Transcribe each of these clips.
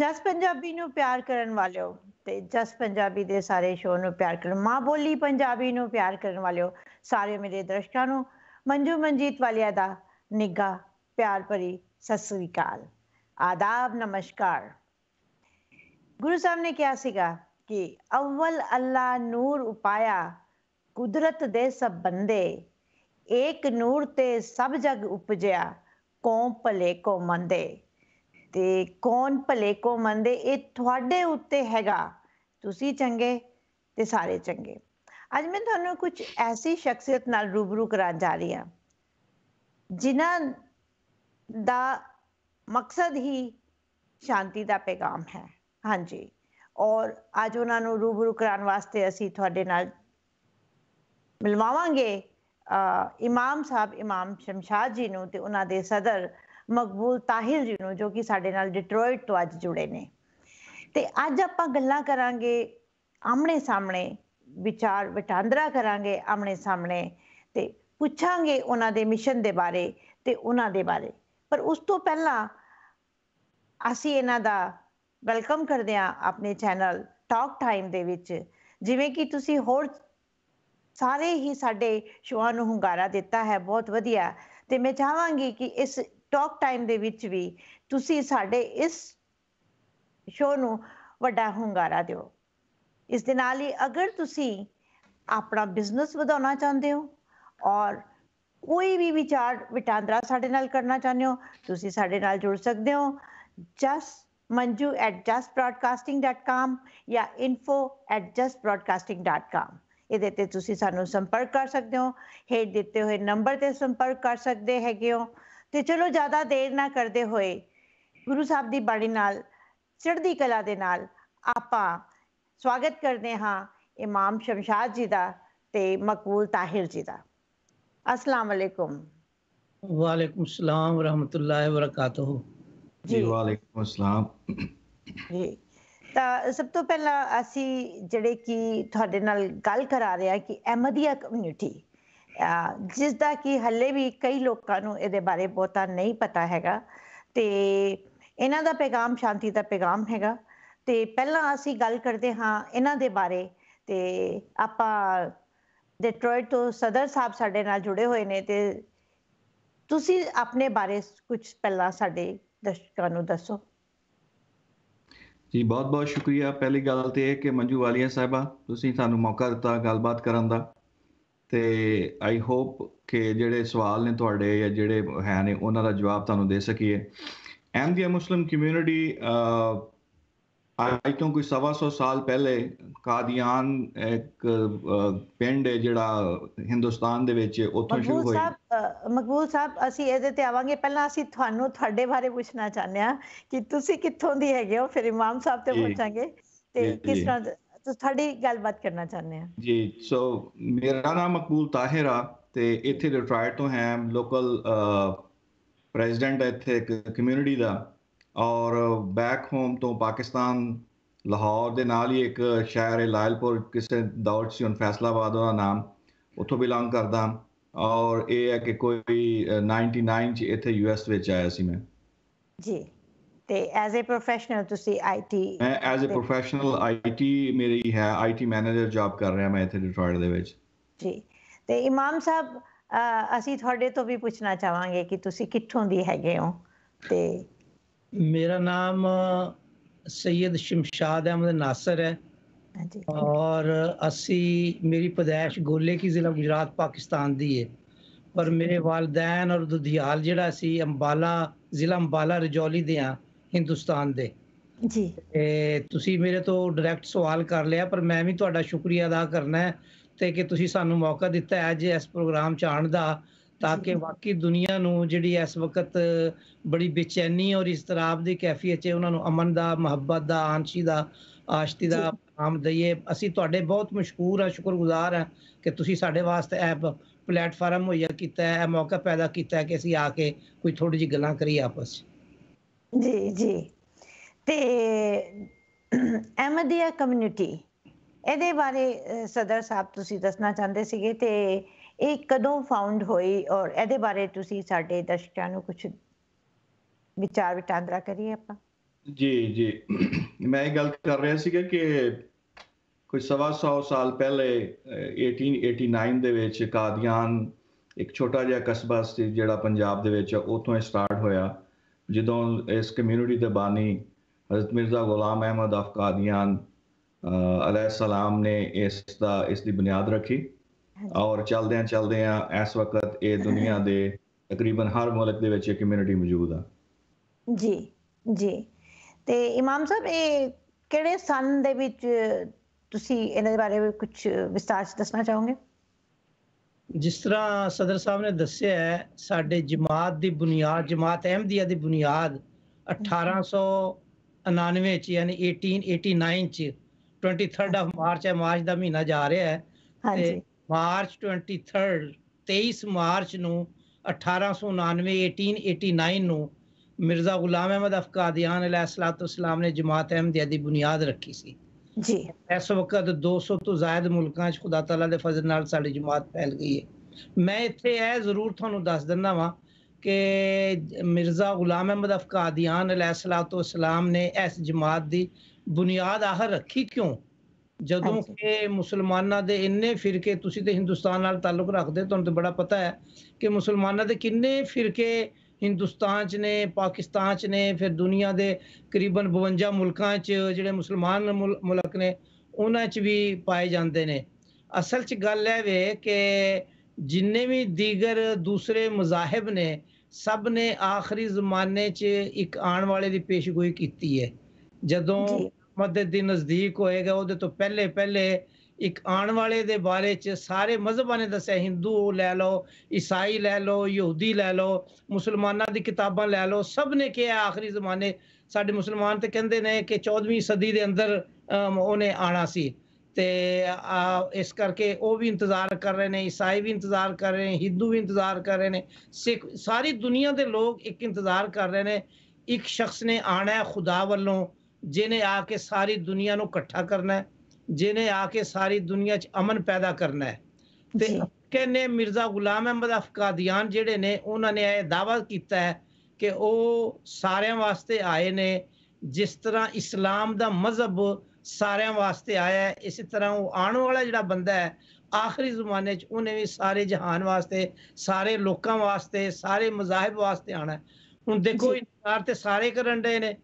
ਜਸ ਪੰਜਾਬੀ ਨੂੰ ਪਿਆਰ ਕਰਨ ਵਾਲਿਓ ਤੇ ਜਸ ਪੰਜਾਬੀ ਦੇ ਸਾਰੇ ਸ਼ੋਅ ਨੂੰ ਪਿਆਰ ਕਰਨ ਮਾਂ ਬੋਲੀ ਪੰਜਾਬੀ ਨੂੰ ਪਿਆਰ ਕਰਨ ਵਾਲਿਓ ਸਾਰੇ ਮੇਰੇ ਦਰਸ਼ਕਾਂ ਨੂੰ ਮੰਜੂ ਮਨਜੀਤ ਵਾਲਿਆ ਦਾ ਨਿੱਗਾ ਪਿਆਰ ਭਰੀ ਸਤਿ ਸ੍ਰੀ ਅਕਾਲ ਆਦਾਬ ਨਮਸਕਾਰ ਗੁਰੂ ਸਾਹਿਬ ਨੇ ਕਿਹਾ ਸੀਗਾ ਕਿ ਅਵਲ ਅੱਲਾ ਨੂਰ ਉਪਾਇਆ ਕੁਦਰਤ ਦੇ ਸਭ ਬੰਦੇ ਏਕ ਨੂਰ ਤੇ ਸਭ ਜਗ ਉਪਜਿਆ ਕੋ ਭਲੇ ਕੋ ਮੰਦੇ ਤੇ ਕੌਣ ਭਲੇ ਕੋ ਮੰਦੇ ਇਹ ਤੁਹਾਡੇ ਉੱਤੇ ਹੈਗਾ ਤੁਸੀਂ ਚੰਗੇ ਤੇ ਸਾਰੇ ਚੰਗੇ ਅੱਜ ਮੈਂ ਤੁਹਾਨੂੰ ਕੁਝ ਐਸੀ ਸ਼ਖਸੀਅਤ ਨਾਲ ਰੂਬਰੂ ਕਰਾਂ ਜਾ ਰਹੀ ਹਾਂ ਜਿਨ੍ਹਾਂ ਦਾ ਮਕਸਦ ਹੀ ਸ਼ਾਂਤੀ ਦਾ ਪੈਗਾਮ ਹੈ ਹਾਂਜੀ ਔਰ ਅੱਜ ਉਹਨਾਂ ਨੂੰ ਰੂਬਰੂ ਕਰਾਉਣ ਵਾਸਤੇ ਅਸੀਂ ਤੁਹਾਡੇ ਨਾਲ ਮਿਲਵਾਵਾਂਗੇ ਇਮਾਮ ਸਾਹਿਬ ਇਮਾਮ ਸ਼ਮਸ਼ਾਦ ਜੀ ਨੂੰ ਤੇ ਉਹਨਾਂ ਦੇ ਸਦਰ ਮਕਬੂਲ ਤਾਹਿਲ ਜੀ ਨੂੰ ਜੋ ਕਿ ਸਾਡੇ ਨਾਲ ਡਿਟਰੋਇਟ ਤੋਂ ਅੱਜ ਜੁੜੇ ਨੇ ਤੇ ਅੱਜ ਆਪਾਂ ਗੱਲਾਂ ਕਰਾਂਗੇ ਆਮਣੇ ਸਾਹਮਣੇ ਵਿਚਾਰ ਵਟਾਂਦਰਾ ਕਰਾਂਗੇ ਆਮਣੇ ਸਾਹਮਣੇ ਤੇ ਪੁੱਛਾਂਗੇ ਉਹਨਾਂ ਦੇ ਮਿਸ਼ਨ ਦੇ ਬਾਰੇ ਤੇ ਉਹਨਾਂ ਦੇ ਬਾਰੇ ਪਰ ਉਸ ਤੋਂ ਪਹਿਲਾਂ ਅਸੀਂ ਇਹਨਾਂ ਦਾ ਵੈਲਕਮ ਕਰਦੇ ਆ ਆਪਣੇ ਚੈਨਲ ਟਾਕ ਟਾਈਮ ਦੇ ਵਿੱਚ ਜਿਵੇਂ ਕਿ ਤੁਸੀਂ ਹੋਰ ਸਾਰੇ ਹੀ ਸਾਡੇ ਸ਼ੋਅ ਨੂੰ ਹੁੰਗਾਰਾ ਦਿੱਤਾ ਹੈ ਬਹੁਤ ਵਧੀਆ ਤੇ ਮੈਂ ਚਾਹਾਂਗੀ ਕਿ ਇਸ ਟਾਕ ਟਾਈਮ ਦੇ ਵਿੱਚ ਵੀ ਤੁਸੀਂ ਸਾਡੇ ਇਸ ਸ਼ੋ ਨੂੰ ਵੱਡਾ ਹੁੰਗਾਰਾ ਦਿਓ ਇਸ ਦੇ ਨਾਲ ਹੀ ਅਗਰ ਤੁਸੀਂ ਆਪਣਾ ਬਿਜ਼ਨਸ ਵਧਾਉਣਾ ਚਾਹੁੰਦੇ ਹੋ ਔਰ ਕੋਈ ਵੀ ਵਿਚਾਰ ਵਟਾਂਦਰਾ ਸਾਡੇ ਨਾਲ ਕਰਨਾ ਚਾਹੁੰਦੇ ਹੋ ਤੁਸੀਂ ਸਾਡੇ ਨਾਲ ਜੁੜ ਸਕਦੇ ਹੋ ਜਸ manju@justbroadcasting.com ਜਾਂ info@justbroadcasting.com ਇਹਦੇ ਤੇ ਤੁਸੀਂ ਸਾਨੂੰ ਸੰਪਰਕ ਕਰ ਸਕਦੇ ਹੋ ਹੇਠ ਦਿੱਤੇ ਹੋਏ ਨੰਬਰ ਤੇ ਸੰਪਰਕ ਕਰ ਸਕਦੇ ਹੈਗੇ ਹੋ ਤੇ ਚਲੋ ਜ਼ਿਆਦਾ ਦੇਰ ਨਾ ਕਰਦੇ ਹੋਏ ਗੁਰੂ ਸਾਹਿਬ ਦੀ ਬਾਣੀ ਨਾਲ ਚੜ੍ਹਦੀ ਕਲਾ ਦੇ ਨਾਲ ਆਪਾਂ ਸਵਾਗਤ ਕਰਦੇ ਹਾਂ ਇਮਾਮ ਸ਼ਮਸ਼ਾਦ ਜੀ ਦਾ ਤੇ ਮਕਬੂਲ ਤਾਹਿਰ ਜੀ ਦਾ ਅਸਲਾਮ ਅਲੈਕੁਮ ਵਾਲੇਕੁਮ ਸਲਾਮ ਰਹਿਮਤੁਲਾਹਿ ਵਬਰਕਾਤੁਹ ਜੀ ਵਾਲੇਕੁਮ ਸਲਾਮ ਜੀ ਤਾਂ ਸਭ ਤੋਂ ਪਹਿਲਾਂ ਅਸੀਂ ਜਿਹੜੇ ਕਿ ਤੁਹਾਡੇ ਨਾਲ ਗੱਲ ਕਰਾ ਰਹੇ ਆ ਕਿ ਅਹਿਮਦੀਆ ਕਮਿਊਨਿਟੀ ਜਿਸ ਦਾ ਕਿ ਹੱਲੇ ਵੀ ਕਈ ਲੋਕਾਂ ਨੂੰ ਇਹਦੇ ਬਾਰੇ ਬਹੁਤਾ ਨਹੀਂ ਪਤਾ ਹੈਗਾ ਤੇ ਇਹਨਾਂ ਦਾ ਪੈਗਾਮ ਸ਼ਾਂਤੀ ਦਾ ਪੈਗਾਮ ਹੈਗਾ ਤੇ ਪਹਿਲਾਂ ਅਸੀਂ ਗੱਲ ਕਰਦੇ ਹਾਂ ਇਹਨਾਂ ਦੇ ਬਾਰੇ ਤੇ ਆਪਾਂ ਡੈਟਰੋਇਟ ਤੋਂ ਸਦਰ ਸਾਹਿਬ ਸਾਡੇ ਨਾਲ ਜੁੜੇ ਹੋਏ ਨੇ ਤੇ ਤੁਸੀਂ ਆਪਣੇ ਬਾਰੇ ਕੁਝ ਪਹਿਲਾਂ ਸਾਡੇ ਦਰਸ਼ਕਾਂ ਨੂੰ ਦੱਸੋ ਜੀ ਬਹੁਤ ਬਹੁਤ ਸ਼ੁਕਰੀਆ ਪਹਿਲੀ ਗੱਲ ਤੇ ਇਹ ਕਿ ਮੰਜੂ ਵਾਲੀਆ ਸਾਹਿਬਾ ਤੁਸੀਂ ਸਾਨੂੰ ਮੌਕਾ ਦਿੱਤਾ ਗੱਲਬਾਤ ਕਰਨ ਦਾ ਤੇ ਆਈ ਹੋਪ ਕਿ ਜਿਹੜੇ ਸਵਾਲ ਨੇ ਤੁਹਾਡੇ ਜਾਂ ਜਿਹੜੇ ਹੈ ਨੇ ਉਹਨਾਂ ਦਾ ਜਵਾਬ ਤੁਹਾਨੂੰ ਦੇ ਸਕੀਏ ਐਮਦੀਆ ਮੁਸਲਮ ਕਮਿਊਨਿਟੀ ਆਈ ਤੋਂ ਕੋਈ 125 ਸਾਲ ਪਹਿਲੇ ਕਾਦੀਆਨ ਇੱਕ ਪਿੰਡ ਹੈ ਜਿਹੜਾ ਹਿੰਦੁਸਤਾਨ ਦੇ ਵਿੱਚ ਉੱਥੋਂ ਸ਼ੁਰੂ ਹੋਈ ਮਕਬੂਲ ਸਾਹਿਬ ਅਸੀਂ ਇਹਦੇ ਤੇ ਆਵਾਂਗੇ ਪਹਿਲਾਂ ਅਸੀਂ ਤੁਹਾਨੂੰ ਤੁਹਾਡੇ ਬਾਰੇ ਪੁੱਛਣਾ ਚਾਹੁੰਦੇ ਆ ਕਿ ਤੁਸੀਂ ਕਿੱਥੋਂ ਦੀ ਹੈਗੇ ਹੋ ਫਿਰ ਇਮਾਮ ਸਾਹਿਬ ਤੇ ਪੁੱਛਾਂਗੇ ਤੇ ਕਿਸ ਤਰ੍ਹਾਂ ਤੁਹਾਡੀ ਗੱਲਬਾਤ ਕਰਨਾ ਚਾਹੁੰਦੇ ਆ ਜੀ ਸੋ ਮੇਰਾ ਨਾਮ ਮਕਬੂਲ ਤਾਹਿਰ ਆ ਤੇ ਇੱਥੇ ਡਿਟਰਾਇਟ ਤੋਂ ਹਾਂ ਲੋਕਲ ਪ੍ਰੈਜ਼ੀਡੈਂਟ ਇੱਥੇ ਇੱਕ ਕਮਿਊਨਿਟੀ ਦਾ ਔਰ ਬੈਕ ਹੋਮ ਤੋਂ ਪਾਕਿਸਤਾਨ ਲਾਹੌਰ ਦੇ ਨਾਲ ਹੀ ਇੱਕ ਸ਼ਹਿਰ ਹੈ ਲਾਇਲਪੁਰ ਕਿਸੇ ਦੌਰ ਸੀ ਉਹਨ ਫੈਸਲਾਬਾਦ ਦਾ ਨਾਮ ਉੱਥੋਂ ਬਿਲੋਂਗ ਕਰਦਾ ਔਰ ਇਹ ਹੈ ਕਿ ਕੋਈ 99 ਚ ਇੱਥੇ ਯੂਐਸ ਵਿੱਚ ਆਇਆ ਸੀ ਮੈਂ ਜੀ ਤੇ ਐਜ਼ ਅ ਪ੍ਰੋਫੈਸ਼ਨਲ ਤੁਸੀਂ ਆਈਟੀ ਮੈਂ ਐਜ਼ ਅ ਪ੍ਰੋਫੈਸ਼ਨਲ ਆਈਟੀ ਮੇਰੀ ਹੈ ਆਈਟੀ ਮੈਨੇਜਰ ਜੌਬ ਕਰ ਰਿਹਾ ਮੈਂ ਇੱਥੇ ਡਿਟਰੋਇਟ ਦੇ ਵਿੱਚ ਜੀ ਤੇ ਇਮਾਮ ਸਾਹਿਬ ਅਸੀਂ ਤੁਹਾਡੇ ਤੋਂ ਵੀ ਪੁੱਛਣਾ ਚਾਹਾਂਗੇ ਕਿ ਤੁਸੀਂ ਕਿੱਥੋਂ ਦੀ ਹੈਗੇ ਹੋ ਤੇ ਮੇਰਾ ਨਾਮ ਸੈਦ ਸ਼ਮਸ਼ਾਦ ਅਹਿਮਦ ਨਾਸਰ ਹੈ और ਅਸੀਂ ਮੇਰੀ ਪਦੈਸ਼ ਗੋਲੇ ਕੀ ਜ਼ਿਲ੍ਹਾ ਗੁਜਰਾਤ ਪਾਕਿਸਤਾਨ ਦੀ ਹੈ ਪਰ ਮੇਰੇ ਵਾਲਦੈਨ ਔਰ ਦੁਧਿਆਲ ਜਿਹੜਾ ਸੀ ਅੰਬਾਲਾ ਜ਼ਿਲ੍ਹਾ ਅੰਬਾਲਾ ਰਜੌਲੀ ਦੇ ਆ ਹਿੰਦੁਸਤਾਨ ਦੇ ਜੀ ਤੁਸੀਂ ਮੇਰੇ ਤੋਂ ਡਾਇਰੈਕਟ ਸਵਾਲ ਕਰ ਲਿਆ ਪਰ ਮੈਂ ਵੀ ਤੁਹਾਡਾ ਸ਼ੁਕਰੀਆ ਅਦਾ ਕਰਨਾ ਹੈ ਤੇ ਕਿ ਤੁਸੀਂ ਸਾਨੂੰ ਮੌਕਾ ਦਿੱਤਾ ਅੱਜ ਇਸ ਪ੍ਰੋਗਰਾਮ ਚ ਆਣ ਦਾ ਤਾਂ ਕਿ ਵਾਕਈ ਦੁਨੀਆ ਨੂੰ ਜਿਹੜੀ ਇਸ ਵਕਤ ਬੜੀ ਬੇਚੈਨੀ ਔਰ ਇਸਤਰਾਬ ਦੀ ਕੈਫੀਅਤ 'ਚ ਉਹਨਾਂ ਨੂੰ ਅਮਨ ਦਾ ਮੁਹੱਬਤ ਦਾ ਆਂਸ਼ੀ ਦਾ ਆਸ਼ਤੀ ਦਾ ਆਮ ਦਈਏ ਅਸੀਂ ਤੁਹਾਡੇ ਬਹੁਤ ਮਸ਼ਕੂਰ ਆ ਸ਼ੁਕਰਗੁਜ਼ਾਰ ਆ ਕਿ ਤੁਸੀਂ ਸਾਡੇ ਵਾਸਤੇ ਐਪ ਪਲੇਟਫਾਰਮ ਹੋਇਆ ਕੀਤਾ ਹੈ ਇਹ ਮੌਕਾ ਪੈਦਾ ਕੀਤਾ ਹੈ ਕਿ ਅਸੀਂ ਆ ਕੇ ਕੋਈ ਥੋੜੀ ਜਿਹੀ ਗੱਲਾਂ ਕਰੀ ਆਪਸ ਵਿੱਚ ਜੀ ਜੀ ਤੇ ਅਹਿਮਦੀਆ ਕਮਿਊਨਿਟੀ ਇਹਦੇ ਬਾਰੇ ਸਦਰ ਸਾਹਿਬ ਤੁਸੀਂ ਦੱਸਣਾ ਚਾਹੁੰਦੇ ਸੀਗੇ ਤੇ ਇਹ ਕਦੋਂ ਫਾਊਂਡ ਹੋਈ ਔਰ ਇਹਦੇ ਬਾਰੇ ਤੁਸੀਂ ਸਾਡੇ ਦਰਸ਼ਕਾਂ ਨੂੰ ਕੁਝ ਵਿਚਾਰ ਵਟਾਂਦਰਾ ਕਰੀਏ ਆਪਾਂ ਜੀ ਜੀ ਮੈਂ ਇਹ ਗੱਲ ਕਰ ਰਿਹਾ ਸੀਗਾ ਕਿ ਕੋਈ ਸਵਾ 100 ਸਾਲ ਪਹਿਲੇ 1889 ਦੇ ਵਿੱਚ ਕਾਦੀਆਨ ਇੱਕ ਛੋਟਾ ਜਿਹਾ ਕਸਬਾ ਸੀ ਜਿਹੜਾ ਪੰਜਾਬ ਦੇ ਵਿੱਚ ਉਥੋਂ ਸਟਾਰਟ ਹੋਇਆ ਜਦੋਂ ਇਸ ਕਮਿਊਨਿਟੀ ਦੇ ਬਾਨੀ حضرت ਮਿਰਜ਼ਾ ਗੁਲਾਮ ਅਹਿਮਦ ਅਫਕਾਦੀਆਨ ਸਲਾਮ ਨੇ ਇਸ ਦਾ ਇਸ ਦੀ ਬੁਨਿਆਦ ਰੱਖੀ ਔਰ ਚਲਦੇ ਆ ਇਸ ਵਕਤ ਇਹ ਦੁਨੀਆ ਦੇ ਤਕਰੀਬਨ ਹਰ ਮੁਲਕ ਦੇ ਵਿੱਚ ਇਹ ਕਮਿਊਨਿਟੀ ਮੌਜੂਦ ਆ ਜੀ ਜੀ ਤੇ ਇਮਾਮ ਸਾਹਿਬ ਇਹ ਕਿਹੜੇ ਸਨ ਦੇ ਵਿੱਚ ਤੁਸੀਂ ਇਹਦੇ ਬਾਰੇ ਕੁਝ ਵਿਸਤਾਰ ਚ ਦੱਸਣਾ ਚਾਹੋਗੇ ਜਿਸ ਤਰ੍ਹਾਂ ਸਦਰ ਸਾਹਿਬ ਨੇ ਦੱਸਿਆ ਹੈ ਸਾਡੇ ਜਮਾਤ ਦੀ ਬੁਨਿਆਦ ਜਮਾਤ ਅਹਿਮਦੀਆ ਦੀ ਬੁਨਿਆਦ 1899 ਚ ਯਾਨੀ 1889 ਚ 23rd ਆਫ ਮਾਰਚ ਹੈ ਮਾਰਚ ਦਾ ਮਹੀਨਾ ਜਾ ਰਿਹਾ ਹੈ ਹਾਂਜੀ ਮਾਰਚ 23 23 ਮਾਰਚ ਨੂੰ 1899 1889 ਨੂੰ ਮਿਰਜ਼ਾ ਗੁਲਾਮ ਅਹਿਮਦ ਅਫਕਾਦੀਆਨ ਅਲੈਹਿਸਲਾਤੁ ਵਸਲਾਮ ਨੇ ਜਮਾਤ ਅਹਿਮਦੀਆ ਦੀ ਬੁਨਿਆਦ ਰੱਖੀ ਸੀ जी इस वक्त दो सौ तो जायद मुल्क खुदा तला के फजल जमात फैल गई है मैं इतने यह जरूर थानू दस दिना वा कि मिर्जा गुलाम अहमद अफकादियान अलैसला तो इस्लाम ने इस जमात की बुनियाद आह रखी क्यों जो कि मुसलमाना के इन्ने फिरके तुम तो हिंदुस्तान तालुक रखते तो बड़ा पता है कि मुसलमाना के किन्ने फिरके ਹਿੰਦੁਸਤਾਨ 'ਚ ਨੇ ਪਾਕਿਸਤਾਨ 'ਚ ਨੇ ਫਿਰ ਦੁਨੀਆ ਦੇ ਕਰੀਬਨ 52 ਮੁਲਕਾਂ 'ਚ ਜਿਹੜੇ ਮੁਸਲਮਾਨ ਮੁਲਕ ਨੇ ਉਹਨਾਂ 'ਚ ਵੀ ਪਾਏ ਜਾਂਦੇ ਨੇ ਅਸਲ 'ਚ ਗੱਲ ਹੈ ਵੇ ਕਿ ਜਿੰਨੇ ਵੀ ਦੀਗਰ ਦੂਸਰੇ ਮਜ਼ਾਹਬ ਨੇ ਸਭ ਨੇ ਆਖਰੀ ਜ਼ਮਾਨੇ 'ਚ ਇੱਕ ਆਉਣ ਵਾਲੇ ਦੀ ਪੇਸ਼ਗੋਈ ਕੀਤੀ ਹੈ ਜਦੋਂ ਮਦਦ ਦੀ ਨਜ਼ਦੀਕ ਹੋਏਗਾ ਉਹਦੇ ਤੋਂ ਪਹਿਲੇ ਪਹਿਲੇ एक आने वाले दे बारे च सारे मजहबा ने दस हिंदू लै लो ईसाई लै लो यूदी लै लो मुसलमाना दिताबा लै लो सब ने क्या आखिरी जमाने साढ़े मुसलमान तो कहते ने कि चौदवी सदी के अंदर उन्हें आना सी ते आ, इस करके वो भी इंतजार कर रहे हैं ईसाई भी इंतजार कर रहे हैं हिंदू भी इंतजार कर रहे हैं सिख सारी दुनिया के लोग एक इंतजार कर रहे हैं एक शख्स ने आना है खुदा वालों जिन्हें आके सारी दुनिया को इट्ठा करना है जिन्हें आके सारी दुनिया च अमन पैदा करना है ते कहने मिर्जा गुलाम अहमद अफकादियान जेडे ने उन्होंने यह दावा किया है कि वह सारे वास्ते आए ने जिस तरह इस्लाम का मजहब सारे वास्ते आया है इस तरह वो आने वाला जो बंदा है आखिरी जमाने उन्हें भी सारे जहान वास्ते सारे लोगों वास्ते सारे मजाहब वास्ते आना है हूँ देखो इंतजार तो सारे कर रहे हैं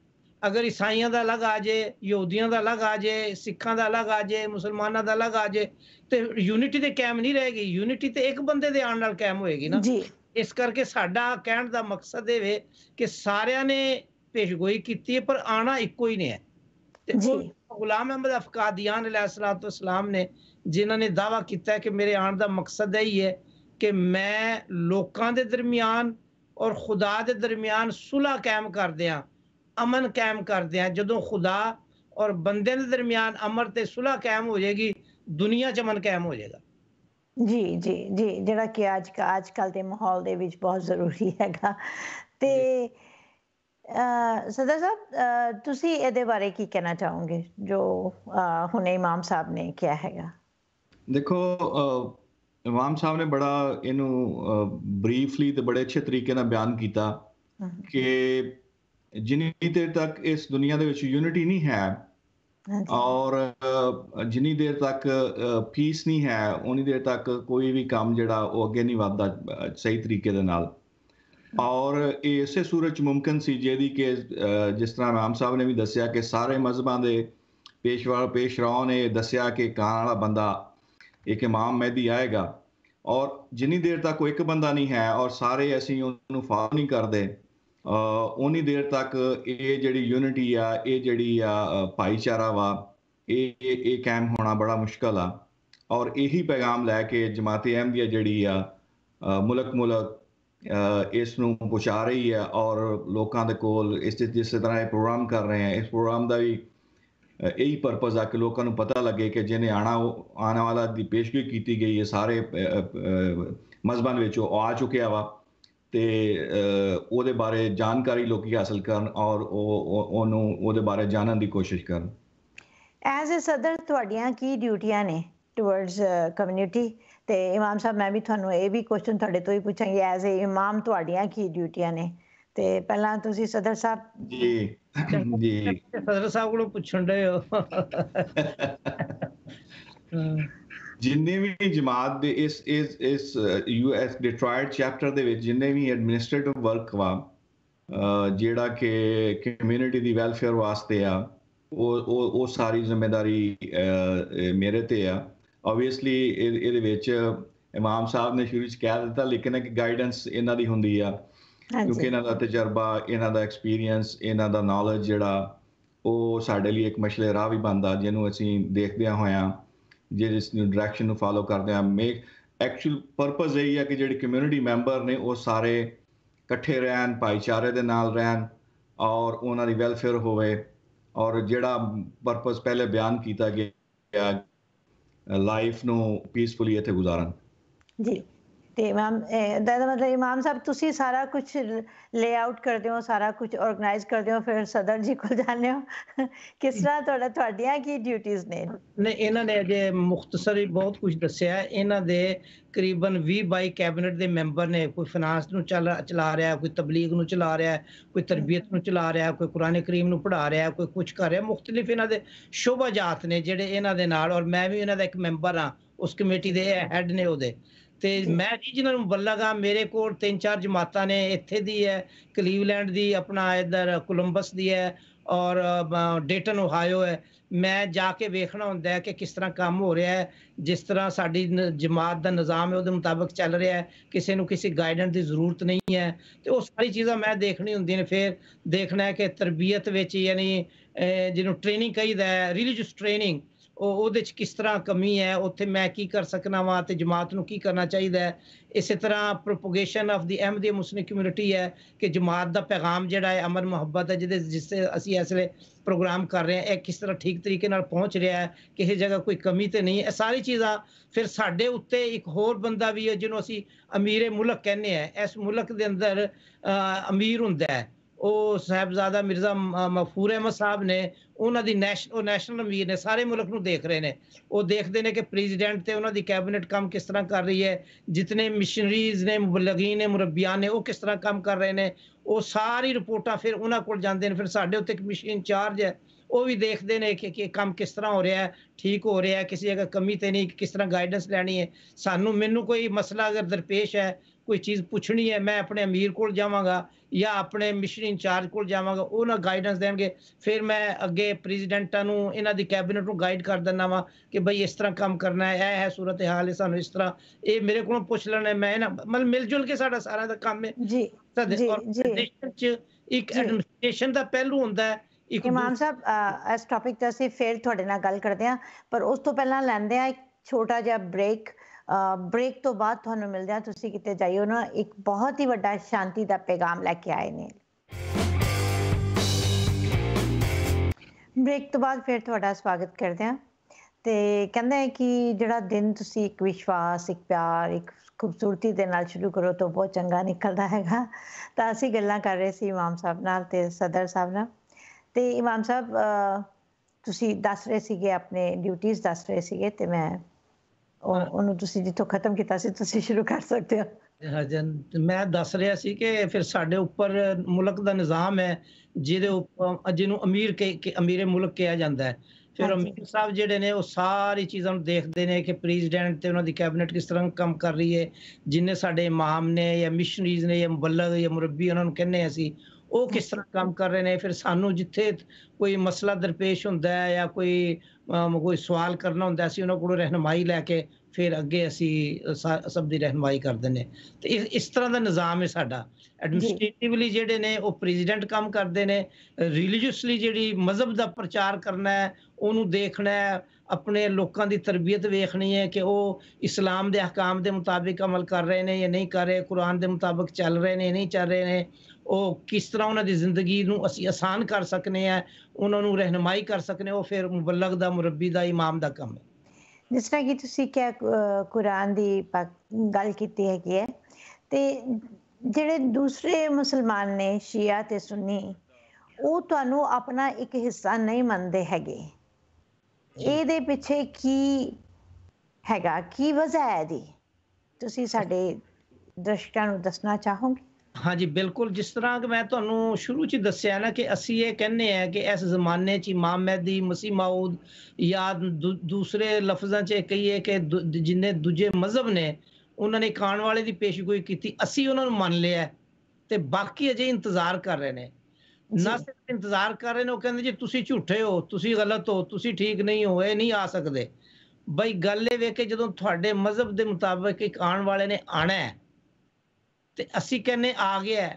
अगर ईसाइया का अलग आ जाए यहूदियों का अलग आ जाए सिखा अलग आ जाए मुसलमाना का अलग आ जाए तो यूनिटी तो कैम नहीं रहेगी यूनिटी तो एक बंद के आने कैम होगी ना इस करके साडा कहण का मकसद ये कि सारे ने पेशगोई की पर आना एको ही नहीं है गुलाम अहमद अफकादियान सलाम तो सलाम ने जिन्होंने दावा किया कि मेरे आने का मकसद यही है कि मैं लोगों के दरमियान और खुदा के दरमियान सुलह कैम कर दिया ਅਮਨ ਕਾਇਮ ਕਰਦੇ ਆ ਜਦੋਂ ਖੁਦਾ ਔਰ ਬੰਦੇ ਦੇ ਦਰਮਿਆਨ ਅਮਰ ਤੇ ਸੁਲਹ ਕਾਇਮ ਹੋ ਜਾਏਗੀ ਦੁਨੀਆ ਚ ਅਮਨ ਕਾਇਮ ਹੋ ਜਾਏਗਾ ਜੀ ਜੀ ਜੀ ਜਿਹੜਾ ਕਿ ਅੱਜ ਅੱਜ ਕੱਲ ਦੇ ਮਾਹੌਲ ਦੇ ਵਿੱਚ ਬਹੁਤ ਜ਼ਰੂਰੀ ਹੈਗਾ ਤੇ ਸਦਾ ਸਾਹਿਬ ਤੁਸੀਂ ਇਹਦੇ ਬਾਰੇ ਕੀ ਕਹਿਣਾ ਚਾਹੋਗੇ ਜੋ ਹੁਣੇ ਇਮਾਮ ਸਾਹਿਬ ਨੇ ਕਿਹਾ ਹੈਗਾ ਦੇਖੋ ਇਮਾਮ ਸਾਹਿਬ ਨੇ ਬੜਾ ਇਹਨੂੰ ਬਰੀਫਲੀ ਤੇ ਬੜੇ ਅੱਛੇ ਤਰੀਕੇ ਨਾਲ ਬਿਆਨ ਕੀਤਾ ਕਿ ਜਿੰਨੀ ਦੇਰ ਤੱਕ ਇਸ ਦੁਨੀਆ ਦੇ ਵਿੱਚ ਯੂਨਿਟੀ ਨਹੀਂ ਹੈ ਔਰ ਜਿੰਨੀ ਦੇਰ ਤੱਕ ਪੀਸ ਨਹੀਂ ਹੈ ਉਨੀ ਦੇਰ ਤੱਕ ਕੋਈ ਵੀ ਕੰਮ ਜਿਹੜਾ ਉਹ ਅੱਗੇ ਨਹੀਂ ਵਧਦਾ ਸਹੀ ਤਰੀਕੇ ਦੇ ਨਾਲ ਔਰ ਇਹ ਇਸੇ ਸੂਰਜ ਮੁਮਕਨ ਸੀ ਜਿਹਦੀ ਕਿ ਜਿਸ ਤਰ੍ਹਾਂ ਰਾਮ ਸਾਹਿਬ ਨੇ ਵੀ ਦੱਸਿਆ ਕਿ ਸਾਰੇ ਮਜ਼ਬਾਂ ਦੇ ਪੇਸ਼ਵਾ ਪੇਸ਼ਰਾਉ ਨੇ ਦੱਸਿਆ ਕਿ ਕਾਂ ਵਾਲਾ ਬੰਦਾ ਇੱਕ ਇਮਾਮ ਮਹਿਦੀ ਆਏਗਾ ਔਰ ਜਿੰਨੀ ਦੇਰ ਤੱਕ ਕੋਈ ਇੱਕ ਬੰਦਾ ਨਹੀਂ ਹੈ ਔਰ ਸਾਰੇ ਅਸੀਂ ਉਹਨੂੰ ਫਾਲੋ ਨਹੀਂ ਕਰਦੇ ਉਨੀ ਦੇਰ ਤੱਕ ਇਹ ਜਿਹੜੀ ਯੂਨਿਟੀ ਆ ਇਹ ਜਿਹੜੀ ਆ ਭਾਈਚਾਰਾ ਵਾ ਇਹ ਇਹ ਕਾਇਮ ਹੋਣਾ ਬੜਾ ਮੁਸ਼ਕਲ ਆ ਔਰ ਇਹੀ ਪੈਗਾਮ ਲੈ ਕੇ ਜਮਾਤ ਅਹਿਮਦੀਆ ਜਿਹੜੀ ਆ ਮੁਲਕ ਮੁਲਕ ਇਸ ਨੂੰ ਪਹੁੰਚਾ ਰਹੀ ਹੈ ਔਰ ਲੋਕਾਂ ਦੇ ਕੋਲ ਇਸ ਜਿਸ ਤਰ੍ਹਾਂ ਇਹ ਪ੍ਰੋਗਰਾਮ ਕਰ ਰਹੇ ਆ ਇਸ ਪ੍ਰੋਗਰਾਮ ਦਾ ਵੀ ਇਹੀ ਪਰਪਸ ਆ ਕਿ ਲੋਕਾਂ ਨੂੰ ਪਤਾ ਲੱਗੇ ਕਿ ਜਿਹਨੇ ਆਣਾ ਆਉਣ ਵਾਲਾ ਦੀ ਪੇਸ਼ਗੀ ਕੀਤੀ ਗਈ ਹੈ ਸਾਰੇ ਮਜ਼ਬਾਨ ਵਿੱਚ ਉਹ ਆ ਚੁੱਕਿਆ ਵਾ ਤੇ ਉਹਦੇ ਬਾਰੇ ਜਾਣਕਾਰੀ ਲੋਕੀ ਹਾਸਲ ਕਰਨ ਔਰ ਉਹ ਉਹਨੂੰ ਉਹਦੇ ਬਾਰੇ ਜਾਣਨ ਦੀ ਕੋਸ਼ਿਸ਼ ਕਰਨ ਐਜ਼ ਅ ਸਦਰ ਤੁਹਾਡੀਆਂ ਕੀ ਡਿਊਟੀਆਂ ਨੇ ਟੁਵਰਡਸ ਕਮਿਊਨਿਟੀ ਤੇ ਇਮਾਮ ਸਾਹਿਬ ਮੈਂ ਵੀ ਤੁਹਾਨੂੰ ਇਹ ਵੀ ਕੁਐਸਚਨ ਤੁਹਾਡੇ ਤੋਂ ਹੀ ਪੁੱਛਾਂਗੀ ਐਜ਼ ਅ ਇਮਾਮ ਤੁਹਾਡੀਆਂ ਕੀ ਡਿਊਟੀਆਂ ਨੇ ਤੇ ਪਹਿਲਾਂ ਤੁਸੀਂ ਸਦਰ ਸਾਹਿਬ ਜੀ ਜੀ ਸਦਰ ਸਾਹਿਬ ਕੋਲੋਂ ਪੁੱਛਣ ਦੇ ਹੋ ਜਿੰਨੇ ਵੀ ਜਮਾਤ ਦੇ ਇਸ ਇਸ ਇਸ ਯੂਐਸ ਡਿਟਰਾਇਟ ਚੈਪਟਰ ਦੇ ਵਿੱਚ ਜਿੰਨੇ ਵੀ ਐਡਮਿਨਿਸਟ੍ਰੇਟਿਵ ਵਰਕ ਵਾ ਜਿਹੜਾ ਕਿ ਕਮਿਊਨਿਟੀ ਦੀ ਵੈਲਫੇਅਰ ਵਾਸਤੇ ਆ ਉਹ ਉਹ ਉਹ ਸਾਰੀ ਜ਼ਿੰਮੇਵਾਰੀ ਮੇਰੇ ਤੇ ਆ ਆਬਵੀਅਸਲੀ ਇਹਦੇ ਵਿੱਚ ਇਮਾਮ ਸਾਹਿਬ ਨੇ ਸ਼ੁਰੂ ਚ ਕਹਿ ਦਿੱਤਾ ਲੇਕਿਨ ਹੈ ਕਿ ਗਾਈਡੈਂਸ ਇਹਨਾਂ ਦੀ ਹੁੰਦੀ ਆ ਕਿਉਂਕਿ ਇਹਨਾਂ ਦਾ ਤਜਰਬਾ ਇਹਨਾਂ ਦਾ ਐਕਸਪੀਰੀਅੰਸ ਇਹਨਾਂ ਦਾ ਨੌਲੇਜ ਜਿਹੜਾ ਉਹ ਸਾਡੇ ਲਈ ਇੱਕ ਮਸ਼ਲੇ ਰਾਹ ਵੀ ਬਣਦਾ ਜਿਹਨੂੰ ਅਸੀਂ ਦੇਖਦੇ ਆ ਹੋਇਆ ਜੇ ਇਸ ਨੂੰ ਡਾਇਰੈਕਸ਼ਨ ਨੂੰ ਫਾਲੋ ਕਰਦੇ ਆ ਮੇਕ ਐਕਚੁਅਲ ਪਰਪਸ ਇਹ ਹੈ ਕਿ ਜਿਹੜੇ ਕਮਿਊਨਿਟੀ ਮੈਂਬਰ ਨੇ ਉਹ ਸਾਰੇ ਇਕੱਠੇ ਰਹਿਣ ਭਾਈਚਾਰੇ ਦੇ ਨਾਲ ਰਹਿਣ ਔਰ ਉਹਨਾਂ ਦੀ ਵੈਲਫੇਅਰ ਹੋਵੇ ਔਰ ਜਿਹੜਾ ਪਰਪਸ ਪਹਿਲੇ ਬਿਆਨ ਕੀਤਾ ਗਿਆ ਲਾਈਫ ਨੂੰ ਪੀਸਫੁਲੀ ਇੱਥੇ ਗੁਜ਼ਾਰਨ ਜੀ ਤੇ ਮੈਮ ਦਾ ਮਤਲਬ ਇਮਾਮ ਸਾਹਿਬ ਤੁਸੀਂ ਸਾਰਾ ਕੁਝ ਲੇਆਊਟ ਕਰਦੇ ਹੋ ਸਾਰਾ ਕੁਝ ਆਰਗੇਨਾਈਜ਼ ਕਰਦੇ ਹੋ ਫਿਰ ਸਦਰ ਜੀ ਕੋਲ ਜਾਂਦੇ ਹੋ ਕਿਸ ਤਰ੍ਹਾਂ ਤੁਹਾਡਾ ਤੁਹਾਡੀਆਂ ਕੀ ਡਿਊਟੀਆਂ ਨੇ ਨਹੀਂ ਇਹਨਾਂ ਨੇ ਅਜੇ ਮੁਖਤਸਰ ਹੀ ਬਹੁਤ ਕੁਝ ਦੱਸਿਆ ਇਹਨਾਂ ਦੇ ਕਰੀਬਨ 20 ਬਾਈ ਕੈਬਨਿਟ ਦੇ ਮੈਂਬਰ ਨੇ ਕੋਈ ਫਾਈਨਾਂਸ ਨੂੰ ਚੱਲ ਚਲਾ ਰਿਹਾ ਕੋਈ ਤਬਲੀਗ ਨੂੰ ਚਲਾ ਰਿਹਾ ਕੋਈ ਤਰਬੀਅਤ ਨੂੰ ਚਲਾ ਰਿਹਾ ਕੋਈ ਕੁਰਾਨ ਕਰੀਮ ਨੂੰ ਪੜ੍ਹਾ ਰਿਹਾ ਕੋਈ ਕੁਝ ਕਰ ਰਿਹਾ ਮੁਖਤਲਿਫ ਇਹਨਾਂ ਦੇ ਸ਼ੋਭਾ ਜਾਤ ਨੇ ਜਿਹੜੇ ਇਹਨਾਂ ਦੇ ਨਾਲ ਔਰ ਮੈਂ ਵੀ ਇਹਨਾਂ ਦਾ ਇੱਕ ਮੈਂਬਰ ਆ ਉਸ ਕਮੇਟੀ ਦੇ ਹੈੱਡ ਨੇ ਉਹਦੇ ਤੇ ਮੈਂ ਜੀ ਨੂੰ ਬੱਲਗਾ ਮੇਰੇ ਕੋਲ ਤਿੰਨ ਚਾਰ ਜਮਾਤਾਂ ਨੇ ਇੱਥੇ ਦੀ ਹੈ ਕਲੀਵਲੈਂਡ ਦੀ ਆਪਣਾ ਇਧਰ ਕੋਲੰਬਸ ਦੀ ਹੈ ਔਰ ਡੇਟਨ ਓਹਾਇਓ ਹੈ ਮੈਂ ਜਾ ਕੇ ਵੇਖਣਾ ਹੁੰਦਾ ਹੈ ਕਿ ਕਿਸ ਤਰ੍ਹਾਂ ਕੰਮ ਹੋ ਰਿਹਾ ਹੈ ਜਿਸ ਤਰ੍ਹਾਂ ਸਾਡੀ ਜਮਾਤ ਦਾ ਨਿਜ਼ਾਮ ਹੈ ਉਹਦੇ ਮੁਤਾਬਕ ਚੱਲ ਰਿਹਾ ਹੈ ਕਿਸੇ ਨੂੰ ਕਿਸੇ ਗਾਈਡੈਂਸ ਦੀ ਜ਼ਰੂਰਤ ਨਹੀਂ ਹੈ ਤੇ ਉਹ ਸਾਰੀ ਚੀਜ਼ਾਂ ਮੈਂ ਦੇਖਣੀ ਹੁੰਦੀਆਂ ਨੇ ਫਿਰ ਦੇਖਣਾ ਹੈ ਕਿ ਤਰਬੀਅਤ ਵਿੱਚ ਯਾਨੀ ਜਿਹਨੂੰ ਟ੍ਰੇਨਿੰਗ ਕਹੀਦਾ ਹੈ ਰਿਲੀਜੀਅਸ ਟ੍ਰੇਨਿੰਗ ਉਹ ਉਹਦੇ ਚ ਕਿਸ ਤਰ੍ਹਾਂ ਕਮੀ ਹੈ ਉੱਥੇ ਮੈਂ ਕੀ ਕਰ ਸਕਣਾ ਵਾਂ ਤੇ ਜਮਾਤ ਨੂੰ ਕੀ ਕਰਨਾ ਚਾਹੀਦਾ ਹੈ ਇਸੇ ਤਰ੍ਹਾਂ propagation of the Ahmadiyya Muslim community ਹੈ ਕਿ ਜਮਾਤ ਦਾ ਪੈਗਾਮ ਜਿਹੜਾ ਹੈ ਅਮਰ ਮੁਹੱਬਤ ਹੈ ਜਿਹਦੇ ਜਿਸ ਤੇ ਅਸੀਂ ਇਸ ਵੇਲੇ ਪ੍ਰੋਗਰਾਮ ਕਰ ਰਹੇ ਹਾਂ ਇਹ ਕਿਸ ਤਰ੍ਹਾਂ ਠੀਕ ਤਰੀਕੇ ਨਾਲ ਪਹੁੰਚ ਰਿਹਾ ਹੈ ਕਿਸੇ ਜਗ੍ਹਾ ਕੋਈ ਕਮੀ ਤੇ ਨਹੀਂ ਇਹ ਸਾਰੀ ਚੀਜ਼ਾਂ ਫਿਰ ਸਾਡੇ ਉੱਤੇ ਇੱਕ ਹੋਰ ਬੰਦਾ ਵੀ ਹੈ ਜਿਹਨੂੰ ਅਸੀਂ ਅਮੀਰੇ ਮੁਲਕ ਕਹਿੰਦੇ ਆ ਇਸ ਮੁਲਕ ਦੇ ਅੰਦਰ ਅਮੀਰ ਹੁੰਦਾ ਹੈ ਉਹ ਸਹਿਬਜ਼ਾਦਾ ਮਿਰਜ਼ਾ ਮਫੂਰ ਅਹਿਮਦ ਸਾਹਿਬ ਨੇ ਉਹਨਾਂ ਦੀ ਨੈਸ਼ਨਲ ਨੈਸ਼ਨਲ ਅਮੀਰ ਨੇ ਸਾਰੇ ਮੁਲਕ ਨੂੰ ਦੇਖ ਰਹੇ ਨੇ ਉਹ ਦੇਖਦੇ ਨੇ ਕਿ ਪ੍ਰੈਜ਼ੀਡੈਂਟ ਤੇ ਉਹਨਾਂ ਦੀ ਕੈਬਨਿਟ ਕੰਮ ਕਿਸ ਤਰ੍ਹਾਂ ਕਰ ਰਹੀ ਹੈ ਜਿਤਨੇ ਮਿਸ਼ਨਰੀਜ਼ ਨੇ ਮੁਬਲਗੀਨ ਨੇ ਮੁਰੱਬੀਆਂ ਨੇ ਉਹ ਕਿਸ ਤਰ੍ਹਾਂ ਕੰਮ ਕਰ ਰਹੇ ਨੇ ਉਹ ਸਾਰੀ ਰਿਪੋਰਟਾਂ ਫਿਰ ਉਹਨਾਂ ਕੋਲ ਜਾਂਦੇ ਨੇ ਫਿਰ ਸਾਡੇ ਉੱਤੇ ਕਮਿਸ਼ਨ ਇੰਚਾਰਜ ਹੈ ਉਹ ਵੀ ਦੇਖਦੇ ਨੇ ਕਿ ਕਿ ਕੰਮ ਕਿਸ ਤਰ੍ਹਾਂ ਹੋ ਰਿਹਾ ਹੈ ਠੀਕ ਹੋ ਰਿਹਾ ਹੈ ਕਿਸੇ ਜਗ੍ਹਾ ਕਮੀ ਤੇ ਨਹੀਂ ਕਿਸ ਤਰ੍ਹਾਂ ਗਾਈਡੈਂਸ ਲੈਣੀ ਹੈ ਸਾਨੂੰ ਮੈਨੂੰ ਕੋਈ ਮਸਲਾ ਅਗਰ ਦਰਪੇਸ਼ ਹੈ ਕੋਈ ਚੀਜ਼ ਪੁੱਛਣੀ ਹੈ ਮੈਂ ਆਪਣੇ ਅਮੀਰ ਕੋਲ ਜਾਵਾਂਗਾ ਜਾਂ ਆਪਣੇ ਮਿਸ਼ਨ ਇੰਚਾਰਜ ਕੋਲ ਜਾਵਾਂਗਾ ਉਹ ਨਾ ਗਾਈਡੈਂਸ ਦੇਣਗੇ ਫਿਰ ਮੈਂ ਅੱਗੇ ਪ੍ਰੈਜ਼ੀਡੈਂਟਾਂ ਨੂੰ ਇਹਨਾਂ ਦੀ ਕੈਬਨਿਟ ਨੂੰ ਗਾਈਡ ਕਰ ਦਿੰਦਾ ਵਾਂ ਕਿ ਭਈ ਇਸ ਤਰ੍ਹਾਂ ਕੰਮ ਕਰਨਾ ਹੈ ਇਹ ਹੈ ਸੂਰਤ ਹਾਲ ਹੈ ਸਾਨੂੰ ਇਸ ਤਰ੍ਹਾਂ ਇਹ ਮੇਰੇ ਕੋਲੋਂ ਪੁੱਛ ਲੈਣਾ ਮੈਂ ਨਾ ਮਤਲਬ ਮਿਲ ਜੁਲ ਕੇ ਸਾਡਾ ਸਾਰਾ ਦਾ ਕੰਮ ਹੈ ਜੀ ਜੀ ਚ ਇੱਕ ਐਡਮਿਨਿਸਟ੍ਰੇਸ਼ਨ ਦਾ ਪਹਿਲੂ ਹੁੰਦਾ ਹੈ ਇਮਾਨ ਸਾਹਿਬ ਇਸ ਟਾਪਿਕ ਤੇ ਅਸੀਂ ਫੇਰ ਤੁਹਾਡੇ ਨਾਲ ਗੱਲ ਕਰਦੇ ਹਾਂ ਪਰ ਉਸ ਤੋਂ ਪਹਿਲਾਂ ਲੈਂਦੇ ਆ ਇੱਕ ਛੋਟਾ ਜਿਹਾ ਬ੍ਰੇਕ ਬ੍ਰੇਕ ਤੋਂ ਬਾਅਦ ਤੁਹਾਨੂੰ ਮਿਲਦੇ ਆ ਤੁਸੀਂ ਕਿਤੇ ਜਾਈਓ ਨਾ ਇੱਕ ਬਹੁਤ ਹੀ ਵੱਡਾ ਸ਼ਾਂਤੀ ਦਾ ਪੈਗਾਮ ਲੈ ਕੇ ਆਏ ਨੇ ਬ੍ਰੇਕ ਤੋਂ ਬਾਅਦ ਫਿਰ ਤੁਹਾਡਾ ਸਵਾਗਤ ਕਰਦੇ ਆ ਤੇ ਕਹਿੰਦਾ ਹੈ ਕਿ ਜਿਹੜਾ ਦਿਨ ਤੁਸੀਂ ਇੱਕ ਵਿਸ਼ਵਾਸ ਇੱਕ ਪਿਆਰ ਇੱਕ ਖੂਬਸੂਰਤੀ ਦੇ ਨਾਲ ਸ਼ੁਰੂ ਕਰੋ ਤਾਂ ਬਹੁਤ ਚੰਗਾ ਨਿਕਲਦਾ ਹੈਗਾ ਤਾਂ ਅਸੀਂ ਗੱਲਾਂ ਕਰ ਰਹੇ ਸੀ ਇਮਾਮ ਸਾਹਿਬ ਨਾਲ ਤੇ ਸਦਰ ਸਾਹਿਬ ਨਾਲ ਤੇ ਇਮਾਮ ਸਾਹਿਬ ਤੁਸੀਂ ਦੱਸ ਰਹੇ ਸੀਗੇ ਆਪਣੇ ਡਿਊਟੀਆਂ ਦੱਸ ਰਹੇ ਸੀਗੇ ਤੇ ਮੈਂ ਉਹਨੂੰ ਤੁਸੀਂ ਜਿੱਥੋਂ ਖਤਮ ਕੀਤਾ ਸੀ ਤੁਸੀਂ ਸ਼ੁਰੂ ਕਰ ਸਕਦੇ ਹੋ ਹਜਨ ਮੈਂ ਦੱਸ ਰਿਹਾ ਸੀ ਕਿ ਫਿਰ ਸਾਡੇ ਉੱਪਰ ਮੁਲਕ ਦਾ ਨਿਜ਼ਾਮ ਹੈ ਜਿਹਦੇ ਉੱਪਰ ਜਿਹਨੂੰ ਅਮੀਰ ਕੇ ਅਮੀਰੇ ਮੁਲਕ ਕਿਹਾ ਜਾਂਦਾ ਹੈ ਫਿਰ ਅਮੀਰ ਸਾਹਿਬ ਜਿਹੜੇ ਨੇ ਉਹ ਸਾਰੀ ਚੀਜ਼ਾਂ ਨੂੰ ਦੇਖਦੇ ਨੇ ਕਿ ਪ੍ਰੈਜ਼ੀਡੈਂਟ ਤੇ ਉਹਨਾਂ ਦੀ ਕੈਬਨਿਟ ਕਿਸ ਤਰ੍ਹਾਂ ਕੰਮ ਕਰ ਰਹੀ ਹੈ ਜਿੰਨੇ ਸਾਡੇ ਇਮਾਮ ਨੇ ਜਾਂ ਮਿਸ਼ਨਰੀਜ਼ ਨੇ ਜਾਂ ਮੁਬੱਲਗ ਜਾਂ ਮੁਰੱਬੀ ਉਹਨਾਂ ਨੂੰ ਕਹਿੰਨੇ ਅਸੀਂ ਉਹ ਕਿਸ ਤਰ੍ਹਾਂ ਕੰਮ ਕਰ ਰਹੇ ਨੇ ਫਿਰ ਸਾਨੂੰ ਜਿੱਥੇ ਕੋਈ ਮਸਲਾ ਦਰਪੇਸ਼ ਹੁੰਦਾ ਹੈ ਜਾਂ ਕੋਈ ਕੋਈ ਸਵਾਲ ਕਰਨਾ ਹੁੰਦਾ ਸੀ ਉਹਨਾਂ ਕੋਲੋਂ ਰਹਿਨਮਾਈ ਲੈ ਕੇ ਫਿਰ ਅੱਗੇ ਅਸੀਂ ਸਭ ਦੀ ਰਹਿਨਮਾਈ ਕਰਦੇ ਨੇ ਤੇ ਇਸ ਤਰ੍ਹਾਂ ਦਾ ਨਿਜ਼ਾਮ ਹੈ ਸਾਡਾ ਐਡਮਿਨਿਸਟ੍ਰੇਟਿਵਲੀ ਜਿਹੜੇ ਨੇ ਉਹ ਪ੍ਰੈਜ਼ੀਡੈਂਟ ਕੰਮ ਕਰਦੇ ਨੇ ਰਿਲੀਜੀਅਸਲੀ ਜਿਹੜੀ ਮਜ਼ਹਬ ਦਾ ਪ੍ਰਚਾਰ ਕਰਨਾ ਹੈ ਉਹਨੂੰ ਦੇਖਣਾ ਹੈ ਆਪਣੇ ਲੋਕਾਂ ਦੀ ਤਰਬੀਅਤ ਵੇਖਣੀ ਹੈ ਕਿ ਉਹ ਇਸਲਾਮ ਦੇ ਹਕਾਮ ਦੇ ਮੁਤਾਬਿਕ ਅਮਲ ਕਰ ਰਹੇ ਨੇ ਜਾਂ ਨਹੀਂ ਕਰ ਰਹੇ ਕੁਰਾਨ ਦੇ ਮੁਤਾਬਿਕ ਚੱਲ ਰਹੇ ਨੇ ਨਹੀਂ ਚੱਲ ਰਹੇ ਨੇ ਉਹ ਕਿਸ ਤਰ੍ਹਾਂ ਉਹਨਾਂ ਦੀ ਜ਼ਿੰਦਗੀ ਨੂੰ ਅਸੀਂ ਆਸਾਨ ਕਰ ਸਕਨੇ ਆ ਉਹਨਾਂ ਨੂੰ ਰਹਿਨਮਾਈ ਕਰ ਸਕਨੇ ਉਹ ਫਿਰ ਮੁਬਲਗ ਦਾ ਮੁਰੱਬੀ ਦਾ ਇਮਾਮ ਦਾ ਕੰਮ ਹੈ ਜਿਸ ਤਰ੍ਹਾਂ ਕਿ ਤੁਸੀਂ ਕਿਹਾ ਕੁਰਾਨ ਦੀ ਗੱਲ ਕੀਤੀ ਹੈ ਕਿ ਹੈ ਤੇ ਜਿਹੜੇ ਦੂਸਰੇ ਮੁਸਲਮਾਨ ਨੇ ਸ਼ੀਆ ਤੇ ਸੁੰਨੀ ਉਹ ਤੁਹਾਨੂੰ ਆਪਣਾ ਇੱਕ ਹਿੱਸਾ ਨਹੀਂ ਮੰਨਦੇ ਹੈਗੇ ਇਹਦੇ ਪਿੱਛੇ ਕੀ ਹੈਗਾ ਕੀ ਵਜ੍ਹਾ ਹੈ ਦੀ ਤੁਸੀਂ ਸਾਡੇ ਦਰਸ਼ਕਾਂ ਨੂੰ ਦੱਸਣਾ ਚਾਹੋਗੇ ਹਾਂਜੀ ਬਿਲਕੁਲ ਜਿਸ ਤਰ੍ਹਾਂ ਕਿ ਮੈਂ ਤੁਹਾਨੂੰ ਸ਼ੁਰੂ 'ਚ ਦੱਸਿਆ ਨਾ ਕਿ ਅਸੀਂ ਇਹ ਕਹਿੰਨੇ ਆ ਕਿ ਇਸ ਜ਼ਮਾਨੇ 'ਚ ਇਮਾਮ ਮਹਿਦੀ ਮਸੀਹ ਮਾਊਦ ਯਾ ਦੂਸਰੇ ਲਫ਼ਜ਼ਾਂ 'ਚ ਕਹੀਏ ਕਿ ਜਿੰਨੇ ਦੂਜੇ ਮਜ਼ਹਬ ਨੇ ਉਹਨਾਂ ਨੇ ਕਾਣ ਵਾਲੇ ਦੀ ਪੇਸ਼ਗੋਈ ਕੀਤੀ ਅਸੀਂ ਉਹਨਾਂ ਨੂੰ ਮੰਨ ਲਿਆ ਤੇ ਬਾਕੀ ਅਜੇ ਇੰਤਜ਼ਾਰ ਕਰ ਰਹੇ ਨੇ ਨਾ ਸਿਰਫ ਇੰਤਜ਼ਾਰ ਕਰ ਰਹੇ ਨੇ ਉਹ ਕਹਿੰਦੇ ਜੀ ਤੁਸੀਂ ਝੂਠੇ ਹੋ ਤੁਸੀਂ ਗਲਤ ਹੋ ਤੁਸੀਂ ਠੀਕ ਨਹੀਂ ਹੋ ਇਹ ਨਹੀਂ ਆ ਸਕਦੇ ਬਈ ਗੱਲ ਇਹ ਵੇ ਕਿ ਜਦੋਂ ਤੁਹਾਡੇ ਮਜ਼ਹਬ ਦੇ ਮੁਤਾਬਕ ਇੱਕ ਆਣ ਵਾਲੇ ਨੇ ਆਣਾ ਹੈ तो असी कहने आ गया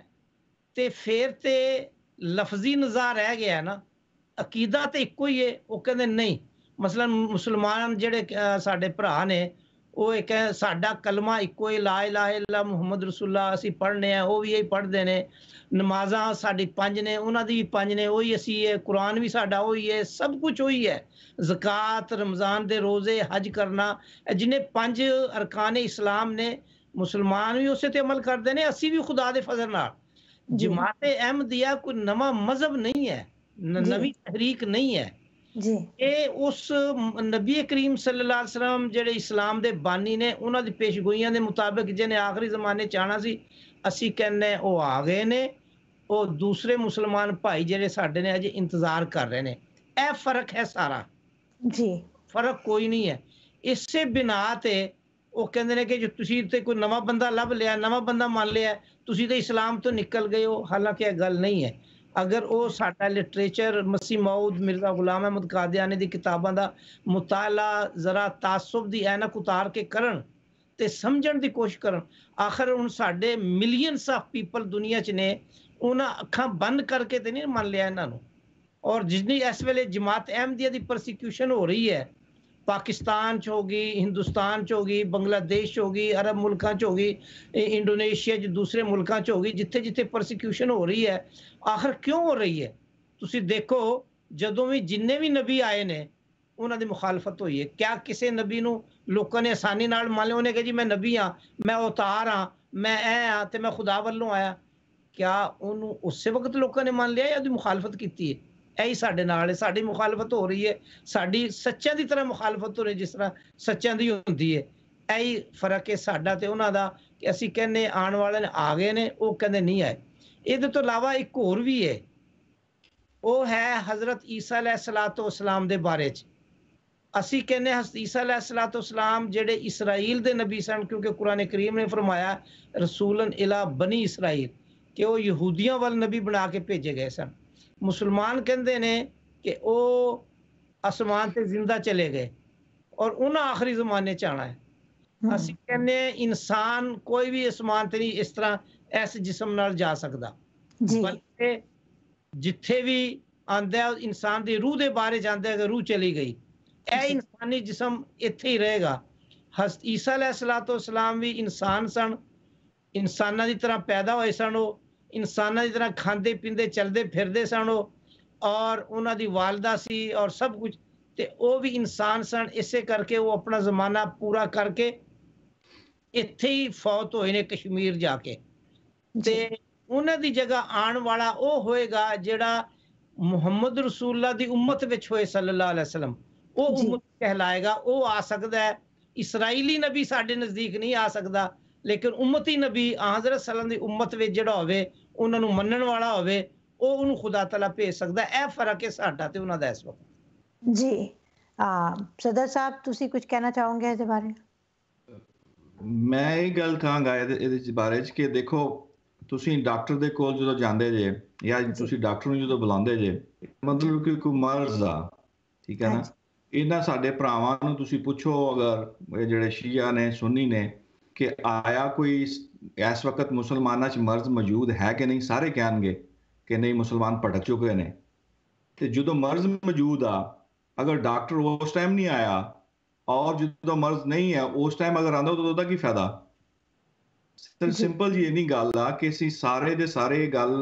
तो फिर तो लफजी नज़ा रह गया ना अकीदा तो एको ही है वह कहते नहीं मसलन मुसलमान जोड़े साढ़े भ्रा ने वो एक साडा कलमा इको ला लाए ला मुहम्मद रसुल्ला असं पढ़ने वह भी यही पढ़ते हैं नमाजा साज ने उन्होंने भी पं ने उसी है कुरान भी साढ़ा उ सब कुछ उही है जक़ात रमज़ान के रोज़े हज करना जिन्हें पंज अरकान इस्लाम ने मुसलमान भी उस तो अमल करते हैं असी भी खुदा के फजर न जमात अहमदिया कोई नवा मजहब नहीं है नवी तहरीक नहीं है जी। उस नबी करीम सलम जो इस्लाम के बानी ने उन्होंने पेशगोइया के मुताबिक जिन्हें आखिरी जमाने चाहना सी असी कहने वह आ गए ने दूसरे मुसलमान भाई जो साडे अजे इंतजार कर रहे हैं यह फर्क है सारा जी फर्क कोई नहीं है इसे बिना ਉਹ ਕਹਿੰਦੇ ਨੇ ਕਿ ਜੇ ਤੁਸੀਂ ਤੇ ਕੋਈ ਨਵਾਂ ਬੰਦਾ ਲੱਭ ਲਿਆ ਨਵਾਂ ਬੰਦਾ ਮੰਨ ਲਿਆ ਤੁਸੀਂ ਤੇ ਇਸਲਾਮ ਤੋਂ ਨਿਕਲ ਗਏ ਹੋ ਹਾਲਾਂਕਿ ਇਹ ਗੱਲ ਨਹੀਂ ਹੈ ਅਗਰ ਉਹ ਸਾਡਾ ਲਿਟਰੇਚਰ ਮਸੀ ਮਾਊਦ ਮਿਰਜ਼ਾ ਗੁਲਾਮ ਅਹਿਮਦ ਕਾਦੀਆਨੀ ਦੀ ਕਿਤਾਬਾਂ ਦਾ ਮੁਤਾਲਾ ਜ਼ਰਾ ਤਾਸਬ ਦੀ ਐਨਕ ਉਤਾਰ ਕੇ ਕਰਨ ਤੇ ਸਮਝਣ ਦੀ ਕੋਸ਼ਿਸ਼ ਕਰਨ ਆਖਰ ਹੁਣ ਸਾਡੇ ਮਿਲੀਅਨਸ ਆਫ ਪੀਪਲ ਦੁਨੀਆ 'ਚ ਨੇ ਉਹਨਾਂ ਅੱਖਾਂ ਬੰਦ ਕਰਕੇ ਤੇ ਨਹੀਂ ਮੰਨ ਲਿਆ ਇਹਨਾਂ ਨੂੰ ਔਰ ਜਿੰਨੀ ਇਸ ਵੇਲੇ ਜਮਾਤ ਅਹਿਮਦੀਆ ਦੀ ਪਰਸੀਕਿਊਸ਼ਨ ਹੋ ਰਹੀ ਹੈ पाकिस्तान च होगी हिंदुस्तान च होगी बंगलादेश होगी अरब मुल्क होगी इंडोनेशिया दूसरे मुल्क च होगी जिथे जिथे प्रोसीक्यूशन हो रही है आखिर क्यों हो रही है तुम देखो जो भी जिन्हें भी नबी आए ने उन्होंने मुखालफत हो क्या किसी नबी को लोगों ने आसानी ना मान लिया उन्हें कहा जी मैं नबी हाँ मैं अवतार हाँ मैं ए हाँ तो मैं खुदा वालों आया क्या उन्होंने उस वक्त लोगों ने मान लिया या मुखालफत की है यही साढ़े नाल है साड़ी मुखालफत हो रही है साड़ी सच्चा की तरह मुखालफत हो रही जिस तरह सच्चा की होंगी है यही फर्क है साडा तो उन्होंने कि असी कहने आने वाले ने आ गए ने वो कहते नहीं आए ये तो अलावा एक होर भी है वो है हज़रत ईसा अलह सलाह तो इस्लाम के बारे च असी कहने हस ईसा अलह सलाह तो इस्लाम जेडे इसराइल के नबी सन क्योंकि कुरान करीम ने फरमाया रसूलन इला बनी इसराइल कि वह यहूदियों वाल नबी बना के भेजे गए सन मुसलमान कहते ने कि आसमान से जिंदा चले गए और उन्हें आखिरी जमाने च आना है हाँ। अस कहने इंसान कोई भी आसमान से नहीं इस तरह इस जिसम जा सकता बल्कि जिथे भी आंदा इंसान की रूह के बारे जाए अगर रूह चली गई यह इंसानी जिसम इत ही रहेगा हस ईसा सलाह तो सलाम भी इंसान सन इंसाना की तरह पैदा हुए सन ਇਨਸਾਨਾਂ ਦੀ ਤਰ੍ਹਾਂ ਖਾਂਦੇ ਪੀਂਦੇ ਚੱਲਦੇ ਫਿਰਦੇ ਸਨ ਉਹ ਔਰ ਉਹਨਾਂ ਦੀ ਵਾਲਦਾ ਸੀ ਔਰ ਸਭ ਕੁਝ ਤੇ ਉਹ ਵੀ ਇਨਸਾਨ ਸਨ ਇਸੇ ਕਰਕੇ ਉਹ ਆਪਣਾ ਜ਼ਮਾਨਾ ਪੂਰਾ ਕਰਕੇ ਇੱਥੇ ਹੀ ਫੌਤ ਹੋਏ ਨੇ ਕਸ਼ਮੀਰ ਜਾ ਕੇ ਤੇ ਉਹਨਾਂ ਦੀ ਜਗ੍ਹਾ ਆਉਣ ਵਾਲਾ ਉਹ ਹੋਏਗਾ ਜਿਹੜਾ ਮੁਹੰਮਦ ਰਸੂਲullah ਦੀ ਉਮਤ ਵਿੱਚ ਹੋਏ ਸੱਲੱਲਾਹੁ ਅਲੈਹਿ ਵਸੱਲਮ ਉਹ ਉਮਤ ਕਹਿਲਾਏਗਾ ਉਹ ਆ ਸਕਦਾ ਹੈ ਇਸرائیਲੀ ਨਬੀ ਸਾਡੇ ਨਜ਼ਦੀਕ ਨਹੀਂ ਆ ਸਕਦਾ ਲੇਕਿਨ ਉਮਤੀ ਨਬੀ ਹਜ਼ਰਤ ਸੱਲਮ ਦੀ ਉਮਤ ਵਿੱਚ ਜਿਹੜਾ ਹੋਵੇ ਉਹਨਾਂ ਨੂੰ ਮੰਨਣ ਵਾਲਾ ਹੋਵੇ ਉਹ ਉਹਨੂੰ ਖੁਦਾ ਤਾਲਾ ਭੇਜ ਸਕਦਾ ਇਹ ਫਰਕ ਹੈ ਸਾਡਾ ਤੇ ਉਹਨਾਂ ਦਾ ਇਸ ਵਕਤ ਜੀ ਆ ਸਦਰ ਸਾਹਿਬ ਤੁਸੀਂ ਕੁਝ ਕਹਿਣਾ ਚਾਹੋਗੇ ਇਸ ਬਾਰੇ ਮੈਂ ਇਹ ਗੱਲ ਕਹਾਂਗਾ ਇਹਦੇ ਬਾਰੇ ਚ ਕਿ ਦੇਖੋ ਤੁਸੀਂ ਡਾਕਟਰ ਦੇ ਕੋਲ ਜਦੋਂ ਜਾਂਦੇ ਜੇ ਜਾਂ ਤੁਸੀਂ ਡਾਕਟਰ ਨੂੰ ਜਦੋਂ ਬੁਲਾਉਂਦੇ ਜੇ ਮਤਲਬ ਕਿ ਕੋਈ ਮਰਜ਼ ਆ ਠੀਕ ਹੈ ਨਾ ਇਹਨਾਂ ਸਾਡੇ ਭਰਾਵਾਂ ਨੂੰ ਤੁਸੀਂ ਪੁੱਛੋ ਅਗਰ ਇਹ ਜਿਹੜੇ ਸ਼ੀਆ ਨੇ ਸੁੰਨੀ ਨੇ ਕਿ ਆਇਆ ਕੋਈ ਇਸ ਵਕਤ ਮੁਸਲਮਾਨਾਂ 'ਚ ਮਰਜ਼ ਮੌਜੂਦ ਹੈ ਕਿ ਨਹੀਂ ਸਾਰੇ ਕਹਿਣਗੇ ਕਿ ਨਹੀਂ ਮੁਸਲਮਾਨ ਭਟਕ ਚੁੱਕੇ ਨੇ ਤੇ ਜਦੋਂ ਮਰਜ਼ ਮੌਜੂਦ ਆ ਅਗਰ ਡਾਕਟਰ ਉਸ ਟਾਈਮ ਨਹੀਂ ਆਇਆ ਔਰ ਜਦੋਂ ਮਰਜ਼ ਨਹੀਂ ਹੈ ਉਸ ਟਾਈਮ ਅਗਰ ਆਂਦਾ ਤਾਂ ਉਹਦਾ ਕੀ ਫਾਇਦਾ ਸਿਰ ਸਿੰਪਲ ਜੀ ਇਹਨੀ ਗੱਲ ਆ ਕਿ ਅਸੀਂ ਸਾਰੇ ਦੇ ਸਾਰੇ ਗੱਲ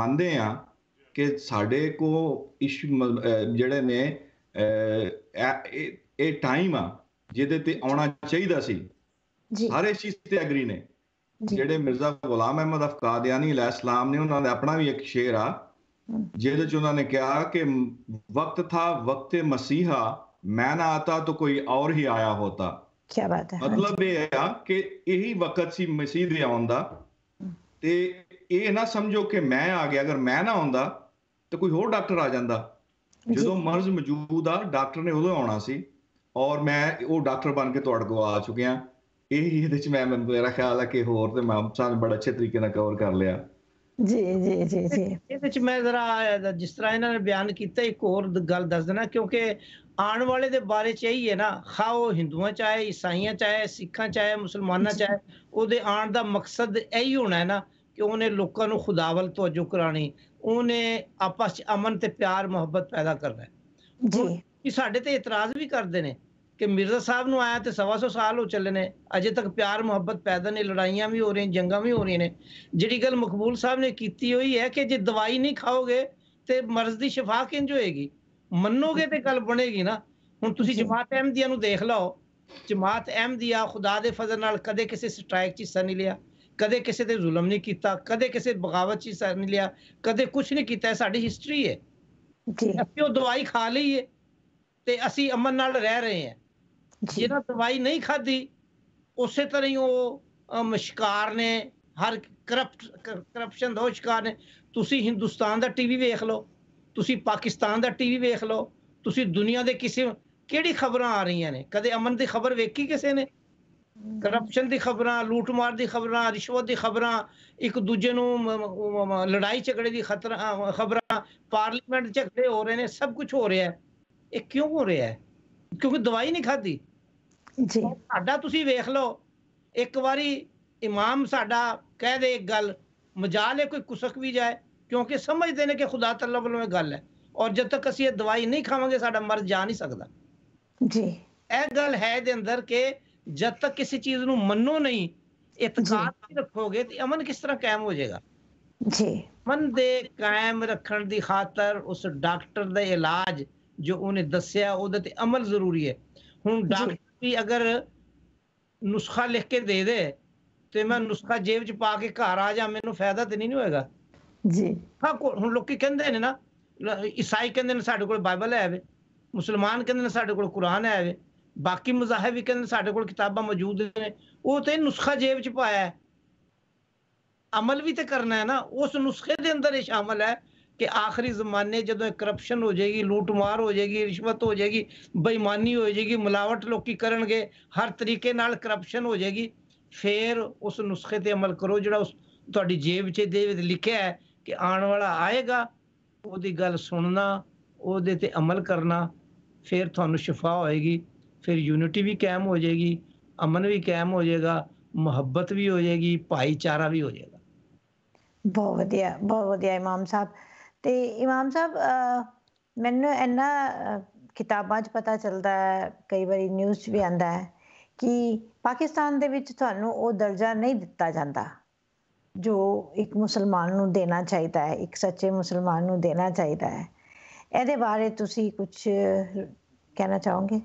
ਮੰਨਦੇ ਆ ਕਿ ਸਾਡੇ ਕੋ ਇਸ਼ ਜਿਹੜੇ ਨੇ ਇਹ ਟਾਈਮ ਆ ਜਿਹਦੇ ਤੇ ਆਉਣਾ ਚਾਹੀਦਾ ਸੀ ਹਰ ਇਸ ਚੀਜ਼ ਤੇ ਐਗਰੀ ਨੇ ਜਿਹੜੇ ਮਿਰਜ਼ਾ ਗੁਲਾਮ ਅਹਿਮਦ ਅਫਕਾਦੀਆਨੀ ਸਲਾਮ ਨੇ ਉਹਨਾਂ ਦਾ ਆਪਣਾ ਵੀ ਇੱਕ ਸ਼ੇਰ ਆ ਜਿਹਦੇ ਚ ਉਹਨਾਂ ਨੇ ਕਿਹਾ ਕਿ ਵਕਤ ਥਾ ਵਕਤ ਮਸੀਹਾ ਮੈਂ ਨਾ ਆਤਾ ਤਾਂ ਕੋਈ ਔਰ ਹੀ ਆਇਆ ਹੋਤਾ ਕੀ ਬਾਤ ਹੈ ਮਤਲਬ ਇਹ ਆ ਕਿ ਇਹੀ ਵਕਤ ਸੀ ਮਸੀਹ ਦੇ ਆਉਣ ਦਾ ਤੇ ਇਹ ਨਾ ਸਮਝੋ ਕਿ ਮੈਂ ਆ ਗਿਆ ਅਗਰ ਮੈਂ ਨਾ ਆਉਂਦਾ ਤਾਂ ਕੋਈ ਹੋਰ ਡਾਕਟਰ ਆ ਜਾਂਦਾ ਜਦੋਂ ਮਰਜ਼ ਮੌਜੂਦ ਆ ਡਾਕਟਰ ਨੇ ਉਦੋਂ ਆਉਣਾ ਸੀ ਔਰ ਮੈਂ ਉਹ ਡਾਕਟਰ ਬਣ ਕੇ ਤੁਹਾਡੇ ਕੋਲ ਆ ਚੁੱਕਿਆ ਇਹ ਇਹਦੇ ਚ ਮੈਂ ਮੈਨੂੰ ਮੇਰਾ ਖਿਆਲ ਆ ਕਿ ਹੋਰ ਤੇ ਮਾਮਸਾਂ ਨੇ ਬੜਾ ਅੱਛੇ ਤਰੀਕੇ ਨਾਲ ਕਵਰ ਕਰ ਲਿਆ ਜੀ ਜੀ ਜੀ ਜੀ ਇਹਦੇ ਚ ਮੈਂ ਜ਼ਰਾ ਜਿਸ ਤਰ੍ਹਾਂ ਇਹਨਾਂ ਨੇ ਬਿਆਨ ਕੀਤਾ ਇੱਕ ਹੋਰ ਗੱਲ ਦੱਸ ਦੇਣਾ ਕਿਉਂਕਿ ਆਉਣ ਵਾਲੇ ਦੇ ਬਾਰੇ ਚ ਇਹੀ ਹੈ ਨਾ ਖਾਓ ਹਿੰਦੂਆਂ ਚਾਹੇ ਈਸਾਈਆਂ ਚਾਹੇ ਸਿੱਖਾਂ ਚਾਹੇ ਮੁਸਲਮਾਨਾਂ ਚਾਹੇ ਉਹਦੇ ਆਉਣ ਦਾ ਮਕਸਦ ਇਹੀ ਹੋਣਾ ਹੈ ਨਾ ਕਿ ਉਹਨੇ ਲੋਕਾਂ ਨੂੰ ਖੁਦਾਵਲ ਤਵੱਜੂ ਕਰਾਣੀ ਉਹਨੇ ਆਪਸ ਚ ਅਮਨ ਤੇ ਪਿਆਰ ਮੁਹੱਬਤ ਪੈਦਾ ਕਰਨਾ ਜੀ ਕਿ ਸਾਡੇ ਤੇ ਇਤਰਾਜ਼ ਵੀ ਕਰਦੇ ਨੇ ਕਿ ਮਿਰਜ਼ਾ ਸਾਹਿਬ ਨੂੰ ਆਇਆ ਤੇ 125 ਸਾਲ ਹੋ ਚੱਲੇ ਨੇ ਅਜੇ ਤੱਕ ਪਿਆਰ ਮੁਹੱਬਤ ਪੈਦਾ ਨਹੀਂ ਲੜਾਈਆਂ ਵੀ ਹੋ ਰਹੀਆਂ ਜੰਗਾਂ ਵੀ ਹੋ ਰਹੀਆਂ ਨੇ ਜਿਹੜੀ ਗੱਲ ਮਕਬੂਲ ਸਾਹਿਬ ਨੇ ਕੀਤੀ ਹੋਈ ਹੈ ਕਿ ਜੇ ਦਵਾਈ ਨਹੀਂ ਖਾਓਗੇ ਤੇ ਮਰਜ਼ ਦੀ ਸ਼ਿਫਾ ਕਿੰਜ ਹੋਏਗੀ ਮੰਨੋਗੇ ਤੇ ਗੱਲ ਬਣੇਗੀ ਨਾ ਹੁਣ ਤੁਸੀਂ ਜਮਾਤ ਅਹਿਮਦੀਆ ਨੂੰ ਦੇਖ ਲਓ ਜਮਾਤ ਅਹਿਮਦੀਆ ਖੁਦਾ ਦੇ ਫਜ਼ਲ ਨਾਲ ਕਦੇ ਕਿਸੇ ਸਟ੍ਰਾਈਕ 'ਚ ਹਿੱਸਾ ਨਹੀਂ ਲਿਆ ਕਦੇ ਕਿਸੇ ਤੇ ਜ਼ੁਲਮ ਨਹੀਂ ਕੀਤਾ ਕਦੇ ਕਿਸੇ ਬਗਾਵਤ 'ਚ ਹਿੱਸਾ ਨਹੀਂ ਲਿਆ ਕਦੇ ਕੁਝ ਨਹੀਂ ਕੀਤਾ ਸਾਡੀ ਹਿਸਟਰੀ ਹੈ ਜੀ ਅਸੀਂ ਉਹ ਦਵਾਈ ਖਾ ਲਈਏ ਤੇ ਅਸੀਂ ਅਮਨ ਨਾਲ ਰਹਿ ਰਹੇ ਹਾਂ ਜਿਹੜਾ ਦਵਾਈ ਨਹੀਂ ਖਾਦੀ ਉਸੇ ਤਰ੍ਹਾਂ ਹੀ ਉਹ ਸ਼ਿਕਾਰ ਨੇ ਹਰ ਕਰਪਟ ਕਰਪਸ਼ਨ ਦਾ ਸ਼ਿਕਾਰ ਨੇ ਤੁਸੀਂ ਹਿੰਦੁਸਤਾਨ ਦਾ ਟੀਵੀ ਵੇਖ ਲਓ ਤੁਸੀਂ ਪਾਕਿਸਤਾਨ ਦਾ ਟੀਵੀ ਵੇਖ ਲਓ ਤੁਸੀਂ ਦੁਨੀਆ ਦੇ ਕਿਸੇ ਕਿਹੜੀ ਖਬਰਾਂ ਆ ਰਹੀਆਂ ਨੇ ਕਦੇ ਅਮਨ ਦੀ ਖਬਰ ਵੇਖੀ ਕਿਸੇ ਨੇ ਕਰਪਸ਼ਨ ਦੀ ਖਬਰਾਂ ਲੂਟਮਾਰ ਦੀ ਖਬਰਾਂ ਰਿਸ਼ਵਤ ਦੀ ਖਬਰਾਂ ਇੱਕ ਦੂਜੇ ਨੂੰ ਲੜਾਈ ਝਗੜੇ ਦੀ ਖਤਰਾ ਖਬਰਾਂ ਪਾਰਲੀਮੈਂਟ ਝਗੜੇ ਹੋ ਰਹੇ ਨੇ ਸਭ ਕੁਝ ਹੋ ਰਿਹਾ ਹੈ ਇਹ ਕਿਉਂ ਹੋ ਰਿਹਾ ਹੈ ਕਿਉਂਕਿ ਦਵਾਈ ਨਹੀਂ ਖਾਦੀ ਜੀ ਸਾਡਾ ਤੁਸੀਂ ਵੇਖ ਲਓ ਇੱਕ ਵਾਰੀ ਇਮਾਮ ਸਾਡਾ ਕਹਿ ਦੇ ਇੱਕ ਗੱਲ ਮਜਾਲ ਹੈ ਕੋਈ ਕੁਸਕ ਵੀ ਜਾਏ ਕਿਉਂਕਿ ਸਮਝਦੇ ਨੇ ਕਿ ਖੁਦਾ ਤਾਲਾ ਵੱਲੋਂ ਇਹ ਗੱਲ ਹੈ ਔਰ ਜਦ ਤੱਕ ਅਸੀਂ ਇਹ ਦਵਾਈ ਨਹੀਂ ਖਾਵਾਂਗੇ ਸਾਡਾ ਮਰਦ ਜਾ ਨਹੀਂ ਸਕਦਾ ਜੀ ਇਹ ਗੱਲ ਹੈ ਦੇ ਅੰਦਰ ਕਿ ਜਦ ਤੱਕ ਕਿਸੇ ਚੀਜ਼ ਨੂੰ ਮੰਨੋ ਨਹੀਂ ਇਤਕਾਦ ਨਹੀਂ ਰੱਖੋਗੇ ਤੇ ਅਮਨ ਕਿਸ ਤਰ੍ਹਾਂ ਕਾਇਮ ਹੋ ਜਾਏਗਾ ਜੀ ਮਨ ਦੇ ਕਾਇਮ ਰੱਖਣ ਦੀ ਖਾਤਰ ਉਸ ਡਾਕਟਰ ਦਾ ਇਲਾਜ ਜੋ ਉਹਨੇ ਦੱਸਿਆ ਉਹਦੇ ਤੇ ਅਮਲ ਜ਼ਰੂਰੀ ਹੈ ਹੁਣ ਡਾਕਟਰ ਵੀ ਅਗਰ ਨੁਸਖਾ ਲਿਖ ਕੇ ਦੇ ਦੇ ਤੇ ਮੈਂ ਨੁਸਖਾ ਜੇਬ 'ਚ ਪਾ ਕੇ ਘਰ ਆ ਜਾ ਮੈਨੂੰ ਫਾਇਦਾ ਤੇ ਨਹੀਂ ਹੋਏਗਾ ਜੀ ਹਾਂ ਹੁਣ ਲੋਕੀ ਕਹਿੰਦੇ ਨੇ ਨਾ ਈਸਾਈ ਕਹਿੰਦੇ ਨੇ ਸਾਡੇ ਕੋਲ ਬਾਈਬਲ ਹੈ ਵੇ ਮੁਸਲਮਾਨ ਕਹਿੰਦੇ ਨੇ ਸਾਡੇ ਕੋਲ ਕੁਰਾਨ ਹੈ ਵੇ ਬਾਕੀ ਮਜ਼ਾਹਬ ਵੀ ਕਹਿੰਦੇ ਸਾਡੇ ਕੋਲ ਕਿਤਾਬਾਂ ਮੌਜੂਦ ਨੇ ਉਹ ਤੇ ਨੁਸਖਾ ਜੇਬ 'ਚ ਪਾਇਆ ਹੈ ਅਮਲ ਵੀ ਤੇ ਕਰਨਾ ਹੈ ਨਾ ਉਸ ਨੁਸਖੇ ਦੇ ਅੰਦਰ ਇਹ ਸ਼ਾਮਲ ਹੈ कि आखिरी जमाने जो करप्शन हो जाएगी लूटमार हो जाएगी रिश्वत हो जाएगी बेईमानी हो जाएगी मिलावट ਲੋਕੀ ਕਰਨਗੇ ਹਰ ਤਰੀਕੇ ਨਾਲ ਕਰਪਸ਼ਨ ਹੋ ਜਾਏਗੀ ਫੇਰ ਉਸ ਨੁਸਖੇ ਤੇ ਅਮਲ ਕਰੋ ਜਿਹੜਾ ਉਸ ਤੁਹਾਡੀ ਜੇਬ 'ਚ ਦੇ ਵਿੱਚ ਲਿਖਿਆ ਹੈ ਕਿ ਆਉਣ ਵਾਲਾ ਆਏਗਾ ਉਹਦੀ ਗੱਲ ਸੁਣਨਾ ਉਹਦੇ ਤੇ ਅਮਲ ਕਰਨਾ ਫਿਰ ਤੁਹਾਨੂੰ ਸ਼ਿਫਾ ਹੋਏਗੀ ਫਿਰ ਯੂਨਿਟੀ ਵੀ ਕਾਇਮ ਹੋ ਜਾਏਗੀ ਅਮਨ ਵੀ ਕਾਇਮ ਹੋ ਜਾਏਗਾ ਮੁਹੱਬਤ ਵੀ ਹੋ ਜਾਏਗੀ ਭਾਈਚਾਰਾ ਵੀ ਹੋ ਜਾਏਗਾ ਬਹੁਤ ਵਧੀਆ ਬਹੁਤ ਵਧੀਆ ਇਮਾਮ ਸਾਹਿਬ ਤੇ ਇਮਾਮ ਸਾਹਿਬ ਮੈਨੂੰ ਇੰਨਾ ਕਿਤਾਬਾਂ 'ਚ ਪਤਾ ਚੱਲਦਾ ਹੈ ਕਈ ਵਾਰੀ ਨਿਊਜ਼ 'ਚ ਵੀ ਆਂਦਾ ਹੈ ਕਿ ਪਾਕਿਸਤਾਨ ਦੇ ਵਿੱਚ ਤੁਹਾਨੂੰ ਉਹ ਦਰਜਾ ਨਹੀਂ ਦਿੱਤਾ ਜਾਂਦਾ ਜੋ ਇੱਕ ਮੁਸਲਮਾਨ ਨੂੰ ਦੇਣਾ ਚਾਹੀਦਾ ਹੈ ਇੱਕ ਸੱਚੇ ਮੁਸਲਮਾਨ ਨੂੰ ਦੇਣਾ ਚਾਹੀਦਾ ਹੈ ਇਹਦੇ ਬਾਰੇ ਤੁਸੀਂ ਕੁਝ ਕਹਿਣਾ ਚਾਹੋਗੇ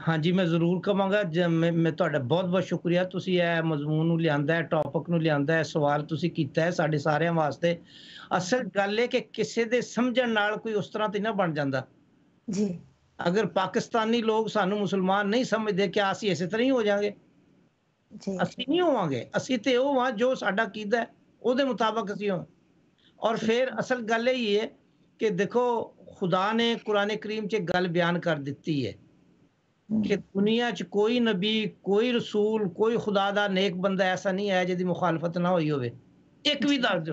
हाँ जी मैं जरूर कहोंगा ज मैं तो बहुत बहुत शुक्रिया तुम यह मजमून लिया टॉपिक लिया सवाल तुम किया सारे वास्ते असल गल है कि किसी के समझ कोई उस तरह तो ना बन जाता अगर पाकिस्तानी लोग सू मुसलमान नहीं समझते क्या अस इस तरह ही हो जाएंगे अस नहीं होवे असी तो वह हाँ जो साद है वो मुताबक असी और फिर असल गल यही है कि देखो खुदा ने कुरने करीम च गल बयान कर दिती है कि हम्म। दुनिया च कोई नबी कोई रसूल कोई खुदा दा नेक बंदा ऐसा नहीं है जी मुखालफत ना हुई होवे एक भी दस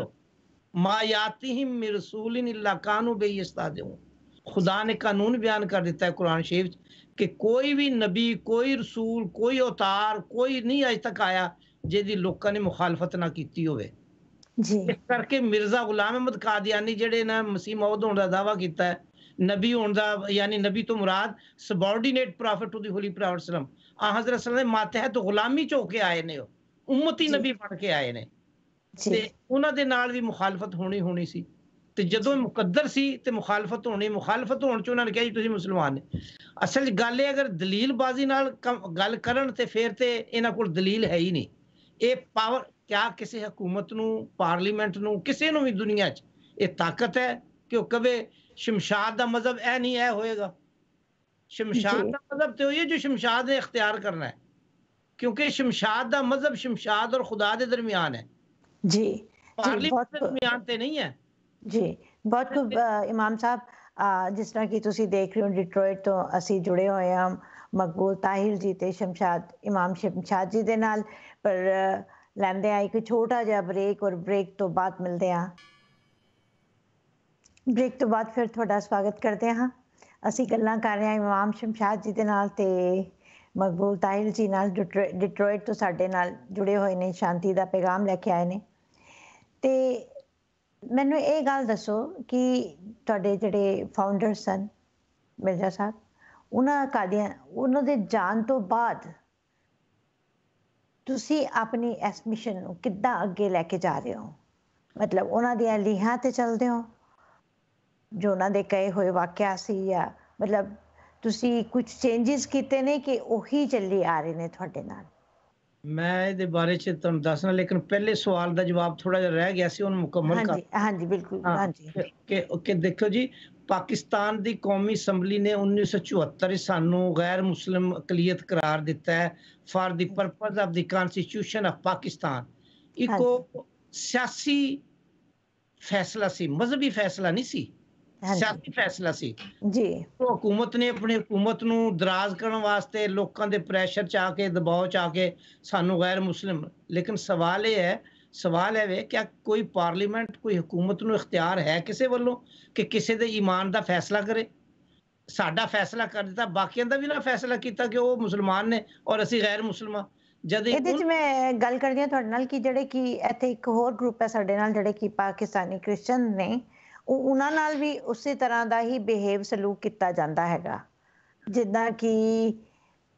दो खुदा ने कानून बयान कर दिता है कुरान शरीफ कि कोई भी नबी कोई रसूल कोई अवतार कोई नहीं अज तक आया जिदी लोगों ने मुखालफत ना की हो इस करके मिर्जा गुलाम अहमद कादियानी जेडे ने मसीह मौत होने का दावा किया है नबी ओंदा यानी नबी तो मुराद subordinate prophet to the holy prophet आ हजरत ने मातहत तो गुलामी ਚੋ ਕੇ ਆਏ ਨੇ ਉਹ ਉਮਤੀ ਨਬੀ ਬਣ ਕੇ ਆਏ ਨੇ ਤੇ ਉਹਨਾਂ ਦੇ ਨਾਲ ਵੀ ਮੁਖਾਲਫਤ ਹੋਣੀ ਹੋਣੀ ਸੀ ਤੇ ਜਦੋਂ ਮੁਕੱਦਰ ਸੀ ਤੇ ਮੁਖਾਲਫਤ ਹੋਣੀ ਮੁਖਾਲਫਤ ਹੋਣ ਚ ਉਹਨਾਂ ਨੇ ਕਿਹਾ ਜੀ ਤੁਸੀਂ ਮੁਸਲਮਾਨ ਨੇ ਅਸਲ ਗੱਲ ਇਹ ਅਗਰ ਦਲੀਲ ਬਾਜ਼ੀ ਨਾਲ ਗੱਲ ਕਰਨ ਤੇ ਫੇਰ ਤੇ ਇਹਨਾਂ ਕੋਲ ਦਲੀਲ ਹੈ ਹੀ ਨਹੀਂ ਇਹ ਪਾਵਰ ਕਿਆ ਕਿਸੇ ਹਕੂਮਤ ਨੂੰ ਪਾਰਲੀਮੈਂਟ ਨੂੰ ਕਿਸੇ ਨੂੰ ਵੀ ਦੁਨੀਆ 'ਚ ਇਹ ਤਾਕਤ ਹੈ ਕਿ ਉਹ ਕਵੇ शमशाद का मजहब ए नहीं ए होएगा शमशाद का मजहब तो ये जो शमशाद ने इख्तियार करना है क्योंकि शमशाद का मजहब शमशाद और खुदा के दरमियान है जिस तरह की तो मकबूल ताहिर जी शमशाद इमाम शमशाद जी के नाल पर लेंदे एक छोटा जहा ब्रेक और ब्रेक तो बाद मिलते हैं ਬ੍ਰੇਕ ਤੋਂ ਬਾਅਦ ਫਿਰ ਤੁਹਾਡਾ ਸਵਾਗਤ ਕਰਦੇ ਹਾਂ ਅਸੀਂ ਗੱਲਾਂ ਕਰ ਰਹੇ ਹਾਂ ਇਮਾਮ ਸ਼ਮਸ਼ਾਦ ਜੀ ਦੇ ਨਾਲ ਤੇ ਮਕਬੂਲ ਤਾਹਿਲ ਜੀ ਨਾਲ ਡਿਟਰੋਇਟ ਤੋਂ ਸਾਡੇ ਨਾਲ ਜੁੜੇ ਹੋਏ ਨੇ ਸ਼ਾਂਤੀ ਦਾ ਪੈਗਾਮ ਲੈ ਕੇ ਆਏ ਨੇ ਤੇ ਮੈਨੂੰ ਇਹ ਗੱਲ ਦੱਸੋ ਕਿ ਤੁਹਾਡੇ ਜਿਹੜੇ ਫਾਊਂਡਰ ਸਨ ਮਿਰਜ਼ਾ ਸਾਹਿਬ ਉਹਨਾਂ ਕਾਦੀਆਂ ਉਹਨਾਂ ਦੇ ਜਾਣ ਤੋਂ ਬਾਅਦ ਤੁਸੀਂ ਆਪਣੀ ਇਸ ਮਿਸ਼ਨ ਨੂੰ ਕਿੱਦਾਂ ਅੱਗੇ ਲੈ ਕੇ ਜਾ ਰਹੇ ਹੋ ਮਤਲਬ ਉਹਨਾਂ ਦੀਆਂ ਲੀਹਾਂ ਤੇ ਚੱਲਦੇ ਹੋ ਜੋ ਉਹਨਾਂ ਦੇ ਕਹੇ ਹੋਏ ਵਾਕਿਆ ਸੀ ਜਾਂ ਮਤਲਬ ਤੁਸੀਂ ਕੁਝ ਚੇਂਜਸ ਕੀਤੇ ਨੇ ਕਿ ਉਹੀ ਚੱਲੀ ਆ ਰਹੇ ਨੇ ਤੁਹਾਡੇ ਨਾਲ ਮੈਂ ਇਹਦੇ ਬਾਰੇ ਚ ਤੁਹਾਨੂੰ ਦੱਸਣਾ ਲੇਕਿਨ ਪਹਿਲੇ ਸਵਾਲ ਦਾ ਜਵਾਬ ਥੋੜਾ ਜਿਹਾ ਰਹਿ ਗਿਆ ਸੀ ਉਹਨੂੰ ਮੁਕੰਮਲ ਕਰ ਹਾਂਜੀ ਹਾਂਜੀ ਬਿਲਕੁਲ ਹਾਂਜੀ ਕਿ ਕਿ ਦੇਖੋ ਜੀ ਪਾਕਿਸਤਾਨ ਦੀ ਕੌਮੀ ਅਸੈਂਬਲੀ ਨੇ 1974 ਵਿੱਚ ਸਾਨੂੰ ਗੈਰ ਮੁਸਲਮ ਅਕਲੀਅਤ ਕਰਾਰ ਦਿੱਤਾ ਹੈ for the purpose of the constitution of Pakistan ਇੱਕੋ ਸਿਆਸੀ ਫੈਸਲਾ ਸੀ ਮਜ਼ਹਬੀ ਫੈਸਲਾ ਨਹੀਂ ਸੀ ਸਿਆਸੀ ਫੈਸਲਾ ਸੀ ਜੀ ਤੋਂ ਹਕੂਮਤ ਨੇ ਆਪਣੀ ਹਕੂਮਤ ਨੂੰ ਦਰਾਜ਼ ਕਰਨ ਵਾਸਤੇ ਲੋਕਾਂ ਦੇ ਪ੍ਰੈਸ਼ਰ ਚ ਆ ਕੇ ਦਬਾਅ ਚ ਆ ਕੇ ਸਾਨੂੰ ਗੈਰ ਮੁਸਲਿਮ ਲੇਕਿਨ ਸਵਾਲ ਇਹ ਹੈ ਸਵਾਲ ਹੈ ਵੇ ਕਿ ਕੋਈ ਪਾਰਲੀਮੈਂਟ ਕੋਈ ਹਕੂਮਤ ਨੂੰ ਇਖਤਿਆਰ ਹੈ ਕਿਸੇ ਵੱਲੋਂ ਕਿ ਕਿਸੇ ਦੇ ਈਮਾਨ ਦਾ ਫੈਸਲਾ ਕਰੇ ਸਾਡਾ ਫੈਸਲਾ ਕਰ ਦਿੱਤਾ ਬਾਕੀਆਂ ਦਾ ਵੀ ਨਾ ਫੈਸਲਾ ਕੀਤਾ ਕਿ ਉਹ ਮੁਸਲਮਾਨ ਨੇ ਔਰ ਅਸੀਂ ਗੈਰ ਮੁਸਲਮਾਨ ਜਦ ਇਹਦੇ ਵਿੱਚ ਮੈਂ ਗੱਲ ਕਰਦੀ ਹਾਂ ਤੁਹਾਡੇ ਨਾਲ ਕਿ ਜਿਹੜੇ ਕਿ ਇੱਥੇ ਇੱਕ ਹੋਰ ਗਰੁੱਪ ਹੈ ਸਾਡੇ ਨਾਲ ਜਿਹੜੇ ਕਿ ਪਾਕਿਸਤਾਨੀ ਕ੍ਰਿਸਚੀਅਨ ਨੇ ਉਹਨਾਂ ਨਾਲ ਵੀ ਉਸੇ ਤਰ੍ਹਾਂ ਦਾ ਹੀ ਬਿਹੇਵ ਸਲੂਕ ਕੀਤਾ ਜਾਂਦਾ ਹੈਗਾ ਜਿੱਦਾਂ ਕਿ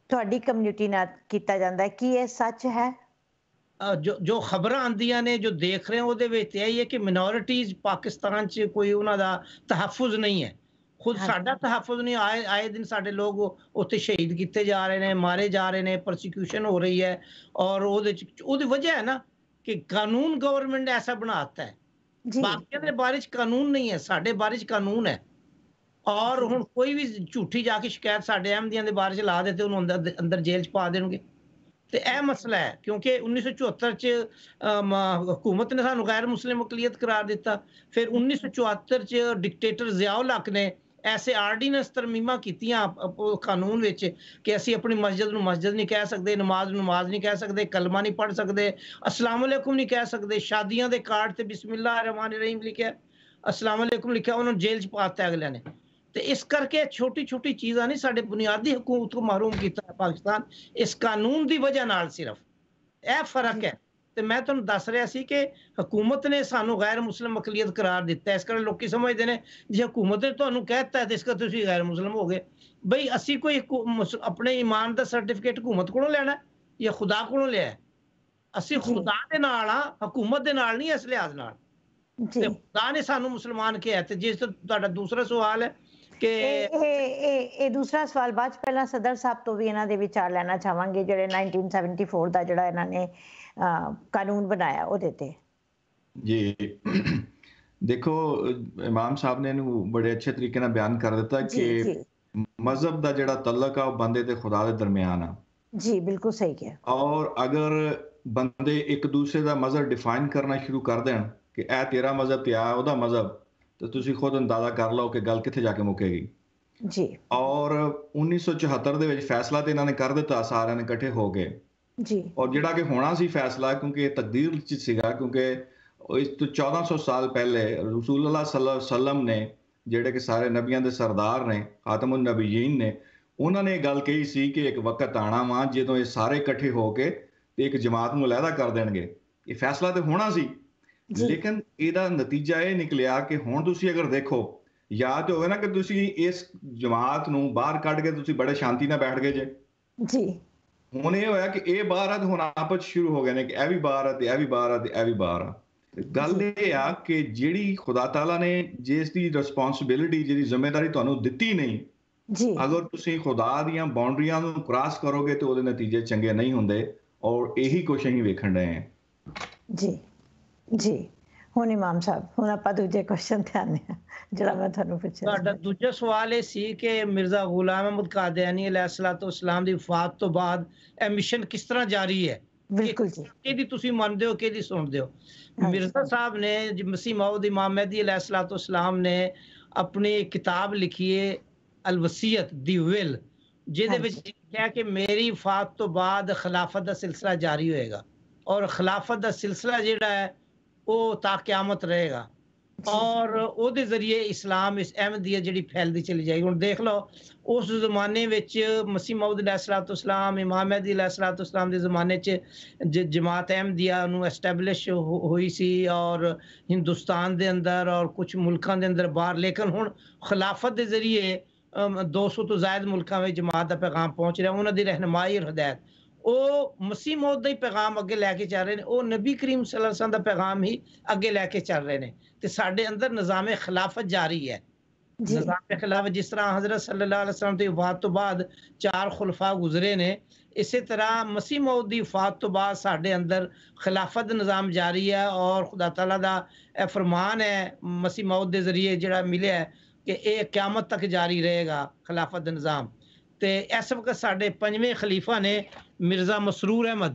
ਤੁਹਾਡੀ ਕਮਿਊਨਿਟੀ ਨਾਲ ਕੀਤਾ ਜਾਂਦਾ ਹੈ ਕੀ ਇਹ ਸੱਚ ਹੈ ਜੋ ਜੋ ਖਬਰਾਂ ਆਂਦੀਆਂ ਨੇ ਜੋ ਦੇਖ ਰਹੇ ਹਾਂ ਉਹਦੇ ਵਿੱਚ ਇਹ ਹੈ ਕਿ ਮਿਨੋਰਿਟੀਜ਼ ਪਾਕਿਸਤਾਨ 'ਚ ਕੋਈ ਉਹਨਾਂ ਦਾ ਤਹਫੁਜ਼ ਨਹੀਂ ਹੈ ਖੁਦ ਸਾਡਾ ਤਹਫੁਜ਼ ਨਹੀਂ ਆਏ ਆਏ ਦਿਨ ਸਾਡੇ ਲੋਕ ਉੱਥੇ ਸ਼ਹੀਦ ਕੀਤੇ ਜਾ ਰਹੇ ਨੇ ਮਾਰੇ ਜਾ ਰਹੇ ਨੇ ਪਰਸੀਕਿਊਸ਼ਨ ਹੋ ਰਹੀ ਹੈ ਔਰ ਉਹਦੇ ਚ ਉਹਦੀ ਵਜ੍ਹਾ ਹੈ ਨਾ ਕਿ ਕਾਨੂੰਨ ਗਵਰਨਮੈਂਟ ਐਸਾ ਬਣਾਤਾ ਹੈ ਬਾਕੀਆਂ ਦੇ ਬਾਰੇ ਚ ਕਾਨੂੰਨ ਨਹੀਂ ਹੈ ਸਾਡੇ ਬਾਰੇ ਚ ਕਾਨੂੰਨ ਹੈ ਔਰ ਹੁਣ ਕੋਈ ਵੀ ਝੂਠੀ ਜਾ ਕੇ ਸ਼ਿਕਾਇਤ ਸਾਡੇ ਅਹਿਮਦੀਆਂ ਦੇ ਬਾਰੇ ਚ ਲਾ ਦੇ ਤੇ ਉਹਨੂੰ ਅੰਦਰ ਅੰਦਰ ਜੇਲ੍ਹ ਚ ਪਾ ਦੇਣਗੇ ਤੇ ਇਹ ਮਸਲਾ ਹੈ ਕਿਉਂਕਿ 1974 ਚ ਹਕੂਮਤ ਨੇ ਸਾਨੂੰ ਗੈਰ ਮੁਸਲਿਮ ਅਕਲੀਅਤ ਕਰਾਰ ਦਿੱਤਾ ਫਿਰ 1974 ਚ ਡਿਕਟੇਟਰ ਜ਼ਿਆਉਲ ਹਕ ਨੇ ਐਸੇ ਆਰਡੀਨੈਂਸ ਤਰਮੀਮਾਂ ਕੀਤੀਆਂ ਕਾਨੂੰਨ ਵਿੱਚ ਕਿ ਅਸੀਂ ਆਪਣੀ ਮਸਜਿਦ ਨੂੰ ਮਸਜਿਦ ਨਹੀਂ ਕਹਿ ਸਕਦੇ ਨਮਾਜ਼ ਨੂੰ ਨਮਾਜ਼ ਨਹੀਂ ਕਹਿ ਸਕਦੇ ਕਲਮਾ ਨਹੀਂ ਪੜ ਸਕਦੇ ਅਸਲਾਮ ਅਲੈਕੁਮ ਨਹੀਂ ਕਹਿ ਸਕਦੇ ਸ਼ਾਦੀਆਂ ਦੇ ਕਾਰਡ ਤੇ ਬਿਸਮਿਲ੍ਲਾਹ ਰਹਿਮਾਨ ਰਹੀਮ ਲਿਖਿਆ ਅਸਲਾਮ ਅਲੈਕੁਮ ਲਿਖਿਆ ਉਹਨਾਂ ਨੂੰ ਜੇਲ੍ਹ ਚ ਪਾਤਾ ਅਗਲਿਆਂ ਨੇ ਤੇ ਇਸ ਕਰਕੇ ਛੋਟੀ ਛੋਟੀ ਚੀਜ਼ਾਂ ਨਹੀਂ ਸਾਡੇ ਬੁਨਿਆਦੀ ਹਕੂਮਤ ਨੂੰ ਮਹਿਰੂਮ ਕੀਤਾ ਹੈ ਪਾਕਿਸਤਾਨ ਇਸ ਕਾਨੂੰਨ ਦੀ ਵਜ੍ਹਾ ਨਾਲ ਸਿਰਫ ਇਹ ਫਰਕ ਹੈ ਤੇ ਮੈਂ ਤੁਹਾਨੂੰ ਦੱਸ ਰਿਹਾ ਸੀ ਕਿ ਹਕੂਮਤ ਨੇ ਸਾਨੂੰ ਗੈਰ ਮੁਸਲਮ ਅਕਲੀਅਤ ਕਰਾਰ ਦਿੱਤਾ ਇਸ ਕਰਕੇ ਲੋਕੀ ਸਮਝਦੇ ਨੇ ਜੇ ਹਕੂਮਤ ਨੇ ਤੁਹਾਨੂੰ ਕਹਿਤਾ ਤੇ ਇਸ ਕਰਕੇ ਤੁਸੀਂ ਗੈਰ ਮੁਸਲਮ ਹੋ ਗਏ ਬਈ ਅਸੀਂ ਕੋਈ ਆਪਣੇ ਈਮਾਨ ਦਾ ਸਰਟੀਫਿਕੇਟ ਹਕੂਮਤ ਕੋਲੋਂ ਲੈਣਾ ਜਾਂ ਖੁਦਾ ਕੋਲੋਂ ਲਿਆ ਅਸੀਂ ਖੁਦਾ ਦੇ ਨਾਲ ਆ ਹਕੂਮਤ ਦੇ ਨਾਲ ਨਹੀਂ ਇਸ ਲਿਹਾਜ਼ ਨਾਲ ਤੇ ਖੁਦਾ ਨੇ ਸਾਨੂੰ ਮੁਸਲਮਾਨ ਕਿਹਾ ਤੇ ਜਿਸ ਤੁਹਾਡਾ ਦੂਸਰਾ ਸਵਾਲ ਹੈ ਕਿ ਇਹ ਇਹ ਇਹ ਦੂਸਰਾ ਸਵਾਲ ਬਾਅਦ ਪਹਿਲਾਂ ਸਦਰ ਸਾਹਿਬ ਤੋਂ ਵੀ ਇਹਨਾਂ ਦੇ ਵਿਚਾਰ ਲੈਣਾ ਚਾਹਾਂਗੇ ਜਿਹੜੇ 1974 ਦਾ ਜਿਹੜਾ ਇਹਨਾਂ ਨੇ कानून बनाया वो देते जी ਦੇਖੋ ਇਮਾਮ ਸਾਹਿਬ ਨੇ ਇਹਨੂੰ ਬੜੇ ਅੱਛੇ ਤਰੀਕੇ ਨਾਲ ਬਿਆਨ ਕਰ ਦਿੱਤਾ ਕਿ ਮਜ਼ਹਬ ਦਾ ਜਿਹੜਾ ਤਲਕ ਆ ਉਹ ਬੰਦੇ ਤੇ ਖੁਦਾ ਦੇ ਦਰਮਿਆਨ ਆ ਜੀ ਬਿਲਕੁਲ ਸਹੀ ਕਿਹਾ ਔਰ ਅਗਰ ਬੰਦੇ ਇੱਕ ਦੂਸਰੇ ਦਾ ਮਜ਼ਹਬ ਡਿਫਾਈਨ ਕਰਨਾ ਸ਼ੁਰੂ ਕਰ ਦੇਣ ਕਿ ਇਹ ਤੇਰਾ ਮਜ਼ਹਬ ਤੇ ਆ ਉਹਦਾ ਮਜ਼ਹਬ ਤਾਂ ਤੁਸੀਂ ਖੁਦ ਅੰਦਾਜ਼ਾ ਕਰ ਲਓ ਕਿ ਗੱਲ ਕਿੱਥੇ ਜਾ ਕੇ ਮੁੱਕੇਗੀ ਜੀ ਔਰ 1974 ਦੇ ਵਿੱਚ ਫੈਸਲਾ ਤੇ ਇਹਨਾਂ ਨੇ ਕਰ ਦਿੱਤਾ ਸਾਰਿਆਂ ਨੇ ਇਕੱਠੇ ਹੋ ਕੇ ਜੀ ਔਰ ਜਿਹੜਾ ਕਿ ਹੋਣਾ ਸੀ ਫੈਸਲਾ ਕਿਉਂਕਿ ਇਹ ਤਕਦੀਰ ਵਿੱਚ ਸੀਗਾ ਕਿਉਂਕਿ ਇਸ ਤੋਂ 1400 ਸਾਲ ਪਹਿਲੇ ਰਸੂਲ ਅੱਲਾਹ ਸੱਲੱਲਾਹੁ ਅਲੈਹਿ ਨੇ ਜਿਹੜੇ ਕਿ ਸਾਰੇ ਨਬੀਆਂ ਦੇ ਸਰਦਾਰ ਨੇ ਖਾਤਮੁਨ ਨਬੀਯਿਨ ਨੇ ਉਹਨਾਂ ਨੇ ਇਹ ਗੱਲ ਕਹੀ ਸੀ ਕਿ ਇੱਕ ਵਕਤ ਆਣਾ ਵਾ ਜਦੋਂ ਇਹ ਸਾਰੇ ਇਕੱਠੇ ਹੋ ਕੇ ਤੇ ਇੱਕ ਜਮਾਤ ਨੂੰ ਅਲੈਦਾ ਕਰ ਦੇਣਗੇ ਇਹ ਫੈਸਲਾ ਤੇ ਹੋਣਾ ਸੀ ਲੇਕਿਨ ਇਹਦਾ ਨਤੀਜਾ ਇਹ ਨਿਕਲਿਆ ਕਿ ਹੁਣ ਤੁਸੀਂ ਅਗਰ ਦੇਖੋ ਯਾਦ ਹੋਵੇ ਨਾ ਕਿ ਤੁਸੀਂ ਇਸ ਜਮਾਤ ਨੂੰ ਬਾਹਰ ਕੱਢ ਕੇ ਤੁਸੀਂ ਬੜੇ ਸ਼ਾਂਤੀ ਨਾਲ ਬੈਠ ਗਏ ਜੇ ਜੀ ਹੁਣ ਇਹ ਹੋਇਆ ਕਿ ਇਹ ਬਾਹਰ ਆ ਤੇ ਹੁਣ ਆਪਸ ਸ਼ੁਰੂ ਹੋ ਗਏ ਨੇ ਕਿ ਇਹ ਵੀ ਬਾਹਰ ਆ ਤੇ ਇਹ ਵੀ ਬਾਹਰ ਆ ਤੇ ਇਹ ਵੀ ਬਾਹਰ ਆ ਗੱਲ ਇਹ ਆ ਕਿ ਜਿਹੜੀ ਖੁਦਾ ਤਾਲਾ ਨੇ ਜਿਸ ਦੀ ਰਿਸਪੌਂਸਿਬਿਲਟੀ ਜਿਹੜੀ ਜ਼ਿੰਮੇਵਾਰੀ ਤੁਹਾਨੂੰ ਦਿੱਤੀ ਨਹੀਂ ਜੀ ਅਗਰ ਤੁਸੀਂ ਖੁਦਾ ਦੀਆਂ ਬਾਉਂਡਰੀਆਂ ਨੂੰ ਕ੍ਰਾਸ ਕਰੋਗੇ ਤੇ ਉਹਦੇ ਨਤੀਜੇ ਚੰਗੇ ਨਹੀਂ ਹੁੰਦੇ ਔਰ ਇਹੀ ਕੁਝ ਅਸੀਂ ਵੇਖਣ ਰਹੇ ਹਾਂ ਜੀ ਜੀ ਹੁਣ ਇਮਾਮ ਸਾਹਿਬ ਹੁਣ ਆਪਾਂ ਦੂਜੇ ਕੁਐਸਚਨ ਤੇ ਆਨੇ ਆ ਜਿਹੜਾ ਮੈਂ ਤੁਹਾਨੂੰ ਪੁੱਛਿਆ ਤੁਹਾਡਾ ਦੂਜਾ ਸਵਾਲ ਇਹ ਸੀ ਕਿ ਮਿਰਜ਼ਾ ਗੁਲਾਮ ਅਹਿਮਦ ਕਾਦੀਆਨੀ ਅਲੈਹਿਸਲਾਤੁ ਵਸਲਾਮ ਦੀ ਵਫਾਤ ਤੋਂ ਬਾਅਦ ਇਹ ਮਿਸ਼ਨ ਕਿਸ ਤਰ੍ਹਾਂ ਜਾਰੀ ਹੈ ਬਿਲਕੁਲ ਜੀ ਕਿਹਦੀ ਤੁਸੀਂ ਮੰਨਦੇ ਹੋ ਕਿਹਦੀ ਸੁਣਦੇ ਹੋ ਮਿਰਜ਼ਾ ਸਾਹਿਬ ਨੇ ਮਸੀਹ ਮਾਉਦ ਇਮਾਮ ਮਹਿਦੀ ਅਲੈਹਿਸਲਾਤੁ ਵਸਲਾਮ ਨੇ ਆਪਣੀ ਕਿਤਾਬ ਲਿਖੀ ਹੈ ਅਲ ਵਸੀਅਤ ਦੀ ਵਿਲ ਜਿਹਦੇ ਵਿੱਚ ਕਿਹਾ ਕਿ ਮੇਰੀ ਫਾਤ ਤੋਂ ਬਾਅਦ ਖਿਲਾਫਤ ਦਾ ਸਿਲਸਿਲਾ ਜਾਰੀ ਹੋਏਗਾ ਔਰ ਖਿਲਾਫਤ ਦਾ ਸਿਲਸਿਲਾ ਜਿਹੜਾ ਹੈ वो ताकयामत रहेगा और जरिए इस्लाम इस अहमदीत जी फैलती चली जाएगी हम देख लो उस जमाने मसी महूद सलात इस्लाम इमाम अहदी सलात इस्लाम के जमाने च जमात अहमदिया एस्टैबलिश हुई सी और हिंदुस्तान के अंदर और कुछ मुल्कों के अंदर बार लेकिन हूँ खिलाफत के जरिए दो सौ तो ज्यादा मुल्क में जमात का पैगाम पहुँच रहा उन्होंने रहनमाई और हदायत ਉਹ ਮਸੀਹ ਮੌਤ ਦਾ ਹੀ ਪੈਗਾਮ ਅੱਗੇ ਲੈ ਕੇ ਚੱਲ ਰਹੇ ਨੇ ਉਹ ਨਬੀ ਕਰੀਮ ਸੱਲੱਲਾਹੁ ਦਾ ਪੈਗਾਮ ਹੀ ਅੱਗੇ ਲੈ ਕੇ ਚੱਲ ਰਹੇ ਨੇ ਤੇ ਸਾਡੇ ਅੰਦਰ ਨਿਜ਼ਾਮੇ ਖਿਲਾਫਤ ਜਾਰੀ ਹੈ ਨਿਜ਼ਾਮੇ ਖਿਲਾਫ ਜਿਸ ਤਰ੍ਹਾਂ ਹਜ਼ਰਤ ਸੱਲੱਲਾਹੁ ਅਲੈਹਿ ਵਸੱਲਮ ਦੀ ਵਫਾਤ ਤੋਂ ਬਾਅਦ ਚਾਰ ਖੁਲਫਾ ਗੁਜ਼ਰੇ ਨੇ ਇਸੇ ਤਰ੍ਹਾਂ ਮਸੀਹ ਮੌਤ ਦੀ ਵਫਾਤ ਤੋਂ ਬਾਅਦ ਸਾਡੇ ਅੰਦਰ ਖਿਲਾਫਤ ਨਿਜ਼ਾਮ ਜਾਰੀ ਹੈ ਔਰ ਖੁਦਾ ਤਾਲਾ ਦਾ ਇਹ ਫਰਮਾਨ ਹੈ ਮਸੀਹ ਮੌਤ ਦੇ ਜ਼ਰੀਏ ਜਿਹੜਾ ਮਿਲਿਆ ਕਿ ਇਹ ਕਿਆਮਤ ਤੱਕ ਜਾਰੀ ਰਹੇਗਾ ਖਿਲਾਫਤ ਨਿਜ਼ਾਮ ਤੇ ਇਸ ਵਕਤ ਸਾਡੇ ਪੰਜਵੇਂ ਖਲੀਫਾ ਨੇ ਮਿਰਜ਼ਾ ਮਸਰੂਰ ਅਹਿਮਦ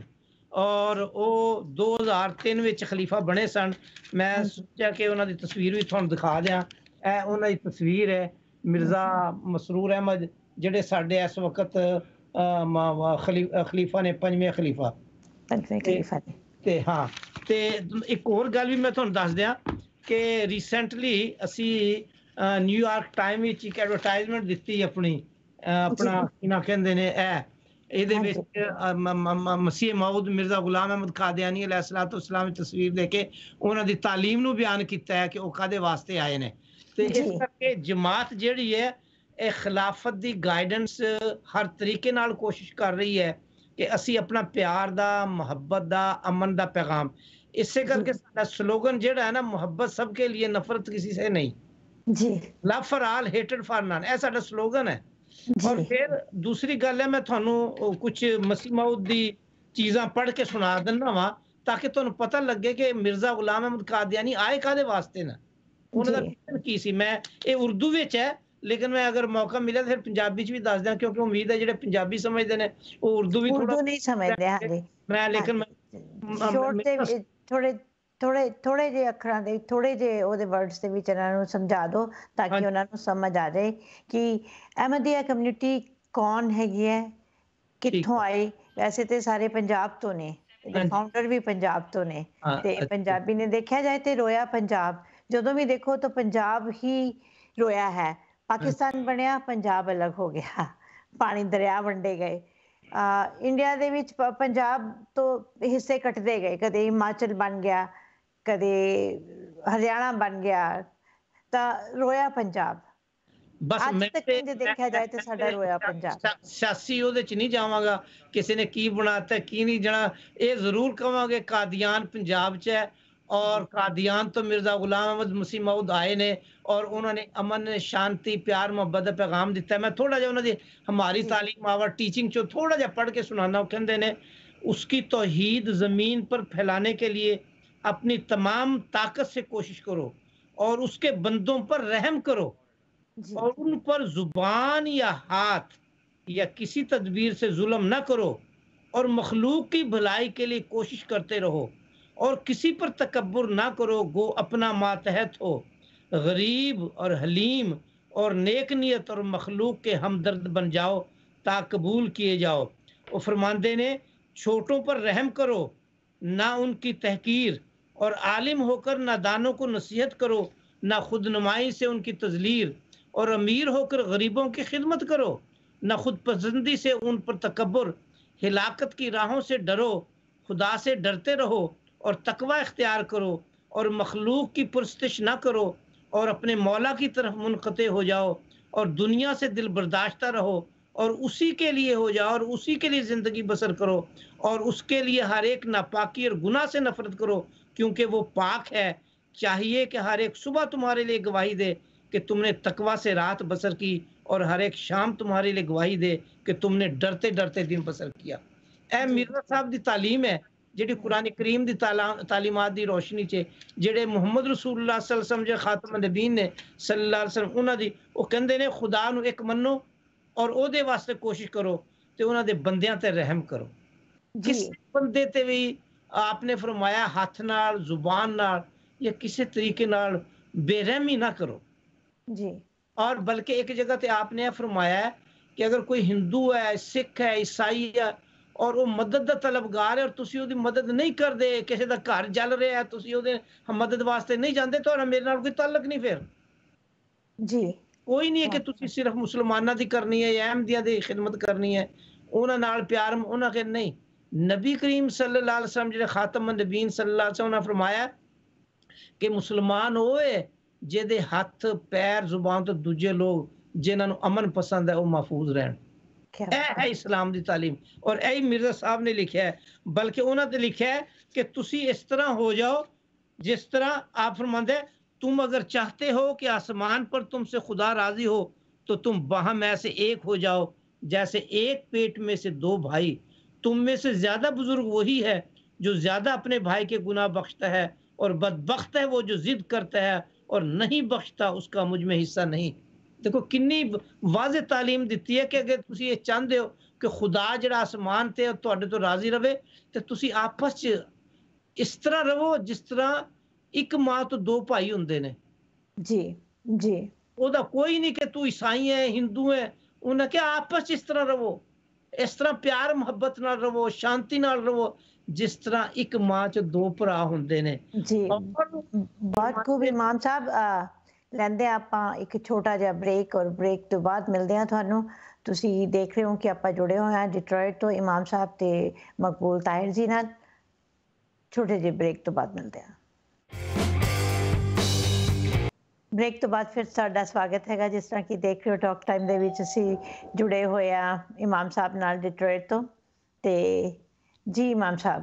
ਔਰ ਉਹ 2003 ਵਿੱਚ ਖਲੀਫਾ ਬਣੇ ਸਨ ਮੈਂ ਸੋਚਿਆ ਕਿ ਉਹਨਾਂ ਦੀ ਤਸਵੀਰ ਵੀ ਤੁਹਾਨੂੰ ਦਿਖਾ ਦਿਆਂ ਇਹ ਉਹਨਾਂ ਦੀ ਤਸਵੀਰ ਹੈ ਮਿਰਜ਼ਾ ਮਸਰੂਰ ਅਹਿਮਦ ਜਿਹੜੇ ਸਾਡੇ ਇਸ ਵਕਤ ਖਲੀਫਾ ਨੇ ਪੰਜਵੇਂ ਖਲੀਫਾ ਪੰਜਵੇਂ ਖਲੀਫਾ ਤੇ ਹਾਂ ਤੇ ਇੱਕ ਹੋਰ ਗੱਲ ਵੀ ਮੈਂ ਤੁਹਾਨੂੰ ਦੱਸ ਦਿਆਂ ਕਿ ਰੀਸੈਂਟਲੀ ਅਸੀਂ ਨਿਊਯਾਰਕ ਟਾਈਮ ਵਿੱਚ ਇੱਕ ਐਡਵਰਟਾਈਜ਼ਮੈਂਟ ਦਿੱਤੀ ਆਪਣੀ ਆਪਣਾ ਇਹਨਾਂ ਕਹਿੰਦੇ ਨੇ ਇਹ ਇਹਦੇ ਵਿੱਚ ਮਸੀਹ ਮਾਊਦ ਮਿਰਜ਼ਾ ਗੁਲਾਮ ਅਹਿਮਦ ਕਾਦੀਆਨੀ ਅਲੈਹਿਸਲਾਤੁ ਵਸਲਾਮ ਤਸਵੀਰ ਦੇ ਕੇ ਉਹਨਾਂ ਦੀ تعلیم ਨੂੰ ਬਿਆਨ ਕੀਤਾ ਹੈ ਕਿ ਉਹ ਕਾਦੇ ਵਾਸਤੇ ਆਏ ਨੇ ਤੇ ਇਸ ਕਰਕੇ ਜਮਾਤ ਜਿਹੜੀ ਹੈ ਇਹ ਖਿਲਾਫਤ ਦੀ ਗਾਈਡੈਂਸ ਹਰ ਤਰੀਕੇ ਨਾਲ ਕੋਸ਼ਿਸ਼ ਕਰ ਰਹੀ ਹੈ ਕਿ ਅਸੀਂ ਆਪਣਾ ਪਿਆਰ ਦਾ ਮੁਹੱਬਤ ਦਾ ਅਮਨ ਦਾ ਪੈਗਾਮ ਇਸੇ ਕਰਕੇ ਸਾਡਾ ਸਲੋਗਨ ਜਿਹੜਾ ਹੈ ਨਾ ਮੁਹੱਬਤ ਸਭ ਕੇ ਲਈ ਨਫ਼ਰਤ ਕਿਸੇ ਸੇ ਨਹੀਂ ਜੀ love for all hated for none ਇਹ ਸਾਡਾ ਸਲੋਗਨ ਹੈ ਔਰ ਫਿਰ ਦੂਸਰੀ ਗੱਲ ਹੈ ਮੈਂ ਤੁਹਾਨੂੰ ਕੁਝ ਮਸੀਮਾਉਦ ਦੀ ਚੀਜ਼ਾਂ ਪੜ੍ਹ ਕੇ ਸੁਣਾ ਦਿੰਦਾ ਵਾਂ ਤਾਂ ਕਿ ਤੁਹਾਨੂੰ ਪਤਾ ਲੱਗੇ ਕਿ ਮਿਰਜ਼ਾ ਗੁਲਾਮ ਅਹਿਮਦ ਕਾਦੀਆਨੀ ਆਏ ਕਾਦੇ ਵਾਸਤੇ ਨਾ ਉਹਨਾਂ ਦਾ ਮਿਸ਼ਨ ਕੀ ਸੀ ਮੈਂ ਇਹ ਉਰਦੂ ਵਿੱਚ ਹੈ ਲੇਕਿਨ ਮੈਂ ਅਗਰ ਮੌਕਾ ਮਿਲਿਆ ਤਾਂ ਫਿਰ ਪੰਜਾਬੀ ਚ ਵੀ ਦੱਸ ਦਿਆਂ ਕਿਉਂਕਿ ਉਮੀਦ ਹੈ ਜਿਹੜੇ ਪੰਜਾਬੀ ਸਮਝਦੇ ਨੇ ਉਹ ਉਰਦੂ ਵੀ ਥੋੜਾ ਉਰਦੂ ਨਹੀਂ ਸਮਝਦੇ ਹਾਂ ਮੈਂ ਲੇਕਿਨ ਮੈਂ ਥੋੜੇ ਥੋੜੇ ਥੋੜੇ ਜਿਹੇ ਅੱਖਰਾਂ ਦੇ ਥੋੜੇ ਜਿਹੇ ਉਹਦੇ ਵਰਡਸ ਦੇ ਵਿੱਚ ਇਹਨਾਂ ਨੂੰ ਸਮਝਾ ਦਿਓ ਤਾਂ ਕਿ ਉਹਨਾਂ ਨੂੰ ਸਮਝ ਆ ਜਾਏ ਕਿ ਅਹਿਮਦੀਆ ਕਮਿਊਨਿਟੀ ਕੌਣ ਹੈਗੀ ਹੈ ਕਿੱਥੋਂ ਆਈ ਵੈਸੇ ਤੇ ਸਾਰੇ ਪੰਜਾਬ ਤੋਂ ਨੇ ਇਹਦੇ ਫਾਊਂਡਰ ਵੀ ਪੰਜਾਬ ਤੋਂ ਨੇ ਤੇ ਪੰਜਾਬੀ ਨੇ ਦੇਖਿਆ ਜਾਏ ਤੇ ਰੋਇਆ ਪੰਜਾਬ ਜਦੋਂ ਵੀ ਦੇਖੋ ਤਾਂ ਪੰਜਾਬ ਹੀ ਰੋਇਆ ਹੈ ਪਾਕਿਸਤਾਨ ਬਣਿਆ ਪੰਜਾਬ ਅਲੱਗ ਹੋ ਗਿਆ ਪਾਣੀ ਦਰਿਆ ਵੰਡੇ ਗਏ ਆ ਇੰਡੀਆ ਦੇ ਵਿੱਚ ਪੰਜਾਬ ਤੋਂ ਹਿੱਸੇ ਕੱਟਦੇ ਗਏ ਕਦੇ ਹਿਮਾਚਲ ਬਣ ਗਿਆ ਕਦੇ ਹਰਿਆਣਾ ਬਣ ਗਿਆ ਤਾਂ ਰੋਇਆ ਪੰਜਾਬ ਬਸ ਮੈਂ ਦੇਖਿਆ ਜਾਏ ਸਾਡਾ ਰੋਇਆ ਪੰਜਾਬ ਸਿਆਸੀ ਉਹਦੇ ਚ ਨਹੀਂ ਜਾਵਾਂਗਾ ਕਿਸੇ ਨੇ ਕੀ ਬਣਾਤਾ ਕੀ ਨਹੀਂ ਜਣਾ ਇਹ ਜ਼ਰੂਰ ਕਵਾਂਗੇ ਕਾਦੀਆਨ ਪੰਜਾਬ ਚ ਹੈ तो मिर्ज़ा गुलाम शांति प्यार मुहब्बत पैगाम दिता मैं थोड़ा जहा हमारी तालीम आवर टीचिंग चो थोड़ा जहा पढ़ के सुना कहते ने उसकी तोहीद ज़मीन पर फैलाने के लिए अपनी तमाम ताकत से कोशिश करो और उसके बंदों पर रहम करो और उन पर जुबान या हाथ या किसी तदबीर से जुलम ना करो और मखलूक की भलाई के लिए कोशिश करते रहो और किसी पर तकबर ना करो गो अपना मातहत हो गरीब और हलीम और नेक नियत और मखलूक के हमदर्द बन जाओ ताकबूल किए जाओ और फरमांदे ने छोटों पर रहम करो ना उनकी तहकीर और आलिम होकर नादानों को नसीहत करो ना खुद नुमाई से उनकी तजलील और अमीर होकर गरीबों की खिदमत करो ना खुद पसंदी से उन पर तकबर हिलाकत की राहों से डरो खुदा से डरते रहो और तकवा इख्तियार करो और मखलूक की पुरस्तश ना करो और अपने मौला की तरफ मुनक़ हो जाओ और दुनिया से दिल बर्दाश्ता रहो और उसी के लिए हो जाओ और उसी के लिए ज़िंदगी बसर करो और उसके लिए हर एक नापाकी और गुना से नफरत करो क्योंकि वो पाक है चाहिए कि हर एक सुबह तुम्हारे लिए गवाही दे कि तुमने तकवा से रात बसर की और हर एक शाम तुम्हारे लिए गवाही दे कि तुमने डरते डरते दिन बसर किया ए मिर्जा साहब की तालीम है जी कुरानी करीम की तालीमत की रोशनी से जेडे मुहम्मद रसूल ज खातम नबीन ने सलम उन्होंने वह कहते हैं खुदा एक मनो और वास्ते कोशिश करो तो उन्होंने बंद रहम करो जिस बंदे भी आपने फरमाया हाथ नाल जुबान नाल या किसी तरीके बेरहमी ना करो जी और बल्कि एक जगह पे आपने फरमाया है कि अगर कोई हिंदू है सिख है ईसाई है और वो मदद का तलबगार है और तुम ओरी मदद नहीं करते किसी का घर जल रहा है तुम ओद मदद वास्ते नहीं जाते तो मेरे नाल कोई तलक नहीं फिर जी कोई नहीं है कि हाँ। सिर्फ मुसलमाना की करनी है अहमदिया की खिदमत करनी है उन्होंने प्यार उन्होंने नहीं नबी करीम सलम जो खातम नबीन सल्ला उन्होंने फरमाया कि मुसलमान वो है जेदे हथ पैर जुबान तो दूजे लोग जिन्होंने अमन पसंद है वह महफूज रह इस्लाम की तालीम और यही मिर्जा साहब ने लिखा है बल्कि उन्होंने लिखा है कि तुम इस तरह हो जाओ जिस तरह आप फरमाते तुम अगर चाहते हो कि आसमान पर तुमसे खुदा राजी हो तो तुम बहम ऐसे एक हो जाओ जैसे एक पेट में से दो भाई तुम में से ज्यादा बुजुर्ग वही है जो ज्यादा अपने भाई के गुना बख्शता है और बदबخت है वो जो जिद करता है और नहीं बख्शता उसका मुझ में हिस्सा नहीं देखो किन्नी वाज तालीम दी है कि अगर तुम ये चाहते हो कि खुदा जरा आसमान से थोड़े तो राजी रहे तो तुम आपस इस तरह रवो जिस तरह एक माँ तो दो भाई होंगे ने जी जी ओ कोई नहीं कि तू ईसाई है हिंदू है उन्हें क्या आपस इस तरह रवो ਇਸ ਤਰ੍ਹਾਂ ਪਿਆਰ ਮੁਹੱਬਤ ਨਾਲ ਰਹੋ ਸ਼ਾਂਤੀ ਨਾਲ ਰਹੋ ਜਿਸ ਤਰ੍ਹਾਂ ਇੱਕ ਮਾਂ ਚ ਦੋ ਭਰਾ ਹੁੰਦੇ ਨੇ ਜੀ ਬਾਤ ਕੋ ਵੀ ਮਾਮ ਸਾਹਿਬ ਲੈਂਦੇ ਆਪਾਂ ਇੱਕ ਛੋਟਾ ਜਿਹਾ ਬ੍ਰੇਕ ਔਰ ਬ੍ਰੇਕ ਤੋਂ ਬਾਅਦ ਮਿਲਦੇ ਆ ਤੁਹਾਨੂੰ ਤੁਸੀਂ ਦੇਖ ਰਹੇ ਹੋ ਕਿ ਆਪਾਂ ਜੁੜੇ ਹੋਏ ਆ ਡਿਟਰੋਇਟ ਤੋਂ ਇਮਾਮ ਸਾਹਿਬ ਤੇ ਮਕਬੂਲ ਤਾਇਰ ਜੀ ਨਾਲ ਛੋਟੇ ਜਿਹੇ ਬ੍ਰੇਕ ਤੋਂ ਬਾਅਦ ਮਿਲਦੇ ਆ ਬ੍ਰੇਕ ਤੋਂ ਬਾਅਦ ਫਿਰ ਤੁਹਾਡਾ ਸਵਾਗਤ ਹੈਗਾ ਜਿਸ ਤਰ੍ਹਾਂ ਕਿ ਦੇਖ ਰਹੇ ਹੋ ਟਾਕ ਟਾਈਮ ਦੇ ਵਿੱਚ ਅਸੀਂ ਜੁੜੇ ਹੋਏ ਆ ਇਮਾਮ ਸਾਹਿਬ ਨਾਲ ਡਿਟਰੋਇਟ ਤੋਂ ਤੇ ਜੀ ਇਮਾਮ ਸਾਹਿਬ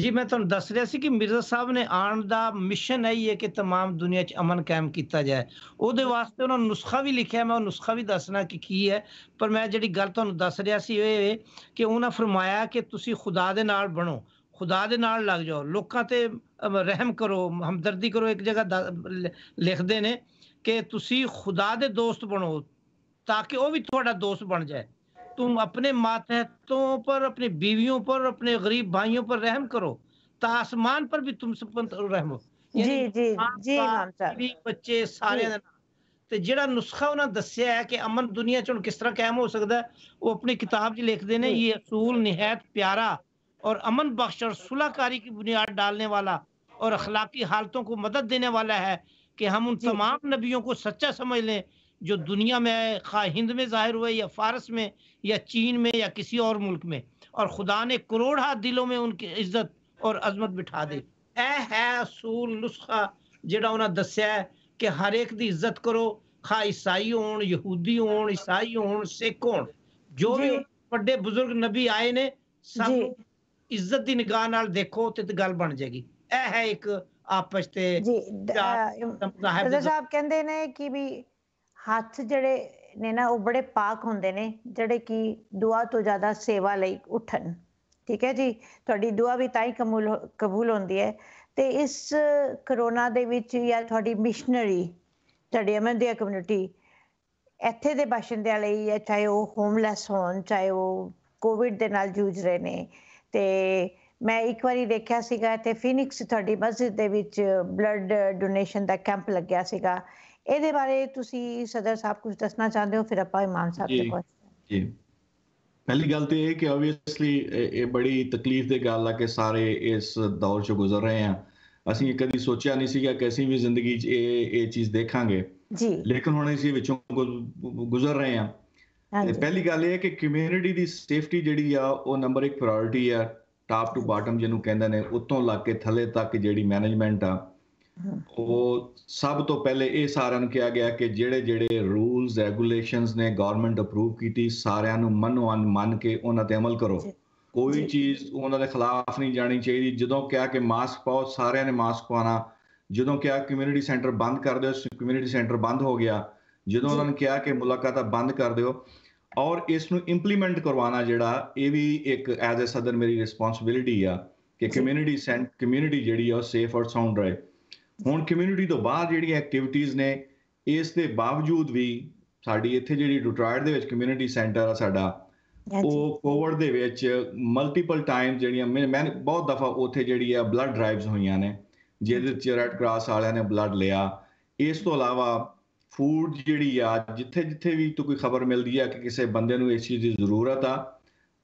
ਜੀ ਮੈਂ ਤੁਹਾਨੂੰ ਦੱਸ ਰਿਹਾ ਸੀ ਕਿ ਮਿਰਜ਼ਾ ਸਾਹਿਬ ਨੇ ਆਉਣ ਦਾ ਮਿਸ਼ਨ ਹੈ ਇਹ ਕਿ तमाम ਦੁਨੀਆ 'ਚ ਅਮਨ ਕਾਇਮ ਕੀਤਾ ਜਾਏ ਉਹਦੇ ਵਾਸਤੇ ਉਹਨਾਂ ਨੇ ਨੁਸਖਾ ਵੀ ਲਿਖਿਆ ਮੈਂ ਉਹ ਨੁਸਖਾ ਵੀ ਦੱਸਣਾ ਕਿ ਕੀ ਹੈ ਪਰ ਮੈਂ ਜਿਹੜੀ ਗੱਲ ਤੁਹਾਨੂੰ ਦੱਸ ਰਿਹਾ ਸੀ ਇਹ ਕਿ ਉਹਨਾਂ ਫਰਮਾਇਆ ਕਿ ਤੁਸੀਂ ਖੁਦਾ ਦੇ ਨਾਲ ਬਣੋ खुदा के नाल लग जाओ लोगों से रहम करो हमदर्दी करो एक जगह लिखते ने कि तुम खुदा के दोस्त बनो ताकि वह भी थोड़ा दोस्त बन जाए तुम अपने मातहतों पर अपनी बीवियों पर अपने गरीब भाइयों पर रहम करो तो आसमान पर भी तुम संबंध रहमो जी जी जी जी बच्चे सारे जो नुस्खा उन्होंने दसिया है कि अमन दुनिया चुन किस तरह कायम हो सकता है वो अपनी किताब च लिखते हैं ये असूल निहायत प्यारा और अमन बख्श और सुलाकारी की बुनियाद डालने वाला और अखलाकी हालतों को मदद देने वाला है कि हम उन तमाम नबियों को सच्चा समझ लें जो दुनिया में आए खा हिंद में जाहिर हुए या फारस में या चीन में या किसी और मुल्क में और खुदा ने करोड़ हाथ दिलों में उनकी इज्जत और अजमत बिठा दी ऐ है असूल नुस्खा ਜਿਹੜਾ ਉਹਨਾਂ ਦੱਸਿਆ कि हर एक की इज्जत करो खा ईसाई ਹੋਣ ਯਹੂਦੀ ਹੋਣ ਈਸਾਈ हो ਸਿੱਖ ਹੋਣ ਜੋ ਵੀ ਵੱਡੇ ਬਜ਼ੁਰਗ ਨਬੀ ਆਏ ਨੇ ਸਭ ਇੱਜ਼ਤ ਦੀ ਨਿਗਾਹ ਨਾਲ ਦੇਖੋ ਤੇ ਗੱਲ ਬਣ ਜਾਏਗੀ ਇਹ ਹੈ ਇੱਕ ਆਪਸ ਤੇ ਜੀ ਜੀ ਸਾਹਿਬ ਕਹਿੰਦੇ ਨੇ ਕਿ ਵੀ ਹੱਥ ਜਿਹੜੇ ਨੇ ਨਾ ਉਹ ਬੜੇ ਪਾਕ ਹੁੰਦੇ ਨੇ ਜਿਹੜੇ ਕਿ ਦੁਆ ਤੋਂ ਜ਼ਿਆਦਾ ਸੇਵਾ ਲਈ ਉਠਣ ਠੀਕ ਹੈ ਜੀ ਤੁਹਾਡੀ ਦੁਆ ਵੀ ਤਾਂ ਹੀ ਕਬੂਲ ਕਬੂਲ ਹੁੰਦੀ ਹੈ ਤੇ ਇਸ ਕਰੋਨਾ ਦੇ ਵਿੱਚ ਜਾਂ ਤੁਹਾਡੀ ਮਿਸ਼ਨਰੀ ਤੁਹਾਡੀ ਅਮਨਦੀਆ ਕਮਿਊਨਿਟੀ ਇੱਥੇ ਦੇ ਬਾਸ਼ਿੰਦਿਆਂ ਲਈ ਹੈ ਚਾਹੇ ਉਹ ਹੋਮਲੈਸ ਹੋਣ ਚਾਹੇ ਉਹ ਕੋਵਿਡ ਦੇ ਨਾਲ ਜੂਝ ਰਹੇ ਨੇ ਤੇ ਮੈਂ ਇੱਕ ਵਾਰੀ ਦੇਖਿਆ ਸੀਗਾ ਤੇ ਫੀਨਿਕਸ ਤੁਹਾਡੀ ਮਸਜਿਦ ਦੇ ਵਿੱਚ ਬਲੱਡ ਡੋਨੇਸ਼ਨ ਦਾ ਕੈਂਪ ਲੱਗਿਆ ਸੀਗਾ ਇਹਦੇ ਬਾਰੇ ਤੁਸੀਂ ਸਦਰ ਸਾਹਿਬ ਕੁਝ ਦੱਸਣਾ ਚਾਹੁੰਦੇ ਹੋ ਫਿਰ ਆਪਾਂ ਇਮਾਨ ਸਾਹਿਬ ਦੇ ਕੋਲ ਜੀ ਪਹਿਲੀ ਗੱਲ ਤੇ ਇਹ ਕਿ ਆਬਵੀਅਸਲੀ ਇਹ ਬੜੀ ਤਕਲੀਫ ਦੇ ਗੱਲ ਆ ਕਿ ਸਾਰੇ ਇਸ ਦੌਰ ਚੋਂ ਗੁਜ਼ਰ ਰਹੇ ਆ ਅਸੀਂ ਕਦੀ ਸੋਚਿਆ ਨਹੀਂ ਸੀਗਾ ਕਿ ਅਸੀਂ ਵੀ ਜ਼ਿੰਦਗੀ 'ਚ ਇਹ ਇਹ ਚੀਜ਼ ਦੇਖਾਂਗੇ ਜੀ ਲੇਕਿਨ ਹੁਣ ਅਸੀਂ ਵਿੱਚੋਂ ਗੁਜ਼ਰ ਰਹੇ ਆ ਪਹਿਲੀ ਗੱਲ ਇਹ ਹੈ ਕਿ ਕਮਿਊਨਿਟੀ ਦੀ ਸੇਫਟੀ ਜਿਹੜੀ ਆ ਉਹ ਨੰਬਰ 1 ਪ੍ਰਾਇੋਰਟੀ ਆ ਟਾਪ ਟੂ ਬਾਟਮ ਜਿਹਨੂੰ ਕਹਿੰਦੇ ਨੇ ਉਤੋਂ ਲੱਗ ਕੇ ਥੱਲੇ ਤੱਕ ਜਿਹੜੀ ਮੈਨੇਜਮੈਂਟ ਆ ਉਹ ਸਭ ਤੋਂ ਪਹਿਲੇ ਇਹ ਸਾਰਿਆਂ ਨੂੰ ਕਿਹਾ ਗਿਆ ਕਿ ਜਿਹੜੇ ਜਿਹੜੇ ਰੂਲਸ ਰੈਗੂਲੇਸ਼ਨਸ ਨੇ ਗਵਰਨਮੈਂਟ ਅਪਰੂਵ ਕੀਤੀ ਸਾਰਿਆਂ ਨੂੰ ਮਨੋ ਅਨ ਮੰਨ ਕੇ ਉਹਨਾਂ ਤੇ ਅਮਲ ਕਰੋ ਕੋਈ ਚੀਜ਼ ਉਹਨਾਂ ਦੇ ਖਿਲਾਫ ਨਹੀਂ ਜਾਣੀ ਚਾਹੀਦੀ ਜਦੋਂ ਕਿਹਾ ਕਿ ਮਾਸਕ ਪਾਓ ਸਾਰਿਆਂ ਨੇ ਮਾਸਕ ਪਾਣਾ ਜਦੋਂ ਕਿਹਾ ਕਮਿਊਨਿਟੀ ਸੈਂਟਰ ਬੰਦ ਕਰ ਦਿਓ ਕਮਿਊਨਿਟੀ ਸੈਂਟਰ ਬੰਦ ਹੋ ਗਿਆ ਜਦੋਂ ਉਹਨਾਂ ਨੇ ਕਿਹਾ ਕਿ ਮੁਲਾਕਾਤਾਂ ਬੰਦ ਕਰ ਦਿਓ ਔਰ ਇਸ ਨੂੰ ਇੰਪਲੀਮੈਂਟ ਕਰਵਾਉਣਾ ਜਿਹੜਾ ਇਹ ਵੀ ਇੱਕ ਐਜ਼ ਅ ਸਦਰ ਮੇਰੀ ਰਿਸਪੌਂਸਿਬਿਲਟੀ ਆ ਕਿ ਕਮਿਊਨਿਟੀ ਸੈਂਟ ਕਮਿਊਨਿਟੀ ਜਿਹੜੀ ਆ ਸੇਫ ਔਰ ਸਾਊਂਡ ਰਹੇ ਹੁਣ ਕਮਿਊਨਿਟੀ ਤੋਂ ਬਾਹਰ ਜਿਹੜੀਆਂ ਐਕਟੀਵਿਟੀਆਂ ਨੇ ਇਸ ਦੇ ਬਾਵਜੂਦ ਵੀ ਸਾਡੀ ਇੱਥੇ ਜਿਹੜੀ ਡਿਟਰਾਇਟ ਦੇ ਵਿੱਚ ਕਮਿਊਨਿਟੀ ਸੈਂਟਰ ਆ ਸਾਡਾ ਉਹ ਕੋਵਿਡ ਦੇ ਵਿੱਚ ਮਲਟੀਪਲ ਟਾਈਮ ਜਿਹੜੀਆਂ ਮੈਂ ਬਹੁਤ ਦਫਾ ਉੱਥੇ ਜਿਹੜੀ ਆ ਬਲੱਡ ਡਰਾਈਵਸ ਹੋਈਆਂ ਨੇ ਜਿਹਦੇ ਚ ਰੈਡ ਕਰਾਸ ਵਾਲਿਆਂ ਨੇ ਬਲੱਡ ਲਿਆ ਇਸ ਤੋਂ ਇਲਾਵਾ ਫੂਡ ਜਿਹੜੀ ਆ ਜਿੱਥੇ ਜਿੱਥੇ ਵੀ ਤੋ ਕੋਈ ਖਬਰ ਮਿਲਦੀ ਆ ਕਿ ਕਿਸੇ ਬੰਦੇ ਨੂੰ ਇਸ ਚੀਜ਼ ਦੀ ਜ਼ਰੂਰਤ ਆ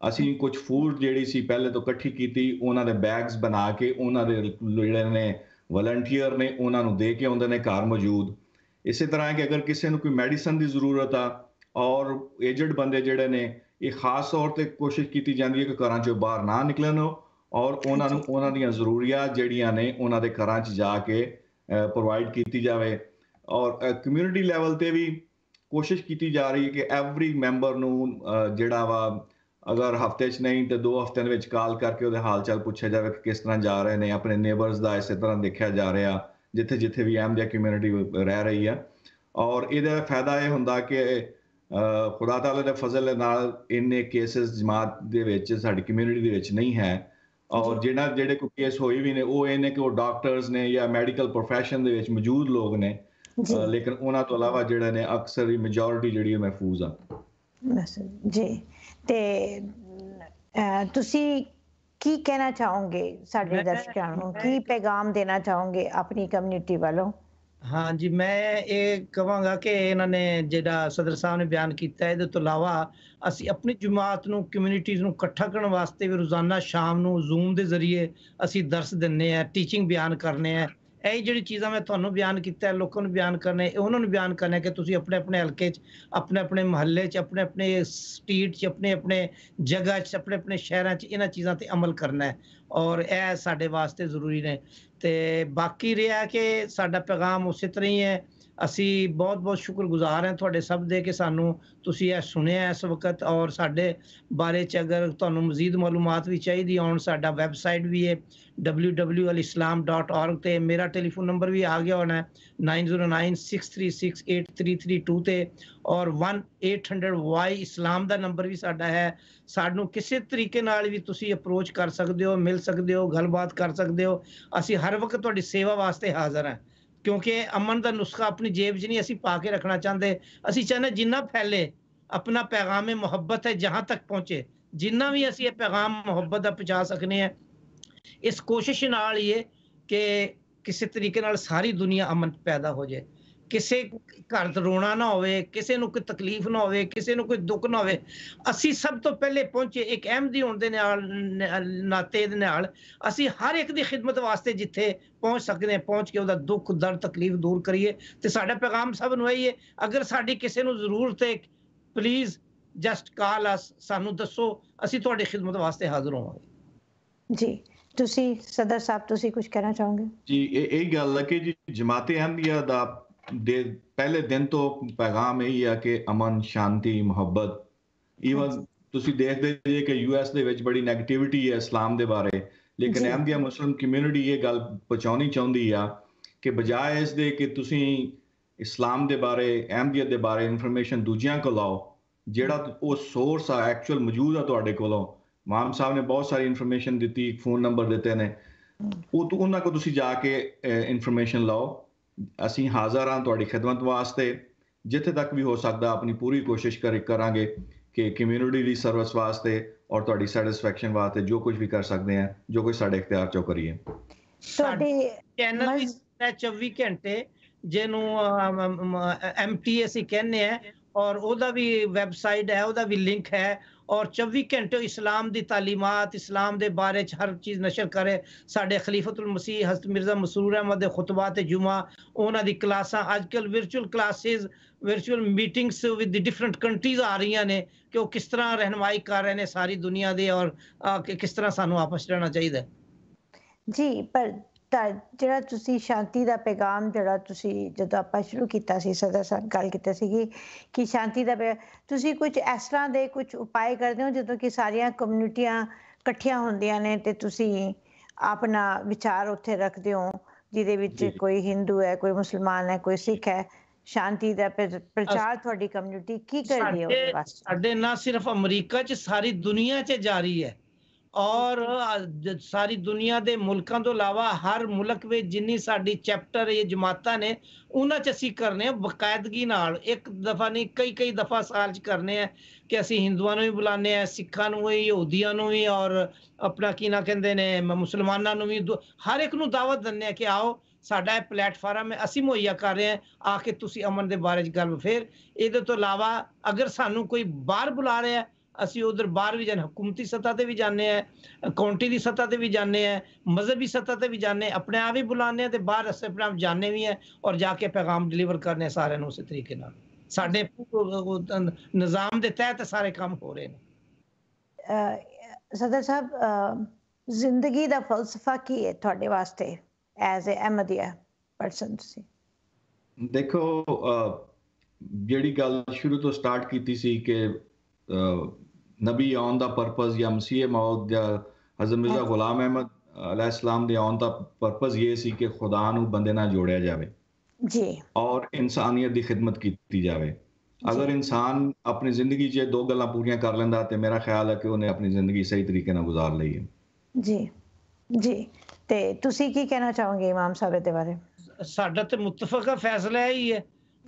ਅਸੀਂ ਕੁਝ ਫੂਡ ਜਿਹੜੀ ਸੀ ਪਹਿਲੇ ਤੋਂ ਇਕੱਠੀ ਕੀਤੀ ਉਹਨਾਂ ਦੇ ਬੈਗਸ ਬਣਾ ਕੇ ਉਹਨਾਂ ਦੇ ਜਿਹੜੇ ਨੇ ਵਲੰਟੀਅਰ ਨੇ ਉਹਨਾਂ ਨੂੰ ਦੇ ਕੇ ਆਉਂਦੇ ਨੇ ਘਰ ਮੌਜੂਦ ਇਸੇ ਤਰ੍ਹਾਂ ਹੈ ਕਿ ਅਗਰ ਕਿਸੇ ਨੂੰ ਕੋਈ ਮੈਡੀਸਨ ਦੀ ਜ਼ਰੂਰਤ ਆ ਔਰ ਏਜਡ ਬੰਦੇ ਜਿਹੜੇ ਨੇ ਇਹ ਖਾਸ ਤੌਰ ਤੇ ਕੋਸ਼ਿਸ਼ ਕੀਤੀ ਜਾਂਦੀ ਹੈ ਕਿ ਘਰਾਂ ਚੋਂ ਬਾਹਰ ਨਾ ਨਿਕਲਣ ਔਰ ਉਹਨਾਂ ਨੂੰ ਉਹਨਾਂ ਦੀਆਂ ਜ਼ਰੂਰੀਆਂ ਜਿਹੜੀਆਂ ਨੇ ਉਹਨਾਂ ਦੇ ਘਰਾਂ 'ਚ ਜਾ ਕੇ ਪ੍ਰੋਵਾਈਡ ਕੀਤੀ ਜਾਵੇ ਔਰ ਕਮਿਊਨਿਟੀ ਲੈਵਲ ਤੇ ਵੀ ਕੋਸ਼ਿਸ਼ ਕੀਤੀ ਜਾ ਰਹੀ ਹੈ ਕਿ ਐਵਰੀ ਮੈਂਬਰ ਨੂੰ ਜਿਹੜਾ ਵਾ ਅਗਰ ਹਫਤੇ 'ਚ ਨਹੀਂ ਤੇ ਦੋ ਹਫਤਿਆਂ ਦੇ ਵਿੱਚ ਕਾਲ ਕਰਕੇ ਉਹਦੇ ਹਾਲ ਚਾਲ ਪੁੱਛਿਆ ਜਾਵੇ ਕਿ ਕਿਸ ਤਰ੍ਹਾਂ ਜਾ ਰਹੇ ਨੇ ਆਪਣੇ ਨੇਬਰਸ ਦਾ ਇਸੇ ਤਰ੍ਹਾਂ ਦੇਖਿਆ ਜਾ ਰਿਹਾ ਜਿੱਥੇ ਜਿੱਥੇ ਵੀ ਆਮ ਕਮਿਊਨਿਟੀ ਰਹਿ ਰਹੀ ਆ ਔਰ ਇਹਦਾ ਫਾਇਦਾ ਇਹ ਹੁੰਦਾ ਕਿ ਖੁਦਾ ਤਾਲਾ ਦੇ ਫਜ਼ਲ ਨਾਲ ਇੰਨੇ ਕੇਸਸ ਜਮਾਤ ਦੇ ਵਿੱਚ ਸਾਡੀ ਕਮਿਊਨਿਟੀ ਦੇ ਵਿੱਚ ਨਹੀਂ ਹੈ ਔਰ ਜਿਹੜਾ ਜਿਹੜੇ ਕੋਈ ਕੇਸ ਹੋਈ ਵੀ ਨੇ ਉਹ ਇਹਨੇ ਕਿ ਉਹ ਡਾਕਟਰਸ ਨੇ ਜਾਂ ਮੈਡੀਕਲ profession ਦੇ ਵਿੱਚ ਮੌਜੂਦ ਲੋਕ ਨੇ ਲੇਕਿਨ ਉਹਨਾਂ ਤੋਂ ਇਲਾਵਾ ਜਿਹੜੇ ਨੇ ਅਕਸਰ ਹੀ ਮੈਜੋਰਟੀ ਜਿਹੜੀ ਹੈ ਮਹਿਫੂਜ਼ ਆ ਜੀ ਤੇ ਤੁਸੀਂ ਕੀ ਕਹਿਣਾ ਚਾਹੋਗੇ ਸਾਡੇ ਦਰਸ਼ਕਾਂ ਨੂੰ ਕੀ ਪੈਗਾਮ ਦੇਣਾ ਚਾਹੋਗੇ ਆਪਣੀ ਕਮਿਊਨਿਟੀ ਵੱਲੋਂ ਹਾਂ ਜੀ ਮੈਂ ਇਹ ਕਹਾਂਗਾ ਕਿ ਇਹਨਾਂ ਨੇ ਜਿਹੜਾ ਸਦਰ ਸਾਹਿਬ ਨੇ ਬਿਆਨ ਕੀਤਾ ਇਹਦੇ ਤੋਂ ਇਲਾਵਾ ਅਸੀਂ ਆਪਣੀ ਜਮਾਤ ਨੂੰ ਕਮਿਊਨਿਟੀਜ਼ ਨੂੰ ਇਕੱਠਾ ਕਰਨ ਵਾਸਤੇ ਵੀ ਰੋਜ਼ਾਨਾ ਸ਼ਾਮ ਨੂੰ ਜ਼ੂਮ ਦੇ ਜ਼ਰੀਏ ਅਸੀਂ ਦਰਸ ਦਿੰਨੇ ਆ ਟੀਚਿੰਗ ਬਿਆਨ ਕਰਨੇ ਆ ਇਹ ਜਿਹੜੀ ਚੀਜ਼ਾਂ ਮੈਂ ਤੁਹਾਨੂੰ ਬਿਆਨ ਕੀਤਾ ਲੋਕਾਂ ਨੂੰ ਬਿਆਨ ਕਰਨੇ ਉਹਨਾਂ ਨੂੰ ਬਿਆਨ ਕਰਨਾ ਕਿ ਤੁਸੀਂ ਆਪਣੇ ਆਪਣੇ ਹਲਕੇ 'ਚ ਆਪਣੇ ਆਪਣੇ ਮਹੱਲੇ 'ਚ ਆਪਣੇ ਆਪਣੇ ਸਟਰੀਟ 'ਚ ਆਪਣੇ ਆਪਣੇ ਜਗ੍ਹਾ 'ਚ ਆਪਣੇ ਆਪਣੇ ਸ਼ਹਿਰਾਂ 'ਚ ਇਹਨਾਂ ਚੀਜ਼ਾਂ ਤੇ ਅਮਲ ਕਰਨਾ ਹੈ ਔਰ ਇਹ ਸਾਡੇ ਵਾਸਤੇ ਜ਼ਰੂਰੀ ਨੇ ਤੇ ਬਾਕੀ ਰਿਹਾ ਕਿ ਸਾਡਾ ਪੈਗਾਮ ਉਸੇ ਤਰ੍ਹਾਂ ਹੀ ਹੈ असी बहुत बहुत शुक्रगुजार हैं थोड़े सब दे के सू तुम यह सुने इस वक्त और साढ़े बारे च अगर थोड़ा मजीद मालूमात भी चाहिए आन सा वैबसाइट भी है W W al Islam dot org से मेरा टेलीफोन नंबर भी आ गया होना है nine zero nine six three six eight three three two से और one eight hundred why Islam का नंबर भी साढ़ा है सू किसी तरीके भी तुम अप्रोच कर सकते हो मिल सकते हो गलबात कर सकते हो असी हर वक्त थोड़ी सेवा वास्ते हाजिर हैं ਕਿਉਂਕਿ ਅਮਨ ਦਾ ਨੁਸਖਾ ਆਪਣੀ ਜੇਬ 'ਚ ਨਹੀਂ ਅਸੀਂ ਪਾ ਕੇ ਰੱਖਣਾ ਚਾਹੁੰਦੇ ਅਸੀਂ ਚਾਹੁੰਦੇ ਜਿੰਨਾ ਫੈਲੇ ਆਪਣਾ ਪੈਗਾਮ ਮੁਹੱਬਤ ਹੈ ਜਹਾਂ ਤੱਕ ਪਹੁੰਚੇ ਜਿੰਨਾ ਵੀ ਅਸੀਂ ਇਹ ਪੈਗਾਮ ਮੁਹੱਬਤ ਦਾ ਪਹੁੰਚਾ ਸਕਨੇ ਆ ਇਸ ਕੋਸ਼ਿਸ਼ ਨਾਲ ਹੀ ਕਿ ਕਿਸੇ ਤਰੀਕੇ ਨਾਲ ਸਾਰੀ ਦੁਨੀਆ ਅਮਨ ਪੈਦਾ ਹੋ ਜਾਏ ਕਿਸੇ ਘਰ ਦਾ ਰੋਣਾ ਨਾ ਹੋਵੇ ਕਿਸੇ ਨੂੰ ਕੋਈ ਤਕਲੀਫ ਨਾ ਹੋਵੇ ਕਿਸੇ ਨੂੰ ਕੋਈ ਦੁੱਖ ਨਾ ਹੋਵੇ ਅਸੀਂ ਸਭ ਤੋਂ ਪਹਿਲੇ ਪਹੁੰਚੇ ਇੱਕ ਅਹਿਮਦੀ ਹੋਣ ਦੇ ਨਾਲ ਨਾਤੇ ਦੇ ਨਾਲ ਅਸੀਂ ਹਰ ਇੱਕ ਦੀ ਖidmat ਵਾਸਤੇ ਜਿੱਥੇ ਪਹੁੰਚ ਸਕਦੇ ਹਾਂ ਪਹੁੰਚ ਕੇ ਉਹਦਾ ਦੁੱਖ ਦਰਦ ਤਕਲੀਫ ਦੂਰ ਕਰੀਏ ਤੇ ਸਾਡਾ ਪੈਗਾਮ ਸਭ ਨੂੰ ਇਹੀ ਹੈ ਅਗਰ ਸਾਡੀ ਕਿਸੇ ਨੂੰ ਜ਼ਰੂਰਤ ਹੈ ਪਲੀਜ਼ ਜਸਟ ਕਾਲ ਅਸ ਸਾਨੂੰ ਦੱਸੋ ਅਸੀਂ ਤੁਹਾਡੀ ਖidmat ਵਾਸਤੇ ਹਾਜ਼ਰ ਹੋਵਾਂਗੇ ਜੀ ਤੁਸੀਂ ਸਦਰ ਸਾਹਿਬ ਤੁਸੀਂ ਕੁਝ ਕਹਿਣਾ ਚਾਹੋਗੇ ਜੀ ਇਹ ਇਹ ਗੱਲ ਹੈ ਕਿ ਜੀ ਜਮਾਤੇ ਅਹਿਮਦੀਆ ਦਾ ਦੇ ਪਹਿਲੇ ਦਿਨ ਤੋਂ ਪੈਗਾਮ ਇਹ ਹੀ ਆ ਕਿ ਅਮਨ ਸ਼ਾਂਤੀ ਮੁਹੱਬਤ ਇਵਨ ਤੁਸੀਂ ਦੇਖਦੇ ਜੇ ਕਿ ਯੂਐਸ ਦੇ ਵਿੱਚ ਬੜੀ ਨੈਗੇਟਿਵਿਟੀ ਹੈ ਇਸਲਾਮ ਦੇ ਬਾਰੇ ਲੇਕਿਨ ਅਹਿਮਦੀਆ ਮੁਸਲਮ ਕਮਿਊਨਿਟੀ ਇਹ ਗੱਲ ਪਹੁੰਚਾਉਣੀ ਚਾਹੁੰਦੀ ਆ ਕਿ ਬਜਾਏ ਇਸ ਦੇ ਕਿ ਤੁਸੀਂ ਇਸਲਾਮ ਦੇ ਬਾਰੇ ਅਹਿਮਦੀਆ ਦੇ ਬਾਰੇ ਇਨਫੋਰਮੇਸ਼ਨ ਦੂਜਿਆਂ ਕੋਲ ਲਾਓ ਜਿਹੜਾ ਉਹ ਸੋਰਸ ਆ ਐਕਚੁਅਲ ਮੌਜੂਦ ਆ ਤੁਹਾਡੇ ਕੋਲੋਂ ਮਾਮ ਸਾਹਿਬ ਨੇ ਬਹੁਤ ਸਾਰੀ ਇਨਫੋਰਮੇਸ਼ਨ ਦਿੱਤੀ ਫੋਨ ਨੰਬਰ ਦਿੱਤੇ ਨੇ ਉਹ ਤੋਂ ਉਹਨਾਂ ਕੋ ਤੁਸੀਂ ਜਾ ਕੇ ਇਨਫੋਰਮੇਸ਼ਨ ਲਾਓ ਅਸੀਂ ਹਾਜ਼ਰ ਹਾਂ ਤੁਹਾਡੀ ਖਿਦਮਤ ਵਾਸਤੇ ਜਿੱਥੇ ਤੱਕ ਵੀ ਹੋ ਸਕਦਾ ਆਪਣੀ ਪੂਰੀ ਕੋਸ਼ਿਸ਼ ਕਰਾਂਗੇ ਕਿ ਕਮਿਊਨਿਟੀ ਦੀ ਸਰਵਿਸ ਵਾਸਤੇ ਔਰ ਤੁਹਾਡੀ ਸੈਟੀਸਫੈਕਸ਼ਨ ਵਾਸਤੇ ਜੋ ਕੁਝ ਵੀ ਕਰ ਸਕਦੇ ਆ ਜੋ ਕੁਝ ਸਾਡੇ ਇਖਤਿਆਰ ਚੋਂ ਕਰੀਏ ਸਾਡੇ ਚੈਨਲ ਵੀ 24 ਘੰਟੇ ਜਿਹਨੂੰ ਹੀ ਕਹਿੰਦੇ ਆ ਔਰ ਉਹਦਾ ਵੀ ਵੈਬਸਾਈਟ ਹੈ ਉਹਦਾ ਵੀ ਲਿੰਕ ਹੈ और चौबी घंटे इस्लाम की तालीमत इस्लाम के बारे हर चीज़ नशर करे साढ़े खलीफत उल मसीह हस्त मिर्जा मसरूर अहमद खुतबात जुमा उन्होंने क्लासा अजकल virtual classes virtual meetings with different countries आ रही ने कि किस तरह रहनमई कर रहे हैं सारी दुनिया के और किस तरह सूँ आपस रहना चाहिए जी पर ਤਾਂ ਜਿਹੜਾ ਤੁਸੀਂ ਸ਼ਾਂਤੀ ਦਾ ਪੈਗਾਮ ਜਿਹੜਾ ਤੁਸੀਂ ਜਦੋਂ ਆਪਾਂ ਸ਼ੁਰੂ ਕੀਤਾ ਸੀ ਸਦਾ ਸਾਹਿਬ ਗੱਲ ਕੀਤੀ ਸੀਗੀ ਕਿ ਸ਼ਾਂਤੀ ਦਾ ਤੁਸੀਂ ਕੁਝ ਇਸ ਤਰ੍ਹਾਂ ਦੇ ਕੁਝ ਉਪਾਅ ਕਰਦੇ ਹੋ ਜਦੋਂ ਕਿ ਸਾਰੀਆਂ ਕਮਿਊਨਿਟੀਆਂ ਇਕੱਠੀਆਂ ਹੁੰਦੀਆਂ ਨੇ ਤੇ ਤੁਸੀਂ ਆਪਣਾ ਵਿਚਾਰ ਉੱਥੇ ਰੱਖਦੇ ਹੋ ਜਿਹਦੇ ਵਿੱਚ ਕੋਈ ਹਿੰਦੂ ਹੈ ਕੋਈ ਮੁਸਲਮਾਨ ਹੈ ਕੋਈ ਸਿੱਖ ਹੈ ਸ਼ਾਂਤੀ ਦਾ ਪ੍ਰਚਾਰ ਤੁਹਾਡੀ ਕਮਿਊਨਿਟੀ ਕੀ ਕਰਦੀ ਹੈ ਉਹਦੇ ਵਾਸਤੇ ਸਾਡੇ ਨਾ ਸਿਰਫ ਅਮਰੀਕਾ 'ਚ ਸਾਰੀ ਦੁਨੀਆ 'ਚ ਜਾਰੀ ਹੈ ਔਰ ਸਾਰੀ ਦੁਨੀਆ ਦੇ ਮੁਲਕਾਂ ਤੋਂ ਇਲਾਵਾ ਹਰ ਮੁਲਕ ਵਿੱਚ ਜਿੰਨੀ ਸਾਡੀ ਚੈਪਟਰ ਇਹ ਜਮਾਤਾਂ ਨੇ ਉਹਨਾਂ 'ਚ ਅਸੀਂ ਕਰਨੇ ਆ ਬਕਾਇਦਗੀ ਨਾਲ ਇੱਕ ਦਫਾ ਨਹੀਂ ਕਈ ਕਈ ਦਫਾ ਸਾਲ 'ਚ ਕਰਨੇ ਆ ਕਿ ਅਸੀਂ ਹਿੰਦੂਆਂ ਨੂੰ ਵੀ ਬੁਲਾਉਂਦੇ ਆ ਸਿੱਖਾਂ ਨੂੰ ਵੀ ਯਹੂਦੀਆਂ ਨੂੰ ਵੀ ਔਰ ਆਪਣਾ ਕੀ ਨਾ ਕਹਿੰਦੇ ਨੇ ਮੁਸਲਮਾਨਾਂ ਨੂੰ ਵੀ ਹਰ ਇੱਕ ਨੂੰ ਦਾਵਤ ਦਿੰਨੇ ਆ ਕਿ ਆਓ ਸਾਡਾ ਇਹ ਪਲੇਟਫਾਰਮ ਹੈ ਅਸੀਂ ਮੁਹੱਈਆ ਕਰ ਰਹੇ ਹਾਂ ਆ ਕੇ ਤੁਸੀਂ ਅਮਨ ਦੇ ਬਾਰੇ ਚ ਗੱਲ ਫੇਰ ਇਹਦੇ ਤੋਂ ਇਲਾਵਾ ਅਗਰ ਸਾਨੂੰ ਕੋਈ ਬਾਹਰ ਬੁਲਾ ਰਿਹਾ ਹੈ ਅਸੀਂ ਉਧਰ ਬਾਹਰ ਵੀ ਜਾਣ ਹਕੂਮਤੀ ਸਤਾ ਤੇ ਵੀ ਜਾਣੇ ਆ ਕਾਉਂਟੀ ਦੀ ਸਤਾ ਤੇ ਵੀ ਜਾਣੇ ਆ ਮਜ਼ਹਬੀ ਸਤਾ ਤੇ ਵੀ ਜਾਣੇ ਆਪਣੇ ਆਪ ਵੀ ਬੁਲਾਣੇ ਆ ਤੇ ਬਾਹਰ ਅਸੇ ਆਪਣੇ ਆਪ ਜਾਣੇ ਵੀ ਆ ਔਰ ਜਾ ਕੇ ਪੈਗਾਮ ਡਿਲੀਵਰ ਕਰਨੇ ਸਾਰਿਆਂ ਨੂੰ ਉਸੇ ਤਰੀਕੇ ਨਾਲ ਸਾਡੇ ਨਿਜ਼ਾਮ ਦੇ ਤਹਿਤ ਸਾਰੇ ਕੰਮ ਹੋ ਰਹੇ ਨੇ ਸਦਰ ਸਾਹਿਬ ਜ਼ਿੰਦਗੀ ਦਾ ਫਲਸਫਾ ਕੀ ਹੈ ਤੁਹਾਡੇ ਵਾਸਤੇ ਐਜ਼ ਅ ਅਹਿਮਦੀਆ ਪਰਸਨ ਤੁਸੀਂ ਦੇਖੋ ਜਿਹੜੀ ਗੱਲ ਸ਼ੁਰੂ ਤੋਂ ਸਟਾਰਟ ਕੀਤੀ ਸੀ ਕਿ नबी ऑन द परपज या मसीह मौद या हजर मिर्जा हाँ। गुलाम अहमद अलैहिस्सलाम दे ऑन द परपज ये सी कि खुदा नु बंदे ना जोड़या जावे और इंसानियत दी खिदमत कीती जावे अगर इंसान अपनी जिंदगी जे दो गल्ला पूरियां कर लंदा ते मेरा ख्याल है कि उन्हें अपनी जिंदगी सही तरीके ना गुजार ली है जी जी ते तुसी की कहना चाहोगे इमाम साहब दे बारे ਸਾਡਾ ਤੇ ਮੁਤਫਕਾ ਫੈਸਲਾ ਹੀ ਹੈ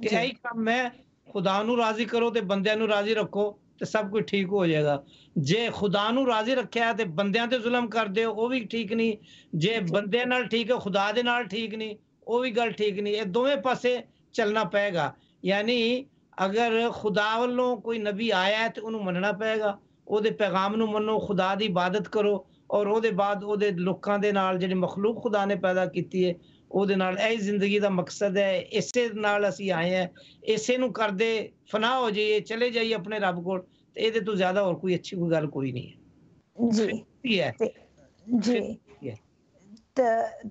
ਕਿ ਇਹ ਕੰਮ ਹੈ ਖੁਦਾ ਨੂੰ ਰਾਜ਼ੀ ਕਰੋ ਤੇ ਬੰਦਿਆਂ ਨੂੰ ਰਾਜ਼ੀ ਰੱਖੋ ਤੇ ਸਭ ਕੁਝ ਠੀਕ ਹੋ ਜਾਏਗਾ ਜੇ ਖੁਦਾ ਨੂੰ ਰਾਜ਼ੀ ਰੱਖਿਆ ਤੇ ਬੰਦਿਆਂ ਤੇ ਜ਼ੁਲਮ ਕਰਦੇ ਹੋ ਉਹ ਵੀ ਠੀਕ ਨਹੀਂ ਜੇ ਬੰਦੇ ਨਾਲ ਠੀਕ ਹੈ ਖੁਦਾ ਦੇ ਨਾਲ ਠੀਕ ਨਹੀਂ ਉਹ ਵੀ ਗੱਲ ਠੀਕ ਨਹੀਂ ਇਹ ਦੋਵੇਂ ਪਾਸੇ ਚੱਲਣਾ ਪਏਗਾ ਯਾਨੀ ਅਗਰ ਖੁਦਾ ਵੱਲੋਂ ਕੋਈ ਨਬੀ ਆਇਆ ਹੈ ਤੇ ਉਹਨੂੰ ਮੰਨਣਾ ਪਏਗਾ ਉਹਦੇ ਪੈਗਾਮ ਨੂੰ ਮੰਨੋ ਖੁਦਾ ਦੀ ਇਬਾਦਤ ਕਰੋ ਔਰ ਉਹਦੇ ਬਾਅਦ ਉਹਦੇ ਲੋਕਾਂ ਦੇ ਨਾਲ ਜਿਹੜੇ ਮਖਲੂਕ ਖੁਦਾ ਨੇ ਪੈਦਾ ਕੀਤੀ ਹੈ ਉਹਦੇ ਨਾਲ ਇਹ ਜ਼ਿੰਦਗੀ ਦਾ ਮਕਸਦ ਹੈ ਇਸੇ ਨਾਲ ਅਸੀਂ ਆਏ ਆ ਇਸੇ ਨੂੰ ਕਰਦੇ ਫਨਾ ਹੋ ਜਾਈਏ ਚਲੇ ਜਾਈਏ ਆਪਣੇ ਰੱਬ ਕੋਲ ਤੇ ਇਹਦੇ ਤੋਂ ਜ਼ਿਆਦਾ ਹੋਰ ਕੋਈ ਅੱਛੀ ਕੋਈ ਗੱਲ ਕੋਈ ਨਹੀਂ ਹੈ ਜੀ ਹੈ ਜੀ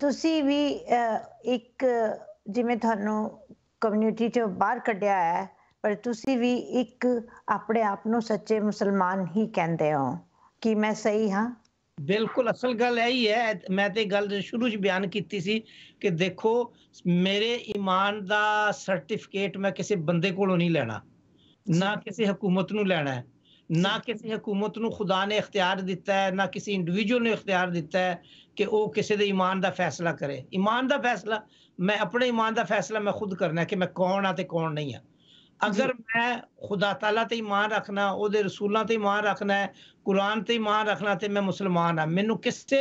ਤੁਸੀਂ ਵੀ ਇੱਕ ਜਿਵੇਂ ਤੁਹਾਨੂੰ ਕਮਿਊਨਿਟੀ ਚੋਂ ਬਾਹਰ ਕੱਢਿਆ ਹੈ ਪਰ ਤੁਸੀਂ ਵੀ ਇੱਕ ਆਪਣੇ ਆਪ ਨੂੰ ਸੱਚੇ ਮੁਸਲਮਾਨ ਹੀ ਕਹਿੰਦੇ ਹੋ ਕਿ ਮੈਂ ਸਹੀ ਹਾਂ बिल्कुल असल गल यही है मैं तो गल शुरू बयान की सी कि देखो मेरे ईमान का सर्टिफिकेट मैं किसी बंद को नहीं लैना ना किसी हकूमत को लैना है ना किसी हकूमत को खुदा ने इख्तियार दिता है ना किसी इंडिविजुअल ने इख्तियार दिता है कि वह किसी के ईमान का फैसला करे ईमान का फैसला मैं अपने ईमान का फैसला मैं खुद करना कि मैं कौन हाँ तो कौन नहीं हाँ अगर मैं खुदा तला ते रखना ओदे रसूलों ते मान रखना है कुरान ते मान रखना ते मैं मुसलमान हाँ मैनू किसी